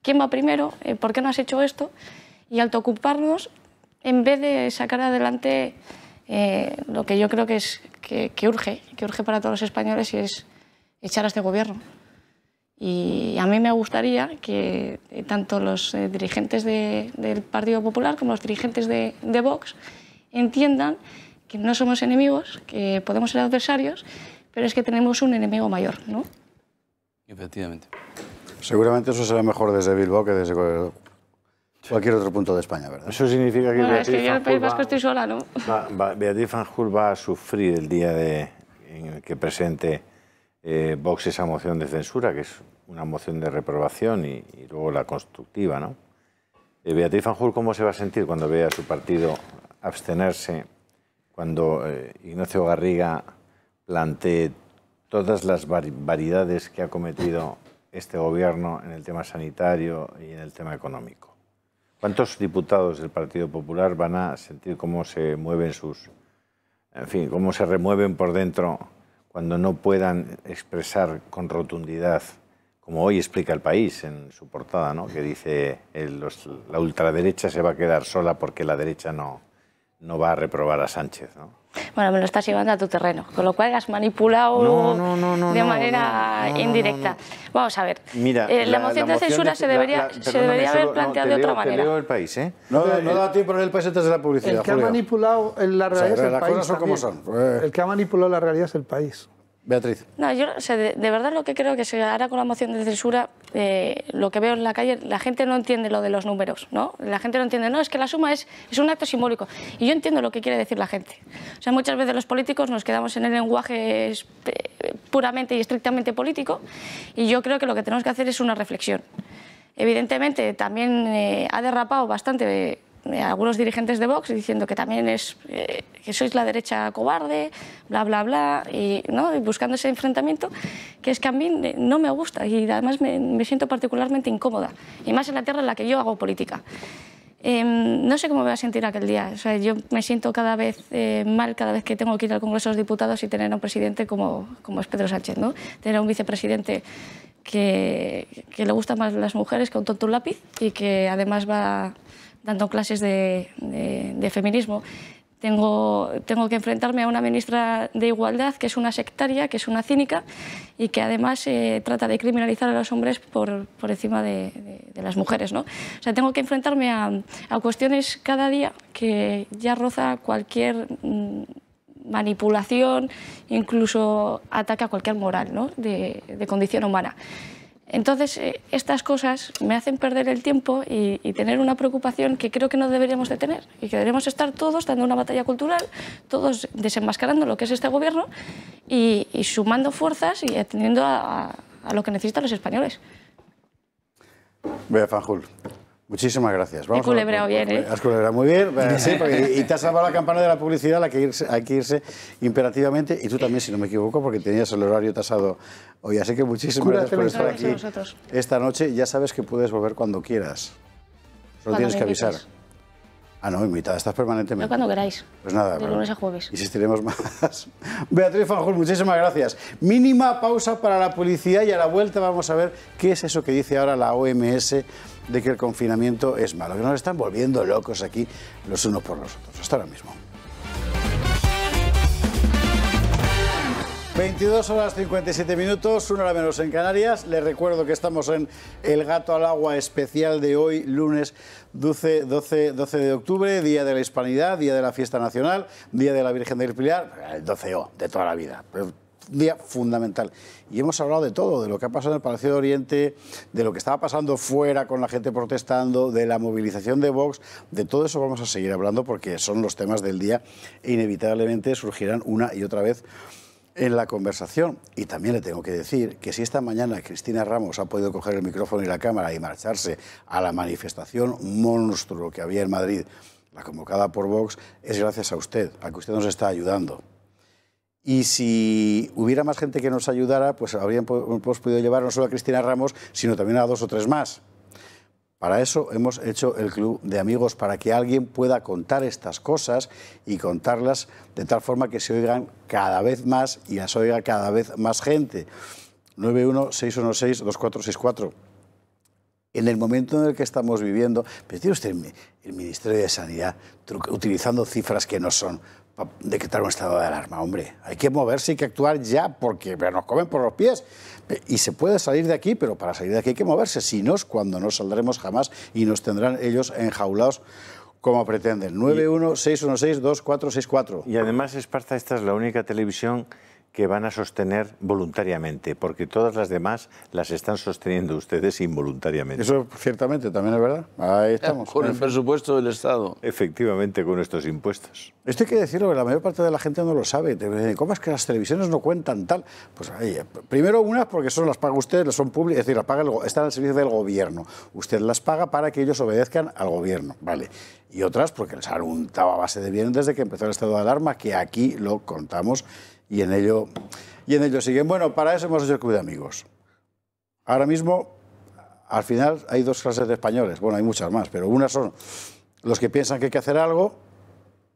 quién va primero, eh, por qué no has hecho esto y ocuparnos en vez de sacar adelante... Eh, lo que yo creo que, es, que, urge, que urge para todos los españoles es echar a este gobierno. Y a mí me gustaría que tanto los eh, dirigentes del Partido Popular como los dirigentes de, de Vox entiendan que no somos enemigos, que podemos ser adversarios, pero es que tenemos un enemigo mayor, ¿no? Efectivamente. Seguramente eso será mejor desde Bilbao que desde cualquier otro punto de España, ¿verdad? Eso significa que... es que el País Vasco estoy sola, ¿no? Va, va a sufrir el día de, en el que presente eh, Vox esa moción de censura, que es una moción de reprobación y, luego la constructiva, ¿no? Eh, Beatriz Fanjul, ¿cómo se va a sentir cuando vea a su partido abstenerse cuando eh, Ignacio Garriga plantee todas las variedades que ha cometido este gobierno en el tema sanitario y en el tema económico? ¿Cuántos diputados del Partido Popular van a sentir cómo se mueven sus, en fin, cómo se remueven por dentro cuando no puedan expresar con rotundidad, como hoy explica el país en su portada, que dice la ultraderecha se va a quedar sola porque la derecha no, no va a reprobar a Sánchez. ¿no? Bueno, me lo estás llevando a tu terreno, con lo cual has manipulado de manera indirecta. Vamos a ver. Mira, eh, la, moción de censura se debería, se debería haber planteado de otra manera. Te leo el país, ¿eh? No, no, eh, eh, da tiempo en el país antes de la publicidad. El que ha manipulado la realidad es el país. Como son. El que ha manipulado la realidad es el país. Beatriz. No, yo de, verdad lo que creo que se hará con la moción de censura, eh, lo que veo en la calle, la gente no entiende lo de los números, ¿no? La gente no entiende, no, es que la suma es, un acto simbólico. Y yo entiendo lo que quiere decir la gente. O sea, muchas veces los políticos nos quedamos en el lenguaje este, puramente y estrictamente político y yo creo que lo que tenemos que hacer es una reflexión. Evidentemente, también eh, ha derrapado bastante... Eh, eh, algunos dirigentes de Vox diciendo que también es eh, que sois la derecha cobarde, bla bla bla, y, ¿no? y buscando ese enfrentamiento que es que a mí no me gusta y además me, siento particularmente incómoda y más en la tierra en la que yo hago política. Em, no sé cómo me voy a sentir aquel día. O sea, yo me siento cada vez eh, mal cada vez que tengo que ir al Congreso de los Diputados y tener a un presidente como, como es Pedro Sánchez, ¿no? Tener a un vicepresidente que, que le gustan más las mujeres que un tonto un lápiz y que además va dando clases de, feminismo. Tengo, tengo, que enfrentarme a una ministra de Igualdad que es una sectaria, que es una cínica y que además eh, trata de criminalizar a los hombres por, por encima de, las mujeres. ¿no? O sea, tengo que enfrentarme a, cuestiones cada día que ya roza cualquier mm, manipulación, incluso ataca cualquier moral ¿no? de, de condición humana. Entonces, eh, estas cosas me hacen perder el tiempo y, tener una preocupación que creo que no deberíamos de tener y que deberíamos estar todos dando una batalla cultural, todos desenmascarando lo que es este gobierno y, sumando fuerzas y atendiendo a, lo que necesitan los españoles. Bea Fanjul. Muchísimas gracias. Vamos He pues, bien, ¿eh? Has culebrao muy bien. Sí, y te has salvado la campana de la publicidad, la que hay que irse imperativamente. Y tú también, si no me equivoco, porque tenías el horario tasado hoy. Así que muchísimas gracias por estar aquí esta noche. Ya sabes que puedes volver cuando quieras. Solo tienes que avisar. Ah, no, invitada, estás permanentemente. cuando queráis. Pues nada. De lunes a jueves. Insistiremos más. Beatriz Fanjul, muchísimas gracias. Mínima pausa para la policía y a la vuelta vamos a ver qué es eso que dice ahora la OMS de que el confinamiento es malo, que nos están volviendo locos aquí los unos por los otros. Hasta ahora mismo. 22 horas 57 minutos, una hora menos en Canarias. Les recuerdo que estamos en El Gato al Agua especial de hoy, lunes 12, de octubre, Día de la Hispanidad, Día de la Fiesta Nacional, Día de la Virgen del Pilar, el 12O de toda la vida día fundamental. Y hemos hablado de todo, de lo que ha pasado en el Palacio de Oriente, de lo que estaba pasando fuera con la gente protestando, de la movilización de Vox, de todo eso vamos a seguir hablando porque son los temas del día e inevitablemente surgirán una y otra vez en la conversación. Y también le tengo que decir que si esta mañana Cristina Ramos ha podido coger el micrófono y la cámara y marcharse a la manifestación monstruo que había en Madrid, la convocada por Vox, es gracias a usted, a que usted nos está ayudando. Y si hubiera más gente que nos ayudara, pues habríamos podido llevar no solo a Cristina Ramos, sino también a dos o tres más. Para eso hemos hecho el club de amigos, para que alguien pueda contar estas cosas y contarlas de tal forma que se oigan cada vez más y las oiga cada vez más gente. 916162464. En el momento en el que estamos viviendo, pero tiene usted el Ministerio de Sanidad utilizando cifras que no son de tal un estado de alarma, hombre. Hay que moverse, hay que actuar ya, porque nos comen por los pies. Eh, y se puede salir de aquí, pero para salir de aquí hay que moverse. Si no, es cuando no saldremos jamás y nos tendrán ellos enjaulados como pretenden. cuatro Y además, Esparta, esta es la única televisión que van a sostener voluntariamente, porque todas las demás las están sosteniendo ustedes involuntariamente. Eso ciertamente también es verdad. Ahí eh, estamos. Con el eh, presupuesto del Estado. Efectivamente, con estos impuestos. Esto hay que decirlo, la mayor parte de la gente no lo sabe. ¿Cómo es que las televisiones no cuentan tal? Pues primero unas porque son las paga usted, son públicas, es decir, las paga el, están al servicio del gobierno. Usted las paga para que ellos obedezcan al gobierno, ¿vale? Y otras porque les han untado a base de bienes... desde que empezó el estado de alarma, que aquí lo contamos y en ello, y siguen. Bueno, para eso hemos hecho el Club Amigos. Ahora mismo, al final, hay dos clases de españoles. Bueno, hay muchas más, pero una son los que piensan que hay que hacer algo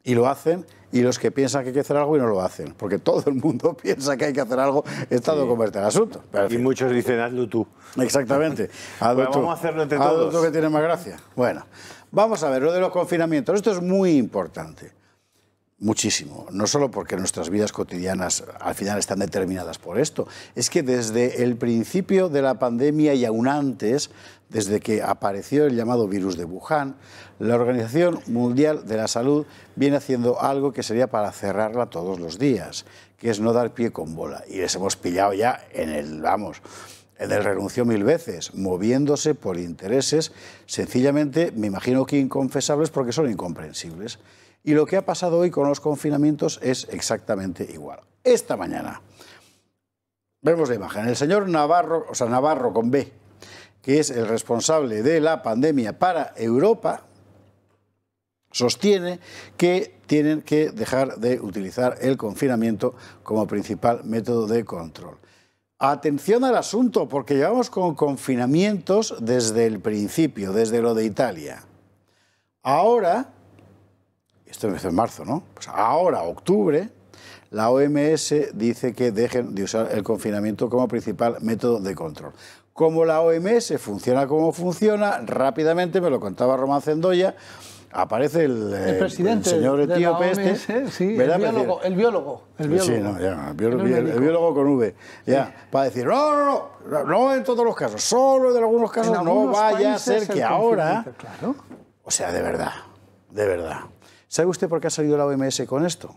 y lo hacen, y los que piensan que hay que hacer algo y no lo hacen. Porque todo el mundo piensa que hay que hacer algo, He estado convierte el asunto. y muchos dicen, hazlo tú. Exactamente. Vamos a hacerlo entre todos. Hazlo tú que tiene más gracia. Bueno, vamos a ver, lo de los confinamientos. Esto es muy importante. Muchísimo. No solo porque nuestras vidas cotidianas al final están determinadas por esto. Es que desde el principio de la pandemia y aún antes, desde que apareció el llamado virus de Wuhan, la Organización Mundial de la Salud viene haciendo algo que sería para cerrarla todos los días, que es no dar pie con bola. Y les hemos pillado ya en el, vamos, en el renunció mil veces, moviéndose por intereses sencillamente, me imagino que inconfesables porque son incomprensibles. Y lo que ha pasado hoy con los confinamientos es exactamente igual. Esta mañana, vemos la imagen, el señor Navarro, o sea, Navarro con B, que es el responsable de la pandemia para Europa, sostiene que tienen que dejar de utilizar el confinamiento como principal método de control. Atención al asunto, porque llevamos con confinamientos desde el principio, desde lo de Italia. Ahora esto empezó en marzo, ¿no? Pues ahora, octubre, la OMS dice que dejen de usar el confinamiento como principal método de control. Como la OMS funciona como funciona, rápidamente, me lo contaba Román Zendoya, aparece el, señor etíope este, el, biólogo, el biólogo, con V, para decir, no, no, no, no en todos los casos, solo en algunos casos, no vaya a ser que ahora, o sea, de verdad, de verdad. ¿Sabe usted por qué ha salido la OMS con esto?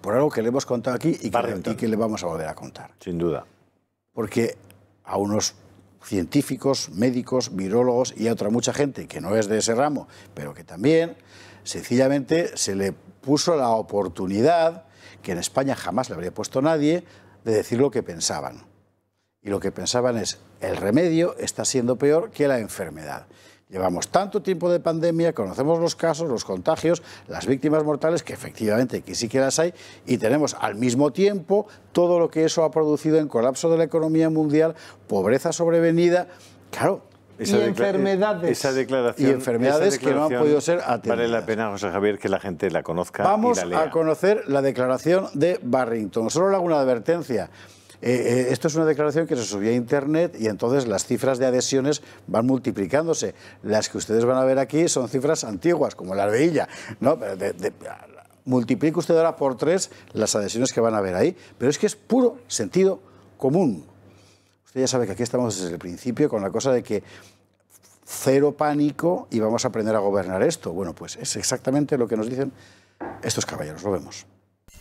Por algo que le hemos contado aquí y que, le vamos a volver a contar. Sin duda. Porque a unos científicos, médicos, virólogos y a otra mucha gente que no es de ese ramo, pero que también sencillamente se le puso la oportunidad, que en España jamás le habría puesto nadie, de decir lo que pensaban. Y lo que pensaban es, el remedio está siendo peor que la enfermedad. Llevamos tanto tiempo de pandemia, conocemos los casos, los contagios, las víctimas mortales, que efectivamente que sí que las hay, y tenemos al mismo tiempo todo lo que eso ha producido en colapso de la economía mundial, pobreza sobrevenida. Claro, esa y enfermedades. Esa declaración, y enfermedades que no han podido ser atendidas. Vale la pena, José Javier, que la gente la conozca. Vamos y la lea. a conocer la declaración de Barrington. Solo le hago una advertencia. Eh, eh, esto es una declaración que se subía a Internet y entonces las cifras de adhesiones van multiplicándose. Las que ustedes van a ver aquí son cifras antiguas, como la arveilla, ¿no? multiplica usted ahora por tres las adhesiones que van a ver ahí, pero es que es puro sentido común. Usted ya sabe que aquí estamos desde el principio con la cosa de que cero pánico y vamos a aprender a gobernar esto. Bueno, pues es exactamente lo que nos dicen estos caballeros, lo vemos.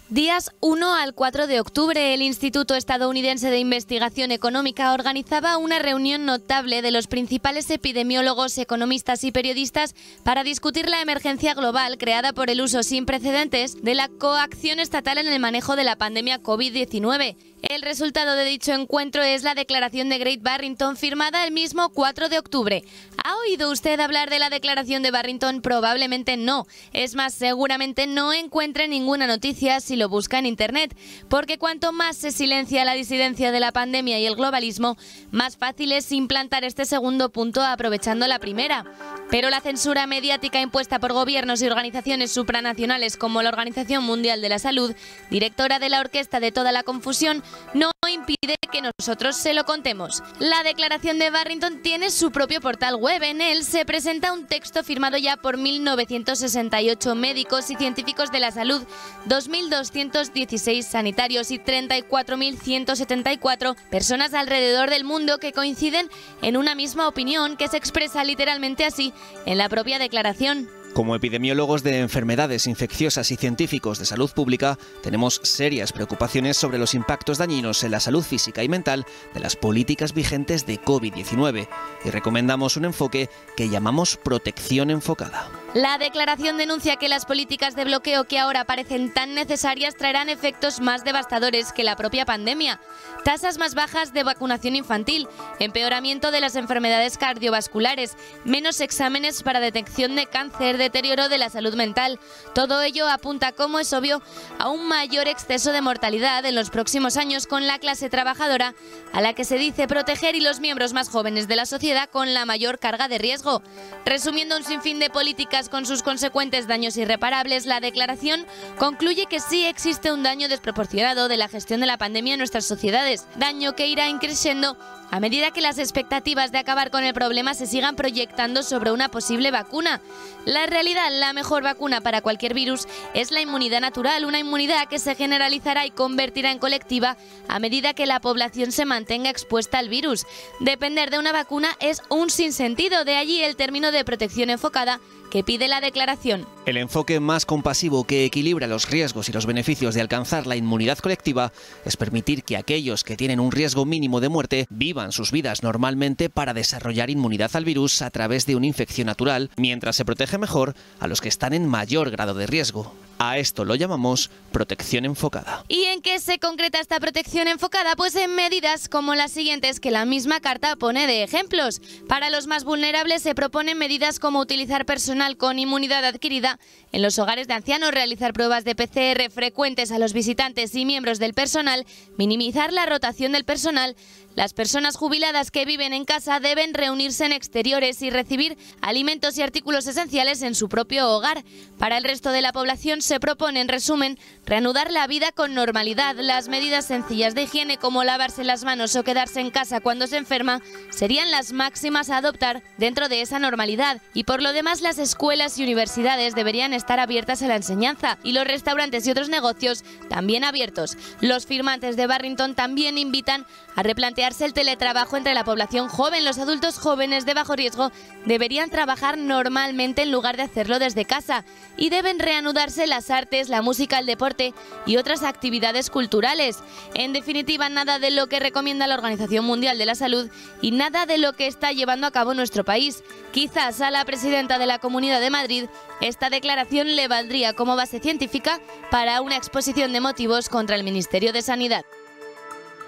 Días 1 al 4 de octubre, el Instituto Estadounidense de Investigación Económica organizaba una reunión notable de los principales epidemiólogos, economistas y periodistas para discutir la emergencia global creada por el uso sin precedentes de la coacción estatal en el manejo de la pandemia COVID-19. El resultado de dicho encuentro es la declaración de Great Barrington firmada el mismo 4 de octubre. ¿Ha oído usted hablar de la declaración de Barrington? Probablemente no. Es más, seguramente no encuentre ninguna noticia si lo busca en Internet, porque cuanto más se silencia la disidencia de la pandemia y el globalismo, más fácil es implantar este segundo punto aprovechando la primera. Pero la censura mediática impuesta por gobiernos y organizaciones supranacionales como la Organización Mundial de la Salud, directora de la Orquesta de Toda la Confusión, no impide que nosotros se lo contemos. La declaración de Barrington tiene su propio portal web. En él se presenta un texto firmado ya por 1.968 médicos y científicos de la salud, 2.216 sanitarios y 34.174 personas alrededor del mundo que coinciden en una misma opinión que se expresa literalmente así en la propia declaración. Como epidemiólogos de enfermedades infecciosas y científicos de salud pública, tenemos serias preocupaciones sobre los impactos dañinos en la salud física y mental de las políticas vigentes de COVID-19 y recomendamos un enfoque que llamamos protección enfocada. La declaración denuncia que las políticas de bloqueo que ahora parecen tan necesarias traerán efectos más devastadores que la propia pandemia. Tasas más bajas de vacunación infantil, empeoramiento de las enfermedades cardiovasculares, menos exámenes para detección de cáncer, deterioro de la salud mental. Todo ello apunta, como es obvio, a un mayor exceso de mortalidad en los próximos años con la clase trabajadora, a la que se dice proteger y los miembros más jóvenes de la sociedad con la mayor carga de riesgo. Resumiendo un sinfín de políticas con sus consecuentes daños irreparables, la declaración concluye que sí existe un daño desproporcionado de la gestión de la pandemia en nuestras sociedades, daño que irá increciendo a medida que las expectativas de acabar con el problema se sigan proyectando sobre una posible vacuna. La realidad, la mejor vacuna para cualquier virus es la inmunidad natural, una inmunidad que se generalizará y convertirá en colectiva a medida que la población se mantenga expuesta al virus. Depender de una vacuna es un sinsentido, de allí el término de protección enfocada que pide la declaración. El enfoque más compasivo que equilibra los riesgos y los beneficios de alcanzar la inmunidad colectiva es permitir que aquellos que tienen un riesgo mínimo de muerte vivan sus vidas normalmente para desarrollar inmunidad al virus a través de una infección natural, mientras se protege mejor a los que están en mayor grado de riesgo. A esto lo llamamos protección enfocada. ¿Y en qué se concreta esta protección enfocada? Pues en medidas como las siguientes que la misma carta pone de ejemplos. Para los más vulnerables se proponen medidas como utilizar personal con inmunidad adquirida en los hogares de ancianos, realizar pruebas de PCR frecuentes a los visitantes y miembros del personal, minimizar la rotación del personal, las personas jubiladas que viven en casa deben reunirse en exteriores y recibir alimentos y artículos esenciales en su propio hogar. Para el resto de la población se propone, en resumen, Reanudar la vida con normalidad, las medidas sencillas de higiene como lavarse las manos o quedarse en casa cuando se enferma serían las máximas a adoptar dentro de esa normalidad y por lo demás las escuelas y universidades deberían estar abiertas a la enseñanza y los restaurantes y otros negocios también abiertos. Los firmantes de Barrington también invitan a replantearse el teletrabajo entre la población joven. Los adultos jóvenes de bajo riesgo deberían trabajar normalmente en lugar de hacerlo desde casa y deben reanudarse las artes, la música, el deporte y otras actividades culturales. En definitiva, nada de lo que recomienda la Organización Mundial de la Salud y nada de lo que está llevando a cabo nuestro país. Quizás a la presidenta de la Comunidad de Madrid esta declaración le valdría como base científica para una exposición de motivos contra el Ministerio de Sanidad.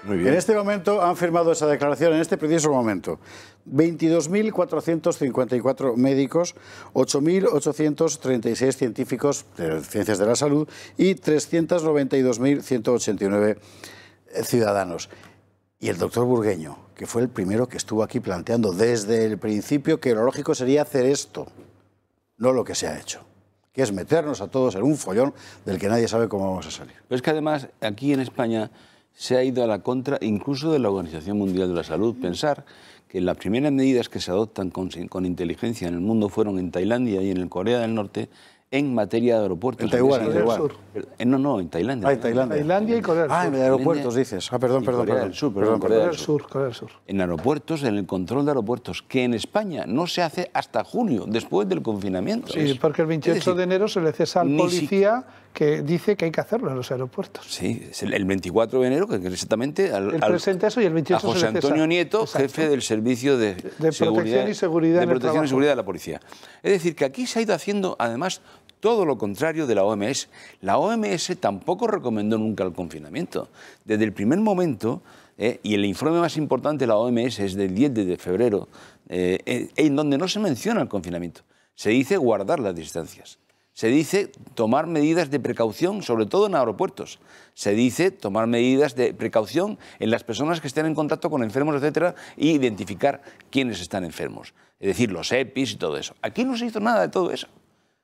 En este momento han firmado esa declaración, en este preciso momento. 22.454 médicos, 8.836 científicos de ciencias de la salud y 392.189 eh, ciudadanos. Y el doctor Burgueño, que fue el primero que estuvo aquí planteando desde el principio que lo lógico sería hacer esto, no lo que se ha hecho, que es meternos a todos en un follón del que nadie sabe cómo vamos a salir. es que además aquí en España se ha ido a la contra incluso de la Organización Mundial de la Salud. Pensar que las primeras medidas que se adoptan con, inteligencia en el mundo fueron en Tailandia y en el Corea del Norte en materia de aeropuertos. En Taiwán, Sur. Eh, no, no, en Tailandia. Ah, en Tailandia. y Corea del Sur. Ah, en aeropuertos dices. Ah, perdón, perdón. Corea Sur, Corea, del Sur. Sur. En aeropuertos, en el control de aeropuertos, que en España no se hace hasta junio, después del confinamiento. Sí, porque el 28 de enero se le cesa al policía que dice que hay que hacerlo en los aeropuertos. Sí, el, 24 de enero, que exactamente al, el presenta eso y el 28 a José Antonio Nieto, jefe del Servicio de, Protección y Seguridad de y Seguridad de la Policía. Es decir, que aquí se ha ido haciendo, además, todo lo contrario de la OMS. La OMS tampoco recomendó nunca el confinamiento. Desde el primer momento, eh, y el informe más importante de la OMS es del 10 de febrero, eh, eh, en donde no se menciona el confinamiento, se dice guardar las distancias. Se dice tomar medidas de precaución, sobre todo en aeropuertos. Se dice tomar medidas de precaución en las personas que estén en contacto con enfermos, etcétera, e identificar quiénes están enfermos. Es decir, los EPIs y todo eso. Aquí no se hizo nada de todo eso.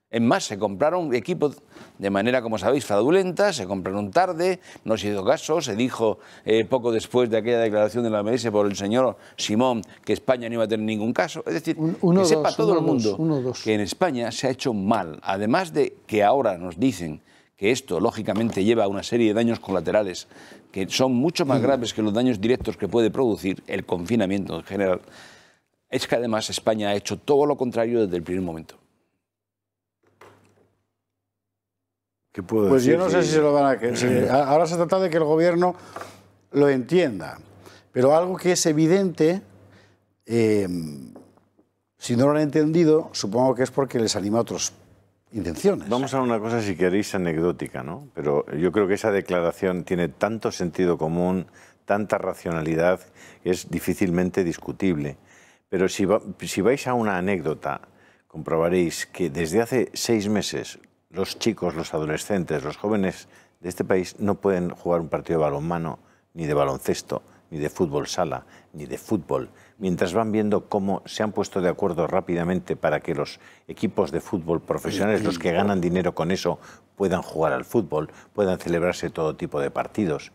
en más, se compraron equipos de manera, como sabéis, fraudulenta, se compraron tarde, no se hizo caso, se dijo eh, poco después de aquella declaración de la OMS por el señor Simón que España no iba a tener ningún caso. Es decir, que sepa todo el mundo que en España se ha hecho mal, además de que ahora nos dicen que esto lógicamente lleva a una serie de daños colaterales que son mucho más mm. graves que los daños directos que puede producir el confinamiento en general, es que además España ha hecho todo lo contrario desde el primer momento. pues yo no sé si se lo van a... ahora se trata de que el gobierno lo entienda. Pero algo que es evidente, em, si no lo han entendido, supongo que es porque les anima a otras intenciones. Vamos a una cosa, si queréis, anecdótica, ¿no? Pero yo creo que esa declaración tiene tanto sentido común, tanta racionalidad, que es difícilmente discutible. Pero si, si vais a una anécdota, comprobaréis que desde hace seis meses los chicos, los adolescentes, los jóvenes de este país no pueden jugar un partido de balonmano, ni de baloncesto, ni de fútbol sala, ni de fútbol, mientras van viendo cómo se han puesto de acuerdo rápidamente para que los equipos de fútbol profesionales, los que ganan dinero con eso, puedan jugar al fútbol, puedan celebrarse todo tipo de partidos.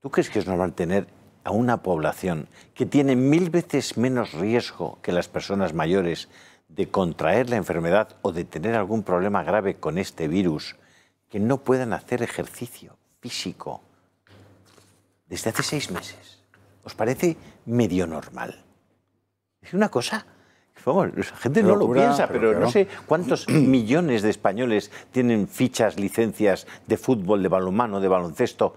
¿Tú crees que es normal tener a una población que tiene mil veces menos riesgo que las personas mayores de contraer la enfermedad o de tener algún problema grave con este virus que no puedan hacer ejercicio físico desde hace seis meses. ¿Os parece medio normal? Es una cosa, la gente no lo piensa, pero, no sé cuántos millones de españoles tienen fichas, licencias de fútbol, de balonmano, de baloncesto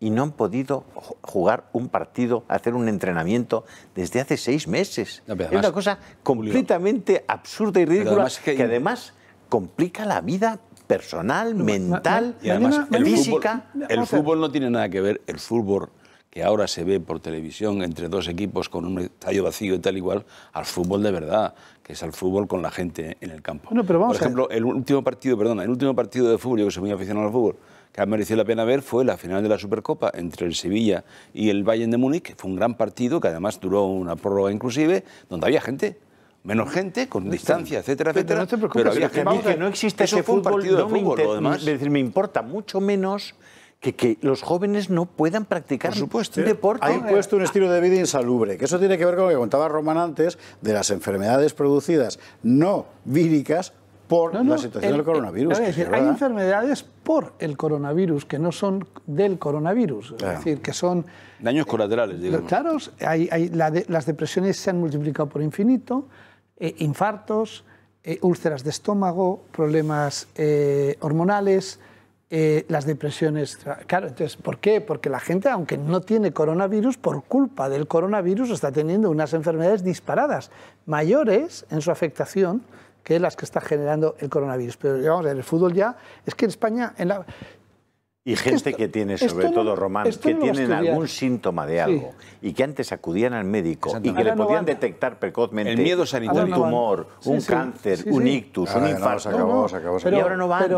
y no han podido jugar un partido, hacer un entrenamiento desde hace seis meses. es una cosa completamente absurda y ridícula que, además complica la vida personal, mental, y además, física. el fútbol no tiene nada que ver, el fútbol que ahora se ve por televisión entre dos equipos con un estadio vacío y tal igual, al fútbol de verdad, que es al fútbol con la gente en el campo. pero vamos por ejemplo, el último partido, perdona, el último partido de fútbol, yo que soy muy aficionado al fútbol, que ha merecido la pena ver fue la final de la Supercopa entre el Sevilla y el Bayern de Múnich. Fue un gran partido que además duró una prórroga inclusive, donde había gente, menos gente, con distancia, etcétera, pero etcétera. No pero había gente. que no existe ese partido de fútbol, lo demás... decir, me importa mucho menos que, que, los jóvenes no puedan practicar Un deporte. Hay puesto un estilo de vida insalubre, que eso tiene que ver con lo que contaba Roman antes, de las enfermedades producidas no víricas por la situación del coronavirus. hay enfermedades por el coronavirus que no son del coronavirus, es decir, que son... Daños eh, colaterales, digamos. Claro, las depresiones se han multiplicado por infinito, eh, infartos, eh, úlceras de estómago, problemas hormonales, las depresiones... Claro, entonces, ¿por qué? Porque la gente, aunque no tiene coronavirus, por culpa del coronavirus está teniendo unas enfermedades disparadas, mayores en su afectación que es las que está generando el coronavirus. Pero digamos, en el fútbol ya, es que en España... En la... Y gente que, tiene, sobre todo no, Román, que tienen algún síntoma de algo y que antes acudían al médico y que le podían detectar precozmente el miedo sanitario. un tumor, un cáncer, un ictus, un infarto. Acabó, acabó, pero, ahora no van.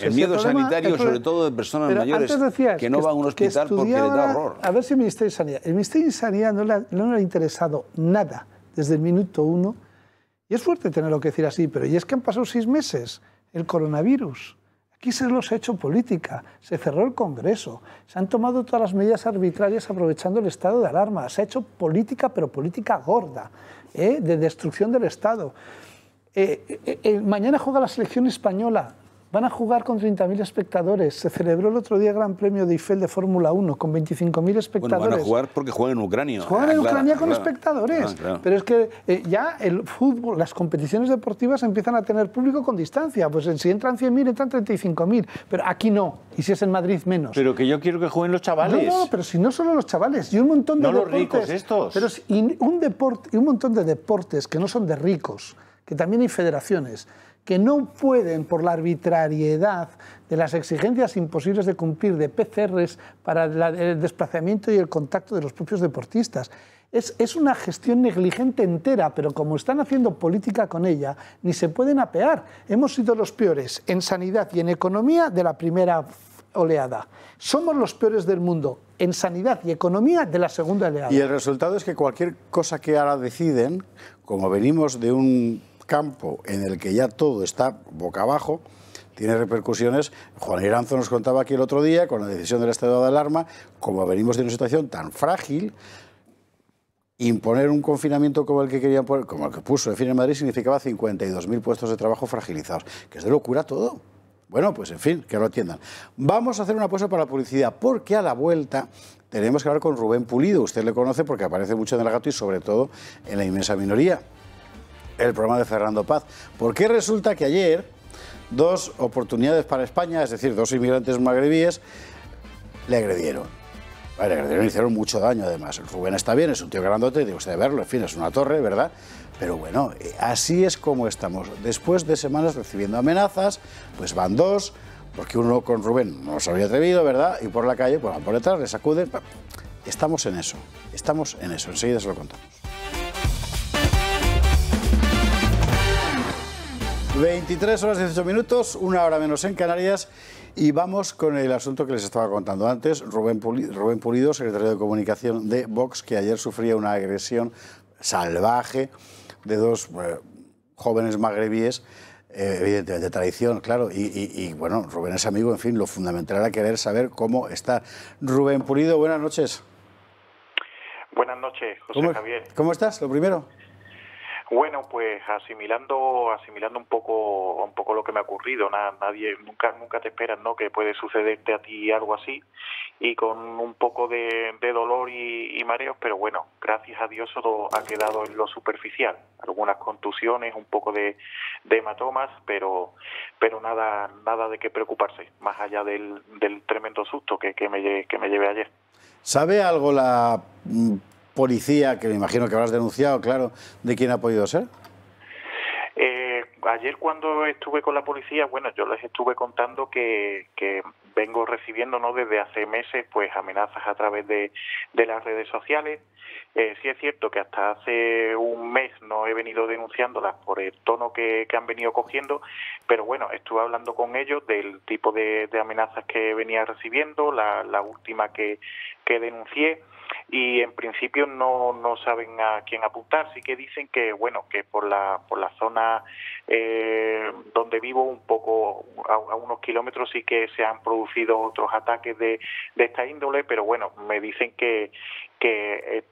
El miedo sanitario, sobre todo de personas mayores, que no van a un hospital porque les da horror. A ver si el Ministerio de Sanidad. El Ministerio de Sanidad no le no le ha interesado nada desde el minuto uno y es fuerte tenerlo que decir así, pero y es que han pasado seis meses, el coronavirus. Aquí se los ha hecho política, se cerró el Congreso, se han tomado todas las medidas arbitrarias aprovechando el estado de alarma, se ha hecho política, pero política gorda, ¿eh? de destrucción del Estado. Eh, eh, mañana juega la selección española, Van a jugar con 30.000 espectadores. Se celebró el otro día el Gran Premio de Eiffel de Fórmula 1 con 25.000 espectadores. Bueno, van a jugar porque juegan en Ucrania. Juegan en ah, Ucrania con espectadores. Ah, pero es que eh, ya el fútbol, las competiciones deportivas empiezan a tener público con distancia. Pues si entran 100.000, entran 35.000. Pero aquí no. Y si es en Madrid, menos. Pero que yo quiero que jueguen los chavales. No, pero si no solo los chavales. Y un montón de no los ricos estos. Pero un, deporte, y un montón de deportes que no son de ricos, que también hay federaciones que no pueden, por la arbitrariedad de las exigencias imposibles de cumplir de PCRs para el desplazamiento y el contacto de los propios deportistas. Es, es, una gestión negligente entera, pero como están haciendo política con ella, ni se pueden apear. Hemos sido los peores en sanidad y en economía de la primera oleada. Somos los peores del mundo en sanidad y economía de la segunda oleada. Y el resultado es que cualquier cosa que ahora deciden, como venimos de un campo en el que ya todo está boca abajo, tiene repercusiones. Juan Iranzo nos contaba aquí el otro día, con la decisión del estado de alarma, como venimos de una situación tan frágil, imponer un confinamiento como el que querían poner, como el que puso en fin en Madrid significaba 52.000 puestos de trabajo fragilizados, que es de locura todo. Bueno, pues en fin, que lo atiendan. Vamos a hacer una apuesta para la publicidad, porque a la vuelta tenemos que hablar con Rubén Pulido. Usted le conoce porque aparece mucho en el gato y sobre todo en la inmensa minoría el programa de Fernando Paz. Porque resulta que ayer dos oportunidades para España, es decir, dos inmigrantes magrebíes, le agredieron. Le agredieron y hicieron mucho daño además. Rubén está bien, es un tío grandote, digo usted verlo, en fin, es una torre, ¿verdad? Pero bueno, eh, así es como estamos. Después de semanas recibiendo amenazas, pues van dos, porque uno con Rubén no se había atrevido, ¿verdad? Y por la calle, pues van por detrás, le sacuden. Estamos en eso, estamos en eso, enseguida se lo contamos. 23 horas 18 minutos, una hora menos en Canarias y vamos con el asunto que les estaba contando antes. Rubén Purido, secretario de Comunicación de Vox, que ayer sufría una agresión salvaje de dos eh, jóvenes magrebíes, eh, evidentemente de traición, claro, y, bueno, Rubén es amigo, en fin, lo fundamental era querer saber cómo está. Rubén Pulido, buenas noches. Buenas noches, José Javier. ¿Cómo estás? Lo primero. Bueno, pues asimilando, asimilando un poco, un poco lo que me ha ocurrido. nadie, nunca, nunca te esperas, ¿no? Que puede sucederte a ti algo así y con un poco de, dolor y, mareos, pero bueno, gracias a Dios todo ha quedado en lo superficial. Algunas contusiones, un poco de, hematomas, pero, pero nada, nada de qué preocuparse, más allá del, tremendo susto que, me, que me llevé ayer. ¿Sabe algo la policía, que me imagino que habrás denunciado, claro, de quién ha podido ser? Eh, ayer cuando estuve con la policía, bueno, yo les estuve contando que, que vengo recibiendo ¿no? desde hace meses pues amenazas a través de, las redes sociales. Eh, sí es cierto que hasta hace un mes no he venido denunciándolas por el tono que, han venido cogiendo, pero bueno, estuve hablando con ellos del tipo de, amenazas que venía recibiendo, la, última que, que denuncié y en principio no, no saben a quién apuntar, sí que dicen que bueno, que por la, por la zona eh, donde vivo un poco a, unos kilómetros sí que se han producido otros ataques de, de esta índole, pero bueno, me dicen que, que eh,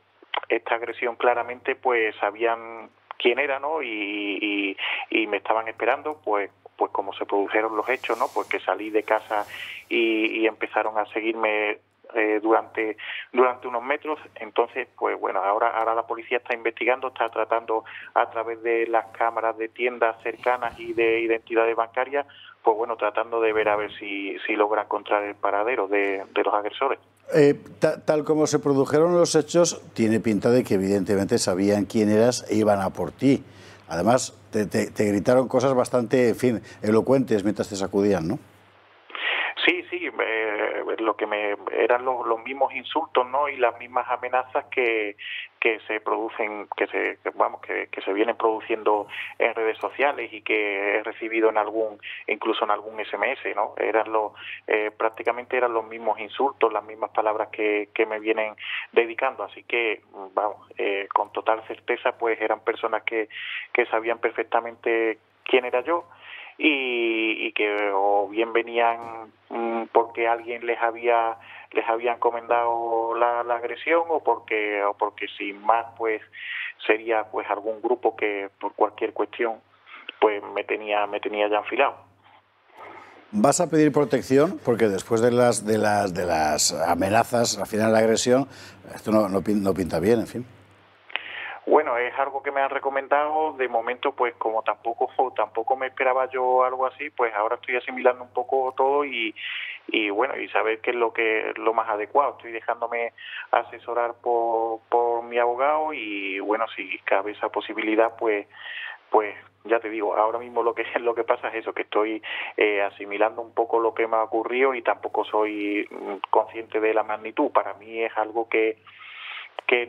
esta agresión claramente pues sabían quién era, ¿no? Y, y, me estaban esperando, pues pues como se produjeron los hechos, ¿no? porque pues salí de casa y, y empezaron a seguirme eh, durante, durante unos metros. Entonces, pues bueno, ahora, ahora la policía está investigando, está tratando a través de las cámaras de tiendas cercanas y de identidades bancarias, pues bueno, tratando de ver a ver si, si logra encontrar el paradero de, los agresores. Eh, tal como se produjeron los hechos, tiene pinta de que evidentemente sabían quién eras e iban a por ti. Además, te, te, gritaron cosas bastante, en fin, elocuentes mientras te sacudían, ¿no? Sí, sí, eh, lo que me eran los, los mismos insultos no y las mismas amenazas que, que se producen que se vamos que, que, se vienen produciendo en redes sociales y que he recibido en algún incluso en algún SMS no eran los eh, prácticamente eran los mismos insultos las mismas palabras que, que me vienen dedicando así que vamos eh, con total certeza pues eran personas que que sabían perfectamente quién era yo y, que o bien venían mm, porque alguien les había les había encomendado la, agresión o porque o porque sin más pues sería pues algún grupo que por cualquier cuestión pues me tenía me tenía ya enfilado. Vas a pedir protección porque después de las de las de las amenazas, al final la agresión, esto no, no pinta bien, en fin es algo que me han recomendado. De momento, pues como tampoco tampoco me esperaba yo algo así, pues ahora estoy asimilando un poco todo y, y bueno, y saber qué es lo que lo más adecuado. Estoy dejándome asesorar por, por mi abogado y bueno, si cabe esa posibilidad, pues pues ya te digo, ahora mismo lo que lo que pasa es eso, que estoy eh, asimilando un poco lo que me ha ocurrido y tampoco soy mm, consciente de la magnitud. Para mí es algo que que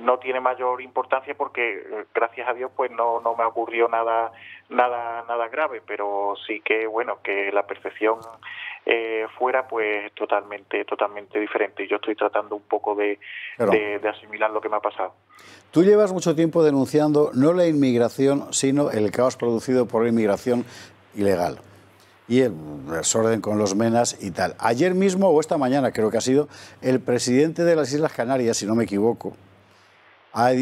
no tiene mayor importancia porque eh, gracias a Dios pues no, no me ocurrió nada nada nada grave pero sí que bueno que la percepción eh, fuera pues totalmente totalmente diferente yo estoy tratando un poco de, de, asimilar lo que me ha pasado tú llevas mucho tiempo denunciando no la inmigración sino el caos producido por la inmigración ilegal y el desorden con los menas y tal. Ayer mismo o esta mañana creo que ha sido el presidente de las Islas Canarias, si no me equivoco,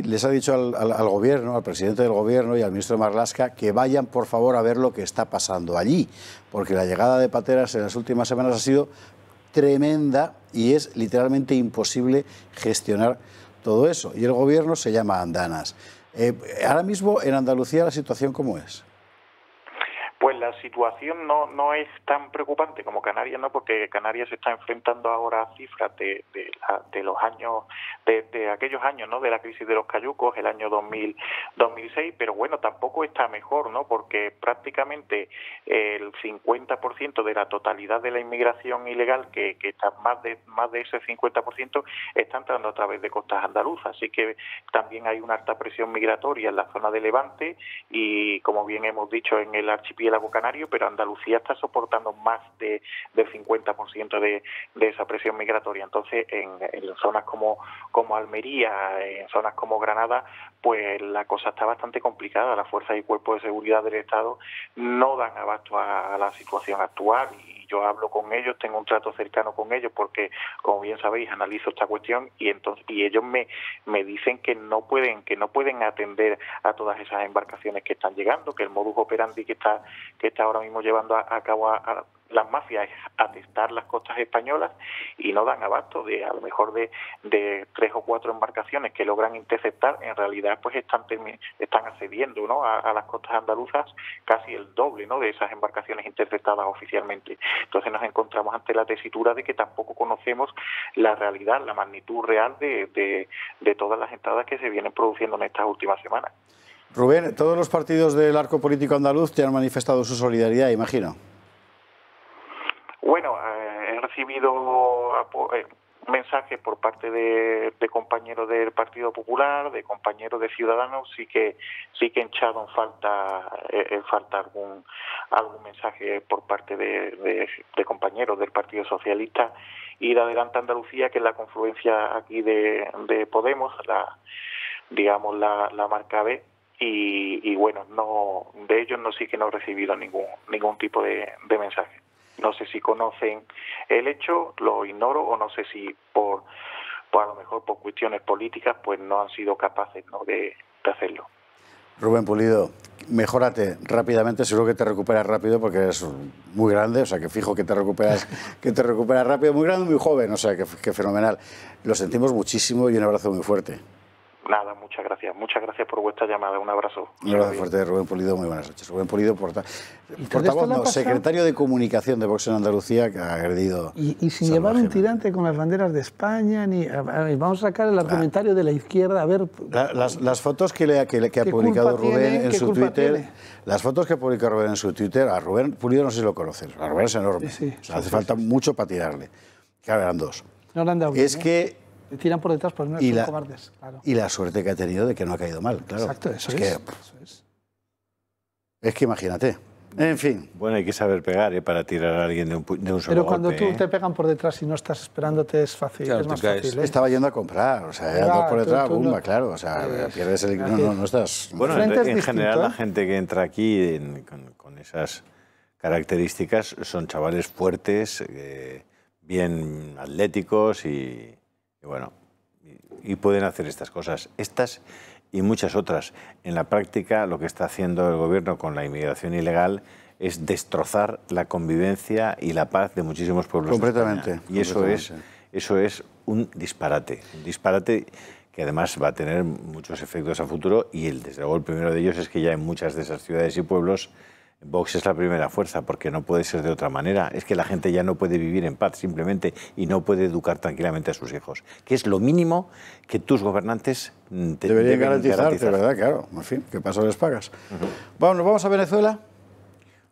les ha dicho al, gobierno, al presidente del gobierno y al ministro de Marlasca que vayan por favor a ver lo que está pasando allí, porque la llegada de pateras en las últimas semanas ha sido tremenda y es literalmente imposible gestionar todo eso. Y el gobierno se llama Andanas. Eh, ahora mismo en Andalucía la situación cómo es? Pues la situación no, no es tan preocupante como Canarias, ¿no? porque Canarias se está enfrentando ahora a cifras de, los años, de, aquellos años ¿no? de la crisis de los cayucos, el año 2006, pero bueno, tampoco está mejor, ¿no? porque prácticamente el 50% de la totalidad de la inmigración ilegal, que, que está más de, más de ese 50%, está entrando a través de costas andaluzas, así que también hay una alta presión migratoria en la zona de Levante y, como bien hemos dicho, en el archipiélago archipiélago canario, pero Andalucía está soportando más de, del 50% de, esa presión migratoria. Entonces, en, zonas como, Almería, en zonas como Granada, pues la cosa está bastante complicada. Las fuerzas y cuerpos de seguridad del Estado no dan abasto a la situación actual y yo hablo con ellos, tengo un trato cercano con ellos porque, como bien sabéis, analizo esta cuestión y entonces y ellos me, me dicen que no pueden que no pueden atender a todas esas embarcaciones que están llegando, que el modus operandi que está que está ahora mismo llevando a, cabo las mafias atestar las costas españolas y no dan abasto de a lo mejor de, tres o cuatro embarcaciones que logran interceptar en realidad pues están están accediendo a, las costas andaluzas casi el doble ¿no? de esas embarcaciones interceptadas oficialmente entonces nos encontramos ante la tesitura de que tampoco conocemos la realidad la magnitud real de todas las entradas que se vienen produciendo en estas últimas semanas Rubén, todos los partidos del arco político andaluz te han manifestado su solidaridad, imagino. Bueno, eh, he recibido eh, mensajes por parte de, compañeros del Partido Popular, de compañeros de Ciudadanos, sí que sí que he echado en falta eh, falta algún algún mensaje por parte de, compañeros del Partido Socialista y de Adelante Andalucía, que es la confluencia aquí de, Podemos, la digamos la, marca B, y, bueno, no de ellos no sí que no he recibido ningún ningún tipo de mensaje no sé si conocen el hecho, lo ignoro o no sé si por, a lo mejor por cuestiones políticas pues no han sido capaces ¿no? de, hacerlo. Rubén Pulido, mejórate rápidamente, seguro que te recuperas rápido porque eres muy grande, o sea que fijo que te recuperas, que te recuperas rápido, muy grande, muy joven, o sea que, que fenomenal. Lo sentimos muchísimo y un abrazo muy fuerte. Nada, muchas gracias. Muchas gracias por vuestra llamada. Un abrazo. Un abrazo fuerte, Rubén Pulido. Muy buenas noches. Rubén Pulido, porta... portavoz, secretario de Comunicación de Vox en Andalucía, que ha agredido. Y, y sin llevar un tirante con las banderas de España, ni. Vamos a sacar el ah. argumentario de la izquierda, a ver. las, fotos que, le, que, ha publicado Rubén en su Twitter. Las fotos que publicado Rubén en su Twitter, a Rubén Pulido no sé si lo conoces, a Rubén es enorme. hace falta mucho para tirarle. Claro, eran dos. No le han dado es que tiran por detrás por pues no son cobardes. Y la suerte que ha tenido de que no ha caído mal, claro. Exacto, eso es. es. Que, es. que imagínate. En fin. Bueno, hay que saber pegar ¿eh? para tirar a alguien de un, de Pero cuando tú ¿eh? te pegan por detrás y no estás esperándote es fácil, es más fácil. ¿eh? Estaba yendo a comprar, o sea, por detrás, bomba, claro, o sea, pierdes el... No, estás... Bueno, en, general la gente que entra aquí con, esas características son chavales fuertes, eh, bien atléticos y y bueno, y pueden hacer estas cosas. Estas y muchas otras. En la práctica, lo que está haciendo el gobierno con la inmigración ilegal es destrozar la convivencia y la paz de muchísimos pueblos. Completamente. y eso es eso es un disparate, un disparate que además va a tener muchos efectos a futuro y el, desde el primero de ellos es que ya en muchas de esas ciudades y pueblos Vox es la primera fuerza, porque no puede ser de otra manera. Es que la gente ya no puede vivir en paz simplemente y no puede educar tranquilamente a sus hijos, que es lo mínimo que tus gobernantes mm, te deberían garantizar, De ¿verdad? Claro, en fin, ¿qué pasa? Les pagas. Vamos, ¿nos Vamos, a Venezuela.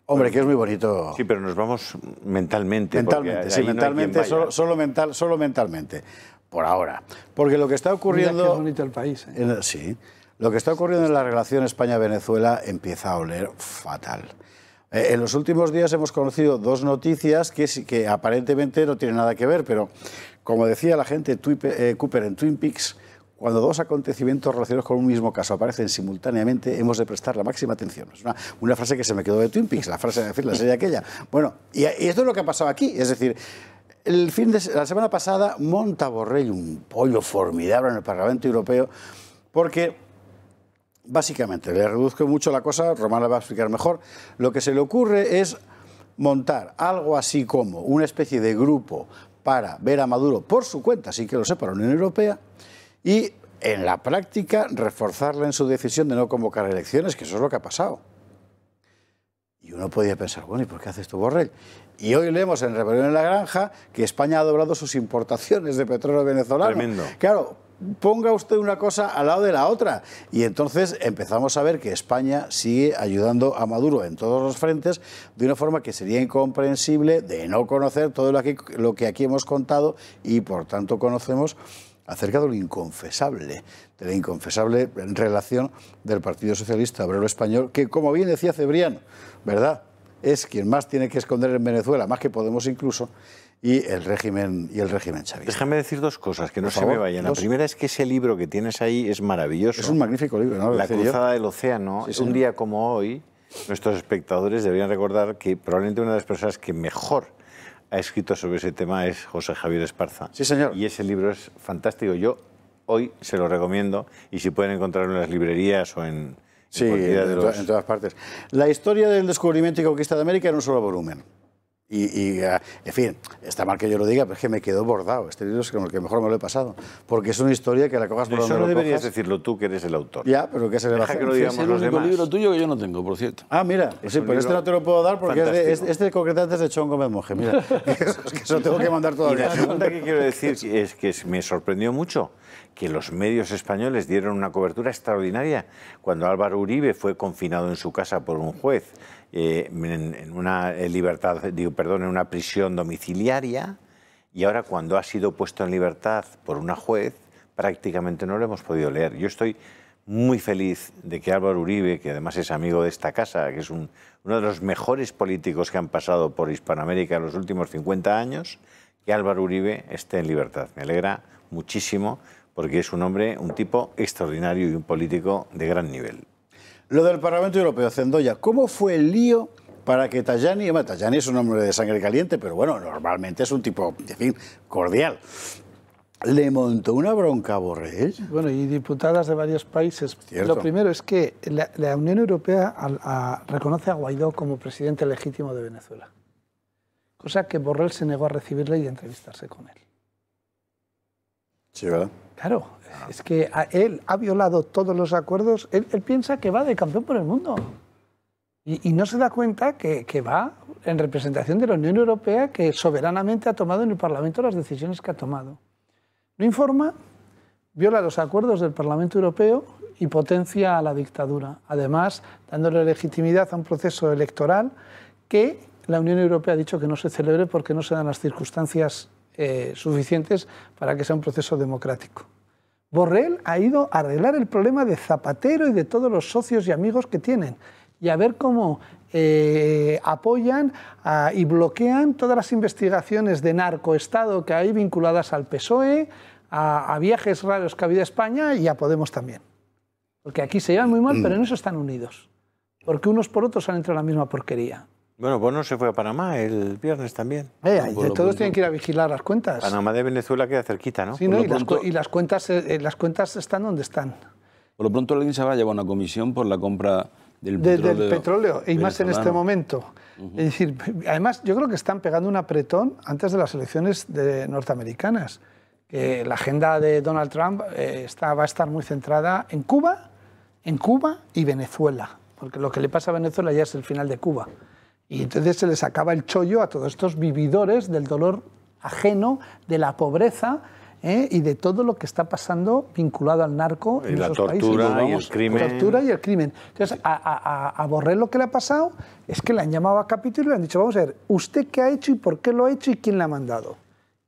Hombre, que es muy bonito. Sí, pero nos vamos mentalmente. Mentalmente, sí, mentalmente, solo, mental, solo mentalmente, por ahora. Porque lo que está ocurriendo... Mira bonito el país. ¿eh? sí. Lo que está ocurriendo en la relación España-Venezuela empieza a oler fatal. Eh, en los últimos días hemos conocido dos noticias que, que aparentemente no tienen nada que ver, pero como decía la gente eh, Cooper en Twin Peaks, cuando dos acontecimientos relacionados con un mismo caso aparecen simultáneamente, hemos de prestar la máxima atención. Es una, frase que se me quedó de Twin Peaks, la frase de la serie aquella. Bueno, y, y esto es lo que ha pasado aquí, es decir, el fin de la semana pasada monta Borrell un pollo formidable en el Parlamento Europeo porque básicamente, le reduzco mucho la cosa, Román la va a explicar mejor, lo que se le ocurre es montar algo así como una especie de grupo para ver a Maduro por su cuenta, así que lo para la Unión Europea, y en la práctica reforzarle en su decisión de no convocar elecciones, que eso es lo que ha pasado. Y uno podía pensar, bueno, ¿y por qué hace esto Borrell? Y hoy leemos en Rebelión en la Granja que España ha doblado sus importaciones de petróleo venezolano. Tremendo. Claro, ponga usted una cosa al lado de la otra. Y entonces empezamos a ver que España sigue ayudando a Maduro en todos los frentes de una forma que sería incomprensible de no conocer todo lo que, lo que aquí hemos contado y por tanto conocemos acerca de lo inconfesable, de la inconfesable relación del Partido Socialista Obrero Español, que como bien decía Cebrián, ¿verdad? Es quien más tiene que esconder en Venezuela, más que Podemos incluso, y el régimen y el régimen chavista. Déjame decir dos cosas que no se me vayan. La primera es que ese libro que tienes ahí es maravilloso. Es un magnífico libro, ¿no? La cruzada del océano. es un día como hoy, nuestros espectadores deberían recordar que probablemente una de las personas que mejor ha escrito sobre ese tema es José Javier Esparza. Sí, señor. Y ese libro es fantástico. Yo hoy se lo recomiendo y si pueden encontrarlo en las librerías o en... Sí, en, de los... en todas partes. La historia del descubrimiento y conquista de América era un solo volumen. Y, eh, en fin, está mal que yo lo diga, pero es que me quedo bordado. Este libro es con el que mejor me lo he pasado. Porque es una historia que la cogas. por Eso no lo deberías decirlo tú, que eres el autor. Ya, pero que se le va a hacer. es el único libro tuyo que yo no tengo, por cierto. Ah, mira, pues sí, pero pues este no te lo puedo dar porque es este concretamente es de Chongo Memoje. Mira, es que eso tengo que mandar todavía. Y la segunda que quiero decir es que me sorprendió mucho que los medios españoles dieron una cobertura extraordinaria cuando Álvaro Uribe fue confinado en su casa por un juez eh, en, una eh, libertad, digo, perdón, en una prisión domiciliaria y ahora cuando ha sido puesto en libertad por una juez, prácticamente no lo hemos podido leer. Yo estoy muy feliz de que Álvaro Uribe, que además es amigo de esta casa, que es uno de los mejores políticos que han pasado por Hispanoamérica en los últimos 50 años, que Álvaro Uribe esté en libertad. Me alegra muchísimo porque es un hombre, un tipo extraordinario y un político de gran nivel. Lo del Parlamento Europeo, Zendoya, ¿cómo fue el lío para que Tajani, bueno, Tajani es un hombre de sangre caliente, pero bueno, normalmente es un tipo, en fin, cordial. Le montó una bronca a Borrell. Bueno, y diputadas de varios países. Lo primero es que la, Unión Europea reconoce a Guaidó como presidente legítimo de Venezuela, cosa que Borrell se negó a recibirle y a entrevistarse con él. Sí, ¿verdad? Claro, es que él ha violado todos los acuerdos, él, piensa que va de campeón por el mundo. Y, no se da cuenta que, va en representación de la Unión Europea que soberanamente ha tomado en el Parlamento las decisiones que ha tomado. No informa, viola los acuerdos del Parlamento Europeo y potencia a la dictadura, además dándole legitimidad a un proceso electoral que la Unión Europea ha dicho que no se celebre porque no se dan las circunstancias eh, suficientes para que sea un proceso democrático. Borrell ha ido a arreglar el problema de Zapatero y de todos los socios y amigos que tienen y a ver cómo eh, apoyan ah, y bloquean todas las investigaciones de narcoestado que hay vinculadas al PSOE, a, viajes raros que ha habido a España y a Podemos también. Porque aquí se llevan muy mal, mm. pero en eso están unidos. Porque unos por otros han entrado en la misma porquería. Bueno, bueno, pues se fue a Panamá el viernes también. Eh, todos tienen que ir a vigilar las cuentas. Panamá de Venezuela queda cerquita, ¿no? Sí, ¿no? Y, las, cuentas, eh, eh, las cuentas están donde están. Por lo pronto alguien se va a llevar una comisión por la compra del petróleo. Del petróleo, y más en este momento. Es decir, además yo creo que están pegando un apretón antes de las elecciones norteamericanas. la agenda de Donald Trump está, va a estar muy centrada en Cuba, en Cuba y Venezuela, porque lo que le pasa a Venezuela ya es el final de Cuba. Y entonces se les acaba el chollo a todos estos vividores del dolor ajeno, de la pobreza, ¿eh? y de todo lo que está pasando vinculado al narco y la tortura Y, el crimen. tortura y el crimen. Entonces, a, a, a lo que le ha pasado es que le han llamado a capítulo y le han dicho, vamos a ver, ¿usted qué ha hecho y por qué lo ha hecho y quién le ha mandado?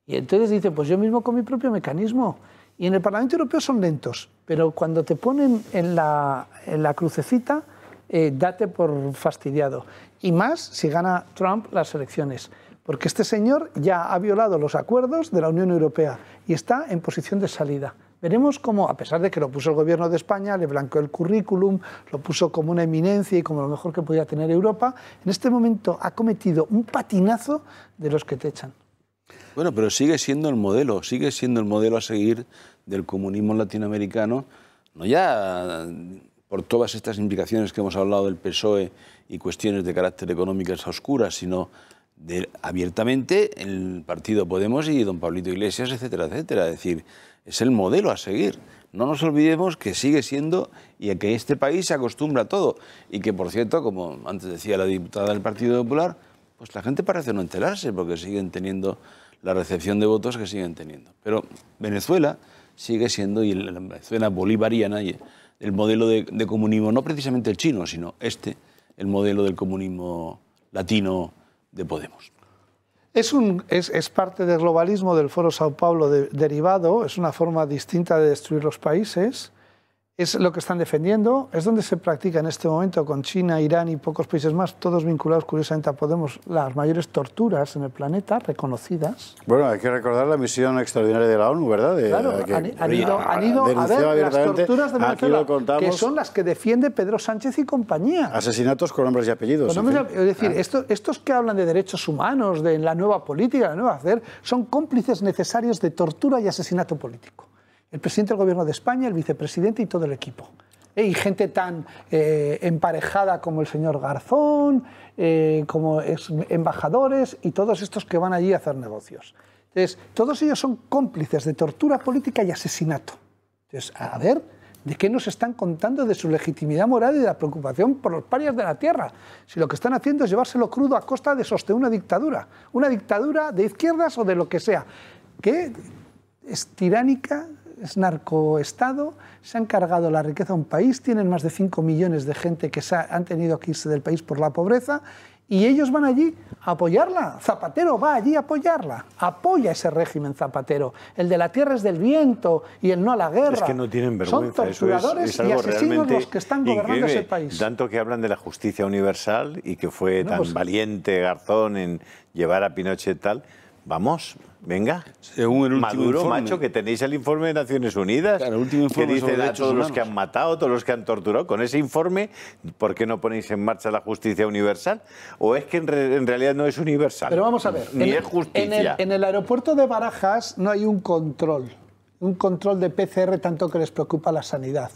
Y entonces dice, pues yo mismo con mi propio mecanismo. Y en el Parlamento Europeo son lentos, pero cuando te ponen en la, en la crucecita eh, date por fastidiado. Y más si gana Trump las elecciones. Porque este señor ya ha violado los acuerdos de la Unión Europea y está en posición de salida. Veremos cómo, a pesar de que lo puso el gobierno de España, le blanqueó el currículum, lo puso como una eminencia y como lo mejor que podía tener Europa, en este momento ha cometido un patinazo de los que te echan. Bueno, pero sigue siendo el modelo, sigue siendo el modelo a seguir del comunismo latinoamericano, no ya por todas estas implicaciones que hemos hablado del PSOE y cuestiones de carácter económicas oscuras, sino de, abiertamente el partido Podemos y don Pablito Iglesias, etcétera, etcétera. Es decir, es el modelo a seguir. No nos olvidemos que sigue siendo y que este país se acostumbra a todo. Y que, por cierto, como antes decía la diputada del Partido Popular, pues la gente parece no enterarse porque siguen teniendo la recepción de votos que siguen teniendo. Pero Venezuela sigue siendo, y la Venezuela bolivariana, y el modelo de, comunismo, no precisamente el chino, sino este, el modelo del comunismo latino de Podemos. Es, un, es, es parte del globalismo del Foro Sao Paulo derivado, es una forma distinta de destruir los países es lo que están defendiendo, es donde se practica en este momento con China, Irán y pocos países más, todos vinculados curiosamente a Podemos, las mayores torturas en el planeta reconocidas. Bueno, hay que recordar la misión extraordinaria de la ONU, ¿verdad? claro, que, han, ido, a, ver las torturas de que son las que defiende Pedro Sánchez y compañía. Asesinatos con nombres y apellidos. Es decir, ah. estos, que hablan de derechos humanos, de la nueva política, la nueva hacer, son cómplices necesarios de tortura y asesinato político el presidente del Gobierno de España, el vicepresidente y todo el equipo. Eh, y gente tan eh, emparejada como el señor Garzón, eh, como embajadores y todos estos que van allí a hacer negocios. Entonces, todos ellos son cómplices de tortura política y asesinato. Entonces, a ver, ¿de qué nos están contando de su legitimidad moral y de la preocupación por los parias de la tierra? Si lo que están haciendo es llevárselo crudo a costa de sostener una dictadura, una dictadura de izquierdas o de lo que sea, que es tiránica, es narcoestado, se han cargado la riqueza de un país, tienen más de 5 millones de gente que se han tenido que irse del país por la pobreza y ellos van allí a apoyarla. Zapatero va allí a apoyarla. Apoya ese régimen Zapatero. El de la tierra es del viento y el no a la guerra. Es que no tienen vergüenza. Son torturadores y asesinos los que están gobernando ese país. Tanto que hablan de la justicia universal y que fue tan pues valiente Garzón en llevar a Pinochet tal. Vamos, Venga. Maduro, macho, que tenéis el informe de Naciones Unidas. que dice todos los que han matado, todos los que han torturado. Con ese informe, ¿por qué no ponéis en marcha la justicia universal? ¿O es que en, realidad no es universal? Pero vamos a ver. Ni justicia. en el aeropuerto de Barajas no hay un control. Un control de PCR tanto que les preocupa la sanidad.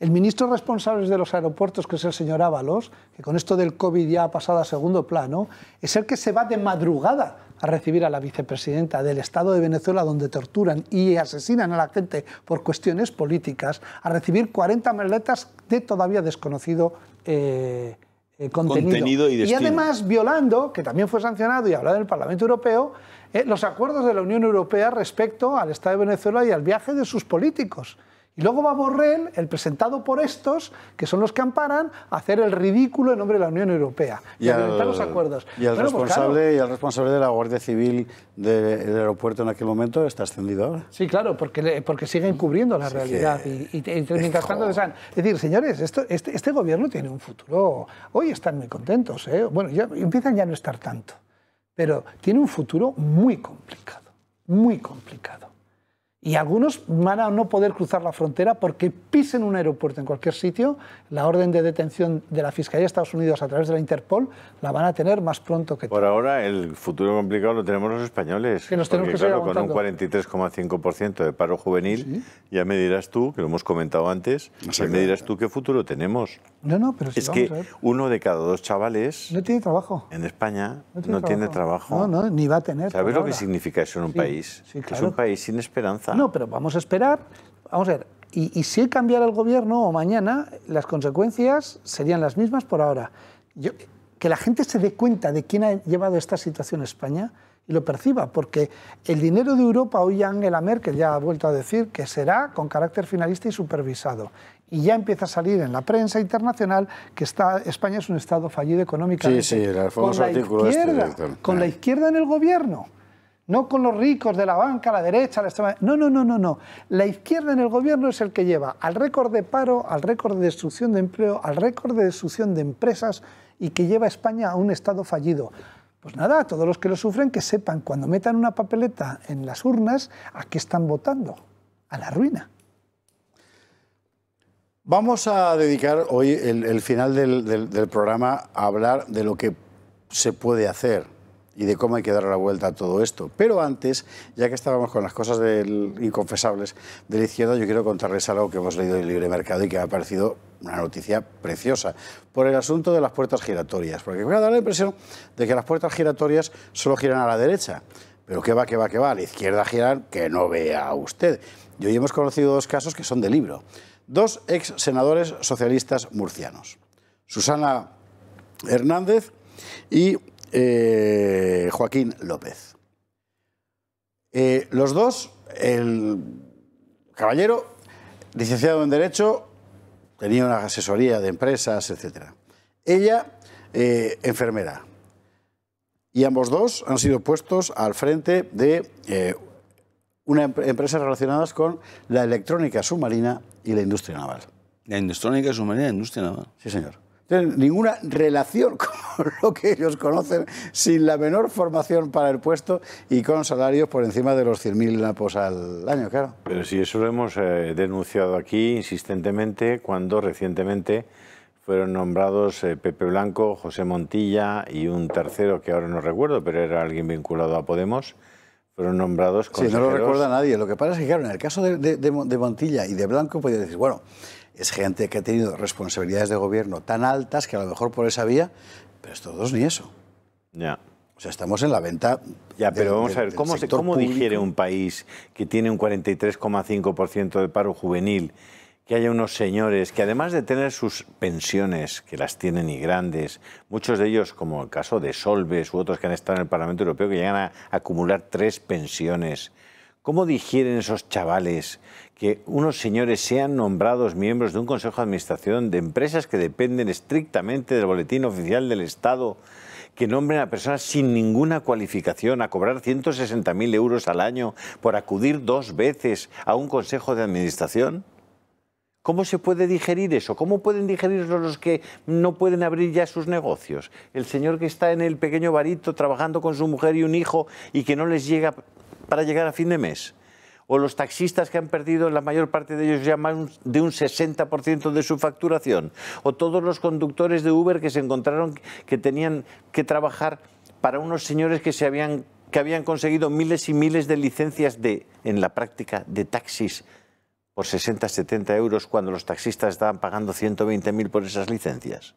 El ministro responsable de los aeropuertos, que es el señor Ábalos, que con esto del COVID ya ha pasado a segundo plano, es el que se va de madrugada a recibir a la vicepresidenta del Estado de Venezuela, donde torturan y asesinan a la gente por cuestiones políticas, a recibir 40 maletas de todavía desconocido. Eh, eh, contenido. y, además violando, que también fue sancionado y hablado en el Parlamento Europeo, eh, los acuerdos de la Unión Europea respecto al Estado de Venezuela y al viaje de sus políticos. Y luego va Borrell, el presentado por estos, que son los que amparan, a hacer el ridículo en nombre de la Unión Europea y, los acuerdos. Y el, pues responsable, y el responsable de la Guardia Civil del aeropuerto en aquel momento está ascendido ahora. Sí, claro, porque, porque siguen cubriendo la realidad y, Es decir, señores, este, este, gobierno tiene un futuro. Hoy están muy contentos. ¿eh? Bueno, ya empiezan ya a no estar tanto. Pero tiene un futuro muy complicado, muy complicado. Y algunos van a no poder cruzar la frontera porque pisen un aeropuerto en cualquier sitio. La orden de detención de la Fiscalía de Estados Unidos a través de la Interpol la van a tener más pronto que Por ahora, el futuro complicado lo tenemos los españoles. Que nos tenemos porque, claro, con un 43,5% de paro juvenil, ya me dirás tú, que lo hemos comentado antes, ya me dirás tú qué futuro tenemos. No, no, pero Es que uno de cada dos chavales. No tiene trabajo. En España no tiene, trabajo. No, no, ni va a tener. ¿Sabes lo que significa eso en un país? Que Es un país sin esperanza. No, pero vamos a esperar. Vamos a ver. Y, si él cambiara el gobierno o mañana, las consecuencias serían las mismas por ahora. que la gente se dé cuenta de quién ha llevado esta situación a España y lo perciba, porque el dinero de Europa, hoy Angela Merkel ya ha vuelto a decir que será con carácter finalista y supervisado. Y ya empieza a salir en la prensa internacional que está, España es un Estado fallido económicamente. Sí, sí, el la izquierda, Con la este izquierda en el gobierno no con los ricos de la banca, la derecha, la extrema. No, no, no, no, no. La izquierda en el gobierno es el que lleva al récord de paro, al récord de destrucción de empleo, al récord de destrucción de empresas y que lleva a España a un estado fallido. Pues nada, a todos los que lo sufren que sepan cuando metan una papeleta en las urnas a qué están votando, a la ruina. Vamos a dedicar hoy el, final del programa a hablar de lo que se puede hacer y de cómo hay que dar la vuelta a todo esto. Pero antes, ya que estábamos con las cosas inconfesables de la izquierda, yo quiero contarles algo que hemos leído el libre mercado y que me ha parecido una noticia preciosa, por el asunto de las puertas giratorias, porque me dado la impresión de que las puertas giratorias solo giran a la derecha, pero qué va, qué va, qué va, a la izquierda girar que no vea usted. Y hoy hemos conocido dos casos que son de libro. Dos ex senadores socialistas murcianos, Susana Hernández y eh, Joaquín López. Eh, los dos, el caballero, licenciado en Derecho, tenía una asesoría de empresas, etc. Ella, eh, enfermera. Y ambos dos han sido puestos al frente de empresas relacionadas con la electrónica submarina y la industria naval. La electrónica submarina y la industria naval. Sí, señor tienen ninguna relación con lo que ellos conocen, sin la menor formación para el puesto y con salarios por encima de los 100.000 napos al año, claro. Pero si eso lo hemos eh, denunciado aquí insistentemente cuando recientemente fueron nombrados eh, Pepe Blanco, José Montilla y un tercero que ahora no recuerdo, pero era alguien vinculado a Podemos fueron nombrados consejeros. Sí, no lo recuerda nadie. Lo que pasa es que, claro, en el caso de, de Montilla y de Blanco, podía decir, bueno, es gente que ha tenido responsabilidades de gobierno tan altas que a lo mejor por esa vía, pero estos dos ni eso. Ya. O sea, estamos en la venta. Ya, pero vamos a ver, ¿cómo, se, digiere un país que tiene un 43,5% de paro juvenil, que haya unos señores que además de tener sus pensiones, que las tienen y grandes, muchos de ellos, como el caso de Solves u otros que han estado en el Parlamento Europeo, que llegan a acumular tres pensiones, ¿Cómo digieren esos chavales que unos señores sean nombrados miembros de un consejo de administración de empresas que dependen estrictamente del boletín oficial del Estado, que nombren a personas sin ninguna cualificación a cobrar 160.000 euros al año por acudir dos veces a un consejo de administración? ¿Cómo se puede digerir eso? ¿Cómo pueden digerirlo los que no pueden abrir ya sus negocios? El señor que está en el pequeño barito trabajando con su mujer y un hijo y que no les llega para llegar a fin de mes. O los taxistas que han perdido la mayor parte de ellos ya más de un 60% de su facturación. O todos los conductores de Uber que se encontraron que tenían que trabajar para unos señores que se habían que habían conseguido miles y miles de licencias de, en la práctica, de taxis por 60, 70 euros cuando los taxistas estaban pagando 120.000 por esas licencias.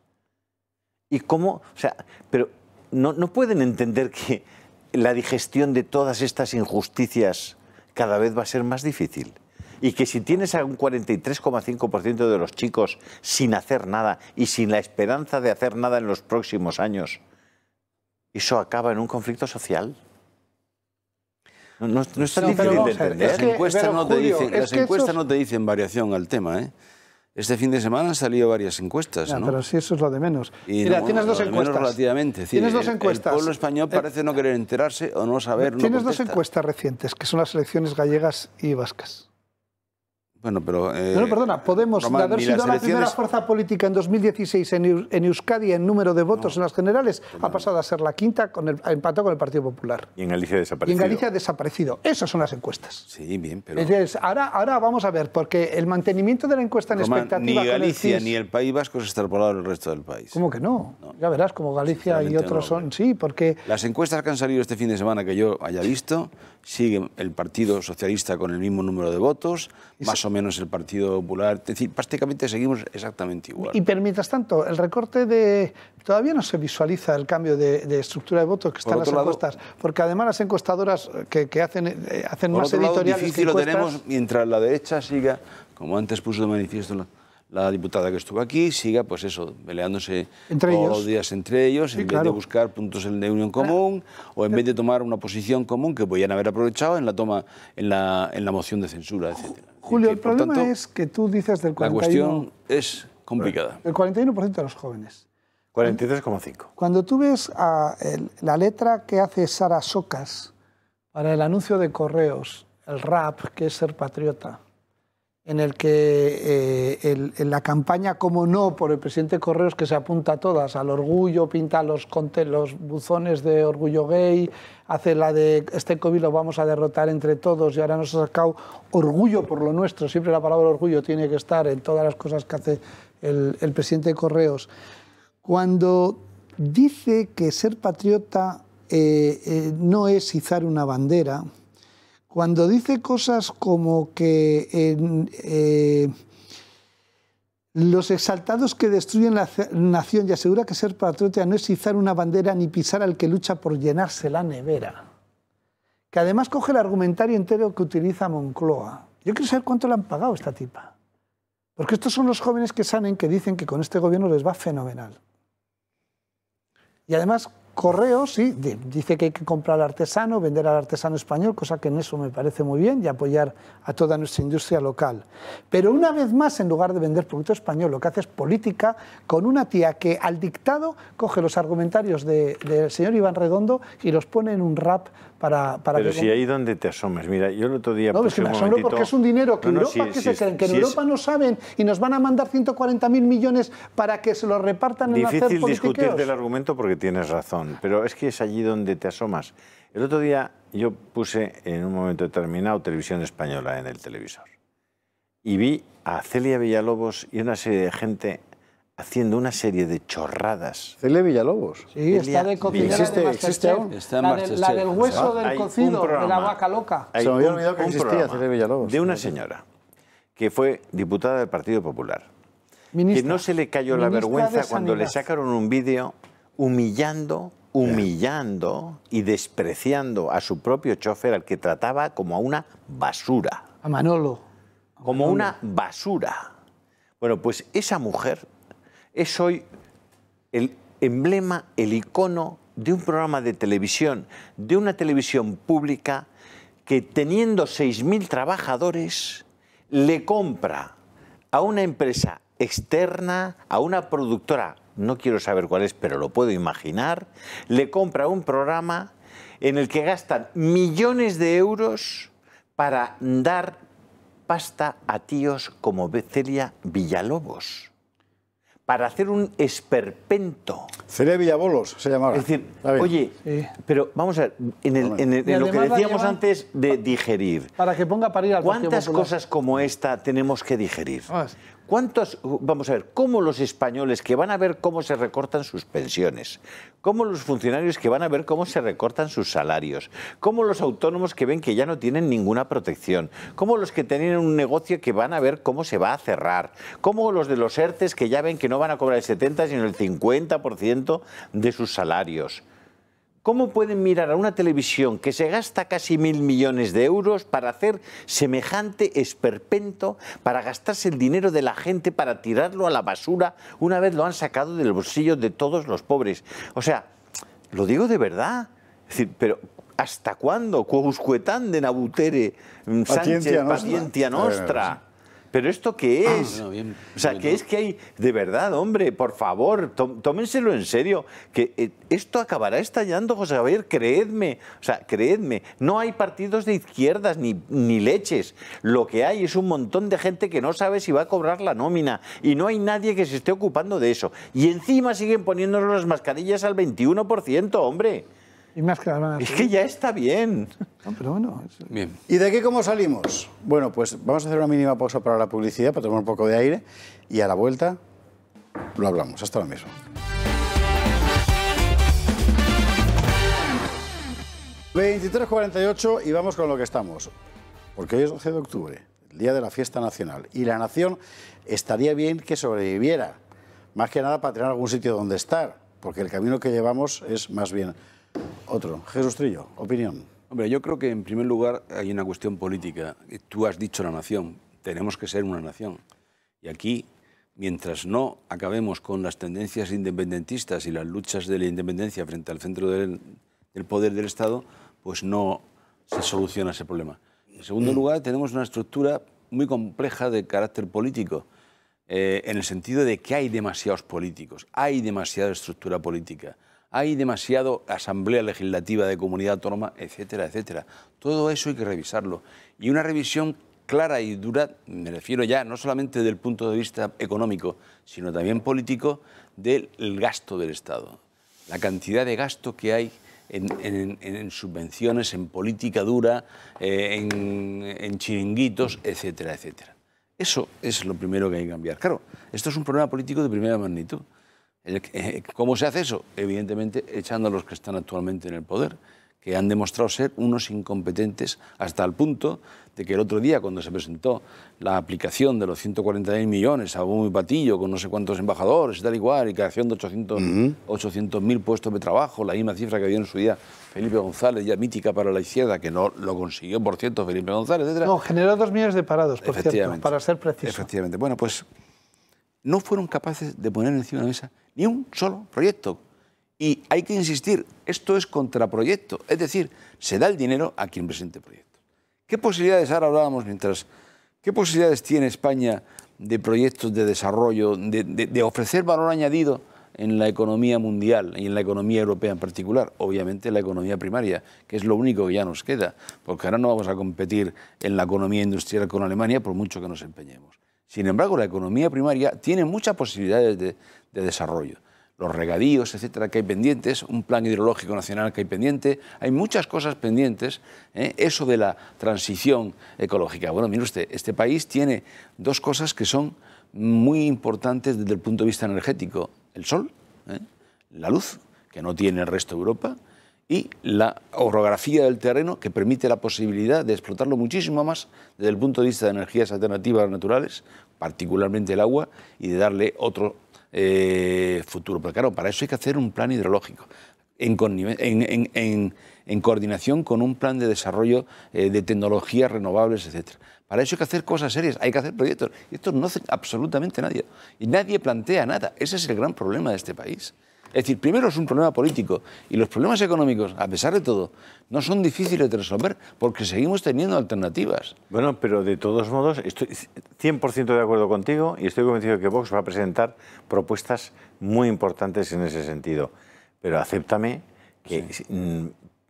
¿Y cómo? O sea, pero no pueden entender que, la digestión de todas estas injusticias cada vez va a ser más difícil. Y que si tienes a un 43,5% de los chicos sin hacer nada y sin la esperanza de hacer nada en los próximos años, eso acaba en un conflicto social. No, es tan difícil de entender. no, te dice las encuestas no te dicen variación al tema, ¿eh? Este fin de semana han salido varias encuestas, ¿no? Pero sí, eso es lo de menos. Mira, tienes dos encuestas. relativamente. Tienes dos encuestas. El pueblo español eh, parece no querer enterarse o no saber. Eh, tienes dos encuestas recientes, que son las elecciones gallegas y vascas. Bueno, pero... Eh, no, perdona, Podemos, de haber sido la primera fuerza política en 2016 en, Euskadi en número de votos en las generales, ha pasado a ser la quinta, con el, con el Partido Popular. Y en Galicia ha desaparecido. Y en Galicia ha desaparecido. Esas son las encuestas. Sí, bien, pero... Entonces, ahora, ahora vamos a ver, porque el mantenimiento de la encuesta en expectativa... Ni Galicia ni el País Vasco se extrapolado el resto del país. ¿Cómo que no? Ya verás, como Galicia y otros son... Sí, porque... Las encuestas que han salido este fin de semana que yo haya visto sigue el Partido Socialista con el mismo número de votos, más o menos el Partido Popular, es decir, prácticamente seguimos exactamente igual. Y, pero mientras tanto, el recorte de... Todavía no se visualiza el cambio de, estructura de votos que están las encuestas, porque además las encuestadoras eh, que, que hacen, eh, hacen más editoriales... difícil lo tenemos mientras la derecha siga, como antes puso de manifiesto la diputada que estuvo aquí siga, pues eso, peleándose entre todos días entre ellos, en vez de buscar puntos de unión común o en vez de tomar una posición común que podían haber aprovechado en la toma, en la, moción de censura, etc. Julio, el problema es que tú dices del 41%. La cuestión es complicada. El 41% de los jóvenes. 43,5. Cuando tú ves a la letra que hace Sara Socas para el anuncio de correos, el rap, que es ser patriota, en el que eh, la campaña, como no, por el presidente Correos, que se apunta a todas, al orgullo, pinta los, los buzones de orgullo gay, hace la de este COVID lo vamos a derrotar entre todos y ahora nos ha sacado orgullo por lo nuestro, siempre la palabra orgullo tiene que estar en todas las cosas que hace el, presidente Correos. Cuando dice que ser patriota eh, eh, no es izar una bandera, cuando dice cosas como que eh, los exaltados que destruyen la nación y asegura que ser patriota no es izar una bandera ni pisar al que lucha por llenarse la nevera, que además coge el argumentario entero que utiliza Moncloa. Yo quiero saber cuánto le han pagado a esta tipa. Porque estos son los jóvenes que sanen que dicen que con este gobierno les va fenomenal. Y además Correo, sí, dice que hay que comprar al artesano, vender al artesano español, cosa que en eso me parece muy bien, y apoyar a toda nuestra industria local. Pero una vez más, en lugar de vender producto español, lo que hace es política con una tía que al dictado coge los argumentarios del señor Iván Redondo y los pone en un rap pero si ahí donde te asomes, mira, yo el otro día... No, es que porque es un dinero que Europa, que se creen? Que en Europa no saben y nos van a mandar 140.000 millones para que se lo repartan Difícil en hacer Difícil discutir del argumento porque tienes razón, pero es que es allí donde te asomas. El otro día yo puse en un momento determinado televisión española en el televisor y vi a Celia Villalobos y una serie de gente haciendo una serie de chorradas. Celia Villalobos. Sí, está de existe, existe la, del hueso del cocido, de la vaca loca. Se me había olvidado que existía Celia Villalobos. De una señora que fue diputada del Partido Popular. que no se le cayó la vergüenza cuando le sacaron un vídeo humillando, humillando y despreciando a su propio chofer al que trataba como a una basura. A Manolo. como una basura. Bueno, pues esa mujer es hoy el emblema, el icono de un programa de televisión, de una televisión pública que teniendo 6.000 trabajadores le compra a una empresa externa, a una productora, no quiero saber cuál es, pero lo puedo imaginar, le compra un programa en el que gastan millones de euros para dar pasta a tíos como becelia Villalobos para hacer un esperpento. Cerebillabolos, Villabolos se llamaba. oye, pero vamos a ver, en, lo que decíamos antes de digerir. Para que ponga parir al ¿Cuántas cosas como esta tenemos que digerir? ¿Cuántos, vamos a ver, cómo los españoles que van a ver cómo se recortan sus pensiones, cómo los funcionarios que van a ver cómo se recortan sus salarios, cómo los autónomos que ven que ya no tienen ninguna protección, cómo los que tienen un negocio que van a ver cómo se va a cerrar, cómo los de los ERTES que ya ven que no van a cobrar el 70 sino el 50% de sus salarios? ¿Cómo pueden mirar a una televisión que se gasta casi mil millones de euros para hacer semejante esperpento, para gastarse el dinero de la gente, para tirarlo a la basura una vez lo han sacado del bolsillo de todos los pobres? O sea, lo digo de verdad. pero ¿hasta cuándo? Quouscuetán de Nabutere, mm, Sánchez, paciencia eh, nostra. ¿Pero esto qué ah, es? o sea, que es que hay, de verdad, hombre, por favor, tómenselo en serio, que eh, esto acabará estallando, José Javier, creedme, o sea, creedme, no hay partidos de izquierdas ni, ni leches, lo que hay es un montón de gente que no sabe si va a cobrar la nómina y no hay nadie que se esté ocupando de eso. Y encima siguen poniéndonos las mascarillas al 21%, hombre. Y más que nada... Es que ya está bien. pero bueno. Bien. ¿Y de qué cómo salimos? Bueno, pues vamos a hacer una mínima pausa para la publicidad, para tomar un poco de aire. Y a la vuelta lo hablamos. Hasta lo mismo. ...23.48 y vamos con lo que estamos... ...porque hoy es 12 de octubre... ...el día de la fiesta nacional... ...y la nación estaría bien que sobreviviera... ...más que nada para tener algún sitio donde estar... ...porque el camino que llevamos es más bien otro. Jesús Trillo, opinión. Hombre, yo creo que en primer lugar hay una cuestión política. Tú has dicho la nación, tenemos que ser una nación. Y aquí, mientras no acabemos con las tendencias independentistas y las luchas de la independencia frente al centro del, poder del Estado, pues no se soluciona ese problema. En segundo lugar, tenemos una estructura muy compleja de carácter político, eh, en el sentido de que hay demasiados políticos, hay demasiada estructura política hay demasiado asamblea legislativa de comunidad autónoma, etcétera, etcétera. Todo eso hay que revisarlo. Y una revisión clara y dura, me refiero ya no solamente desde el punto de vista económico, sino también político, del gasto del Estado. La cantidad de gasto que hay en, subvenciones, en política dura, eh, en, chiringuitos, etcétera, etcétera. Eso es lo primero que hay que cambiar. Claro, esto es un problema político de primera magnitud. Eh, ¿Cómo se hace eso? Evidentemente echando a los que están actualmente en el poder, que han demostrado ser unos incompetentes hasta el punto de que el otro día, cuando se presentó la aplicación de los 140.000 millones a un patillo, con no sé cuántos embajadores y tal y y creación de 800.000 puestos de trabajo, la misma cifra que había en su día Felipe González, ya mítica para la izquierda, que no lo consiguió, por cierto, Felipe González, etc. No, generó dos millones de parados, por cierto, para ser preciso. Efectivamente. Bueno, pues no fueron capaces de poner encima de la mesa ni un solo proyecto. Y hay que insistir, esto es contraproyecto, es decir, se da el dinero a quien presente proyectos. ¿Qué posibilidades, ahora hablábamos mientras, qué posibilidades tiene España de proyectos de desarrollo, de, ofrecer valor añadido en la economía mundial y en la economía europea en particular, obviamente la economía primaria, que es lo único que ya nos queda, porque ahora no vamos a competir en la economía industrial con Alemania por mucho que nos empeñemos. Sin embargo, la economía primaria tiene muchas posibilidades de, de desarrollo. Los regadíos, etcétera, que hay pendientes, un plan hidrológico nacional que hay pendiente, hay muchas cosas pendientes. ¿eh? Eso de la transición ecológica. Bueno, mire usted, este país tiene dos cosas que son muy importantes desde el punto de vista energético: el sol, ¿eh? la luz, que no tiene el resto de Europa, y la orografía del terreno que permite la posibilidad de explotarlo muchísimo más desde el punto de vista de energías alternativas naturales, particularmente el agua, y de darle otro eh, futuro. Pero claro, para eso hay que hacer un plan hidrológico. En, coordinación con un plan de desarrollo eh, de tecnologías renovables, etc. Para eso hay que hacer cosas serias, hay que hacer proyectos. Y esto no hace absolutamente nadie. Y nadie plantea nada. Ese es el gran problema de este país. Es decir, primero es un problema político y los problemas económicos, a pesar de todo, no son difíciles de resolver porque seguimos teniendo alternativas. Bueno, pero de todos modos, estoy 100% de acuerdo contigo y estoy convencido de que Vox va a presentar propuestas muy importantes en ese sentido. Pero acéptame que mm,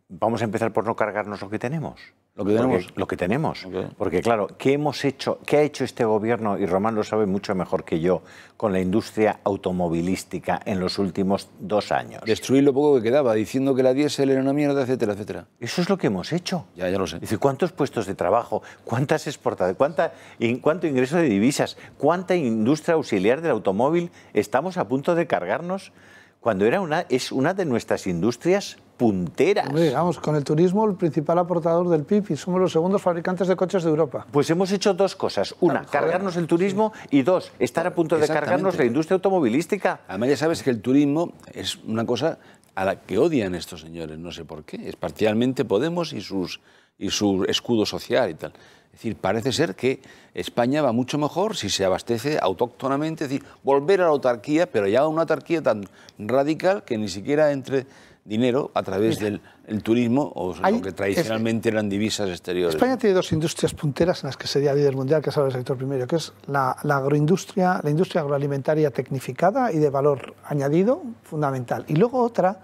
vamos a empezar por no cargarnos lo que tenemos. Lo que tenemos. Porque, claro, ¿qué hemos hecho? ¿Qué ha hecho este gobierno? Y Román lo sabe mucho mejor que yo, con la industria automovilística en los últimos dos años. Destruir lo poco que quedaba, diciendo que la diésel era una mierda, etcétera, etcétera. Eso es lo que hemos hecho. Ya, ya lo sé. Dice, ¿cuántos puestos de trabajo? ¿Cuántas exportaciones? Cuánta, ¿Cuánto ingreso de divisas? ¿Cuánta industria auxiliar del automóvil estamos a punto de cargarnos? Cuando era una, es una de nuestras industrias punteras. digamos, con el turismo el principal aportador del PIB y somos los segundos fabricantes de coches de Europa. Pues hemos hecho dos cosas. Una, ah, cargarnos el turismo y dos, estar a punto de cargarnos la industria automovilística. Además ya sabes que el turismo es una cosa a la que odian estos señores, no sé por qué. Es parcialmente Podemos y, sus, y su escudo social y tal. Es decir, parece ser que España va mucho mejor si se abastece autóctonamente, es decir, volver a la autarquía, pero ya una autarquía tan radical que ni siquiera entre dinero a través del turismo o lo que tradicionalmente eran divisas exteriores. España tiene dos industrias punteras en las que sería líder mundial, que es el sector primero, que es la, agroindustria, la industria agroalimentaria tecnificada y de valor añadido fundamental. Y luego otra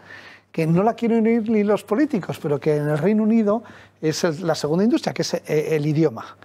que no la quieren unir ni los políticos, pero que en el Reino Unido es la segunda industria, que es el idioma.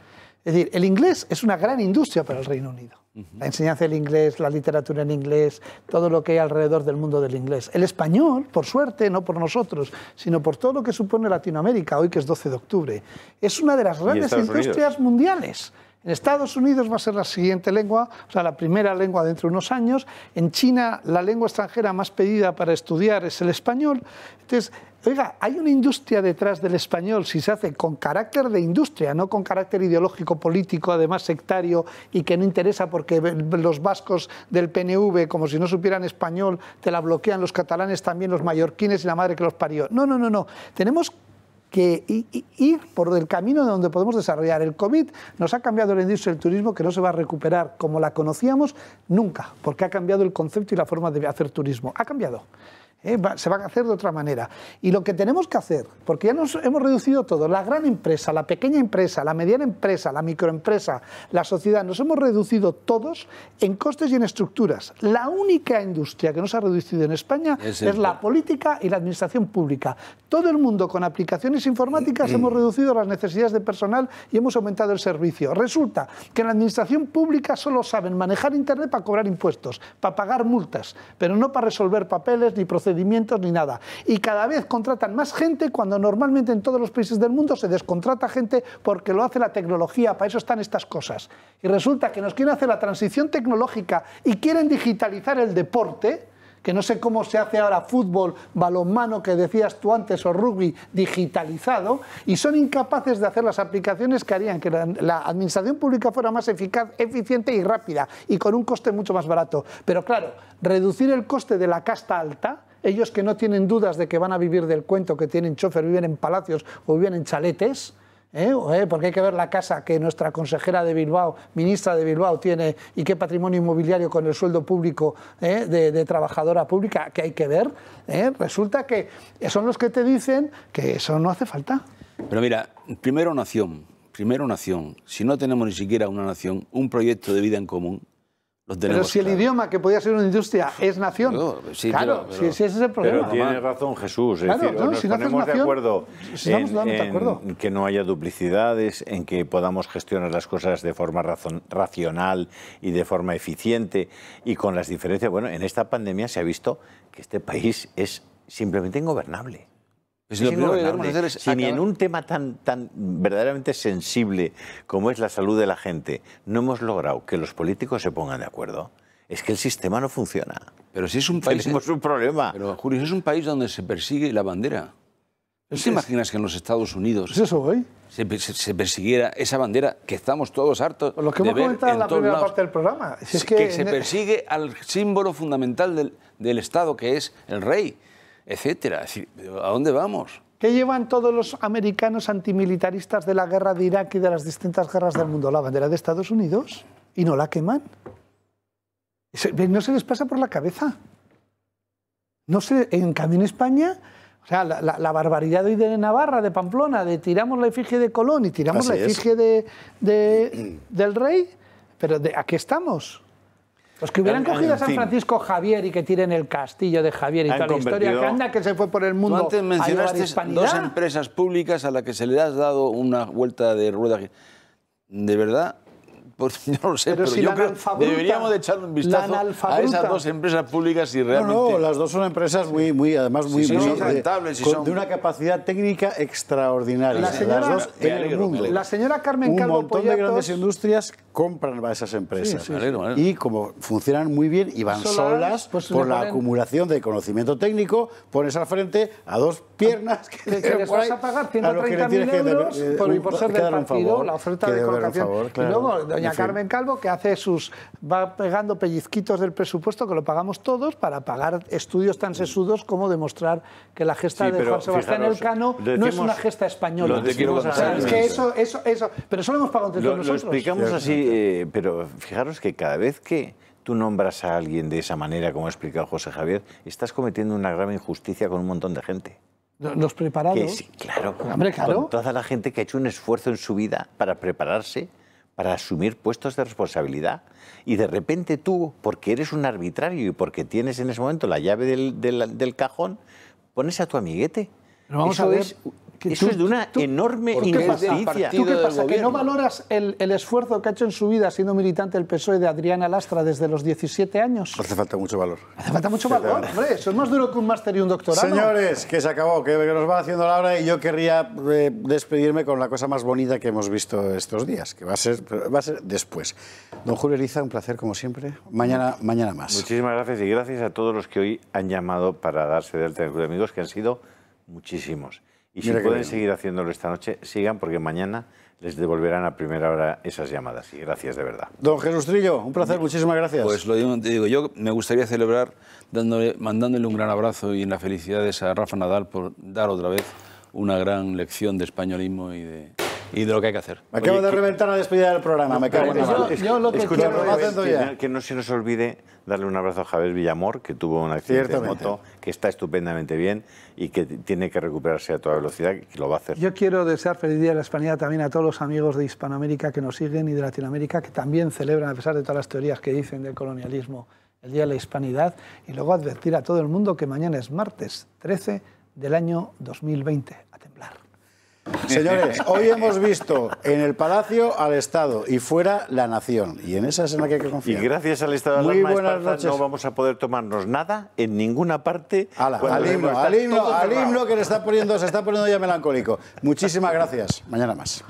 Es decir, el inglés es una gran industria para el Reino Unido. La enseñanza del inglés, la literatura en inglés, todo lo que hay alrededor del mundo del inglés. El español, por suerte, no por nosotros, sino por todo lo que supone Latinoamérica, hoy que es 12 de octubre, es una de las grandes industrias mundiales. En Estados Unidos va a ser la siguiente lengua, o sea, la primera lengua dentro de unos años. En China, la lengua extranjera más pedida para estudiar es el español. Entonces, Oiga, hay una industria detrás del español, si se hace con carácter de industria, no con carácter ideológico, político, además sectario, y que no interesa porque los vascos del PNV, como si no supieran español, te la bloquean los catalanes también, los mallorquines y la madre que los parió. No, no, no, no. Tenemos que ir por el camino donde podemos desarrollar. El COVID nos ha cambiado la industria del turismo que no se va a recuperar como la conocíamos nunca, porque ha cambiado el concepto y la forma de hacer turismo. Ha cambiado. ¿eh? se van a hacer de otra manera. Y lo que tenemos que hacer, porque ya nos hemos reducido todo, la gran empresa, la pequeña empresa, la mediana empresa, la microempresa, la sociedad, nos hemos reducido todos en costes y en estructuras. La única industria que nos ha reducido en España es, la política y la administración pública. Todo el mundo con aplicaciones informáticas hemos mm. reducido las necesidades de personal y hemos aumentado el servicio. Resulta que en la administración pública solo saben manejar Internet para cobrar impuestos, para pagar multas, pero no para resolver papeles ni procedimientos ni nada. Y cada vez contratan más gente cuando normalmente en todos los países del mundo se descontrata gente porque lo hace la tecnología, para eso están estas cosas. Y resulta que nos quieren hacer la transición tecnológica y quieren digitalizar el deporte que no sé cómo se hace ahora fútbol, balonmano, que decías tú antes, o rugby digitalizado, y son incapaces de hacer las aplicaciones que harían que la, la, administración pública fuera más eficaz, eficiente y rápida, y con un coste mucho más barato. Pero claro, reducir el coste de la casta alta ellos que no tienen dudas de que van a vivir del cuento, que tienen chofer, viven en palacios o viven en chaletes, ¿eh? ¿eh? porque hay que ver la casa que nuestra consejera de Bilbao, ministra de Bilbao, tiene y qué patrimonio inmobiliario con el sueldo público ¿eh? de, trabajadora pública que hay que ver. Resulta que son los que te dicen que eso no hace falta. Pero mira, primero nación, primero nación. Si no tenemos ni siquiera una nación, un proyecto de vida en común, pero si el idioma que podía ser una industria es nación, sí, claro, si ese es el problema. Pero tiene razón Jesús, es no, nos ponemos de acuerdo, en, que no haya duplicidades, en que podamos gestionar las cosas de forma racional y de forma eficiente y con las diferencias. Bueno, en esta pandemia se ha visto que este país es simplemente ingobernable. Pues si ni en un tema tan, tan verdaderamente sensible como es la salud de la gente no hemos logrado que los políticos se pongan de acuerdo, es que el sistema no funciona. Pero si es un país... un problema. Pero, es un país donde se persigue la bandera. te imaginas que en los Estados Unidos Se, persiguiera esa bandera que estamos todos hartos pues Lo que hemos comentado en la primera parte del programa. es que... se persigue al símbolo fundamental del, del Estado, que es el rey etcétera. ¿A dónde vamos? ¿Qué llevan todos los americanos antimilitaristas de la guerra de Irak y de las distintas guerras del mundo? La bandera de Estados Unidos y no la queman. No se les pasa por la cabeza. No se, en España, o sea, la, la, barbaridad hoy de Navarra, de Pamplona, de tiramos la efigie de Colón y tiramos la efigie del rey, pero de, aquí estamos. Los que hubieran cogido a San Francisco Javier y que tiren el castillo de Javier y toda la historia que anda que se fue por el mundo. Tú antes mencionaste dos empresas públicas a las que se le has dado una vuelta de rueda. De verdad, no lo sé, pero, si yo creo deberíamos de echarle un vistazo a esas dos empresas públicas y realmente... No, no, las dos son empresas muy, muy además muy... rentables, de, son... de una capacidad técnica extraordinaria. las dos en el mundo. La señora Carmen Calvo Un montón de grandes industrias compran a esas empresas. Sí, y como funcionan muy bien y van solas, pues por la acumulación de conocimiento técnico, pones al frente a dos piernas que, que, que les vas a pagar 130.000 euros por, eh, por ser del partido, la oferta de colocación. Y luego, Carmen Calvo, que hace sus. va pegando pellizquitos del presupuesto que lo pagamos todos para pagar estudios tan sesudos como demostrar que la gesta de Juan Sebastián Elcano no es una gesta española. Pero eso lo hemos pagado nosotros. Lo explicamos así, eh, pero fijaros que cada vez que tú nombras a alguien de esa manera, como ha explicado José Javier, estás cometiendo una grave injusticia con un montón de gente. nos preparados. Que sí, claro. claro. toda la gente que ha hecho un esfuerzo en su vida para prepararse para asumir puestos de responsabilidad. Y de repente tú, porque eres un arbitrario y porque tienes en ese momento la llave del, cajón, pones a tu amiguete. Eso es eso es de una enorme qué pasa? ¿Que no valoras el, esfuerzo que ha hecho en su vida siendo militante del PSOE de Adriana Lastra desde los 17 años? Hace falta mucho valor. Hace falta mucho valor, hombre. más duro que un máster y un doctorado. Señores, que se acabó, que nos va haciendo la hora y yo querría eh, despedirme con la cosa más bonita que hemos visto estos días, que va a ser, va a ser después. Don Julio Eriza, un placer como siempre. Mañana, mañana más. Muchísimas gracias y gracias a todos los que hoy han llamado para darse del alta de Amigos, que han sido muchísimos. Y si pueden seguir haciéndolo esta noche, sigan porque mañana les devolverán a primera hora esas llamadas. Y gracias de verdad. Don Jesús Trillo, un placer, muchísimas gracias. Pues lo digo, te digo yo me gustaría celebrar dándole, mandándole un gran abrazo y en las felicidades a Rafa Nadal por dar otra vez una gran lección de españolismo y de y de lo que hay que hacer. Me acabo de reventar la despedida del programa. yo, que no se nos olvide darle un abrazo a Javier Villamor, que tuvo un accidente de moto, que está estupendamente bien y que tiene que recuperarse a toda velocidad, que lo va a hacer. Yo quiero desear feliz día de la Hispanidad también a todos los amigos de Hispanoamérica que nos siguen y de Latinoamérica que también celebran, a pesar de todas las teorías que dicen del colonialismo, el Día de la Hispanidad. Y luego advertir a todo el mundo que mañana es martes 13 del año 2020. A temblar. Señores, hoy hemos visto en el Palacio al Estado y fuera la nación. Y en esa es en la que hay que confiar. Y gracias al Estado de la Nación no vamos a poder tomarnos nada en ninguna parte. al himno, que le está poniendo, se está poniendo ya melancólico. Muchísimas gracias. Mañana más.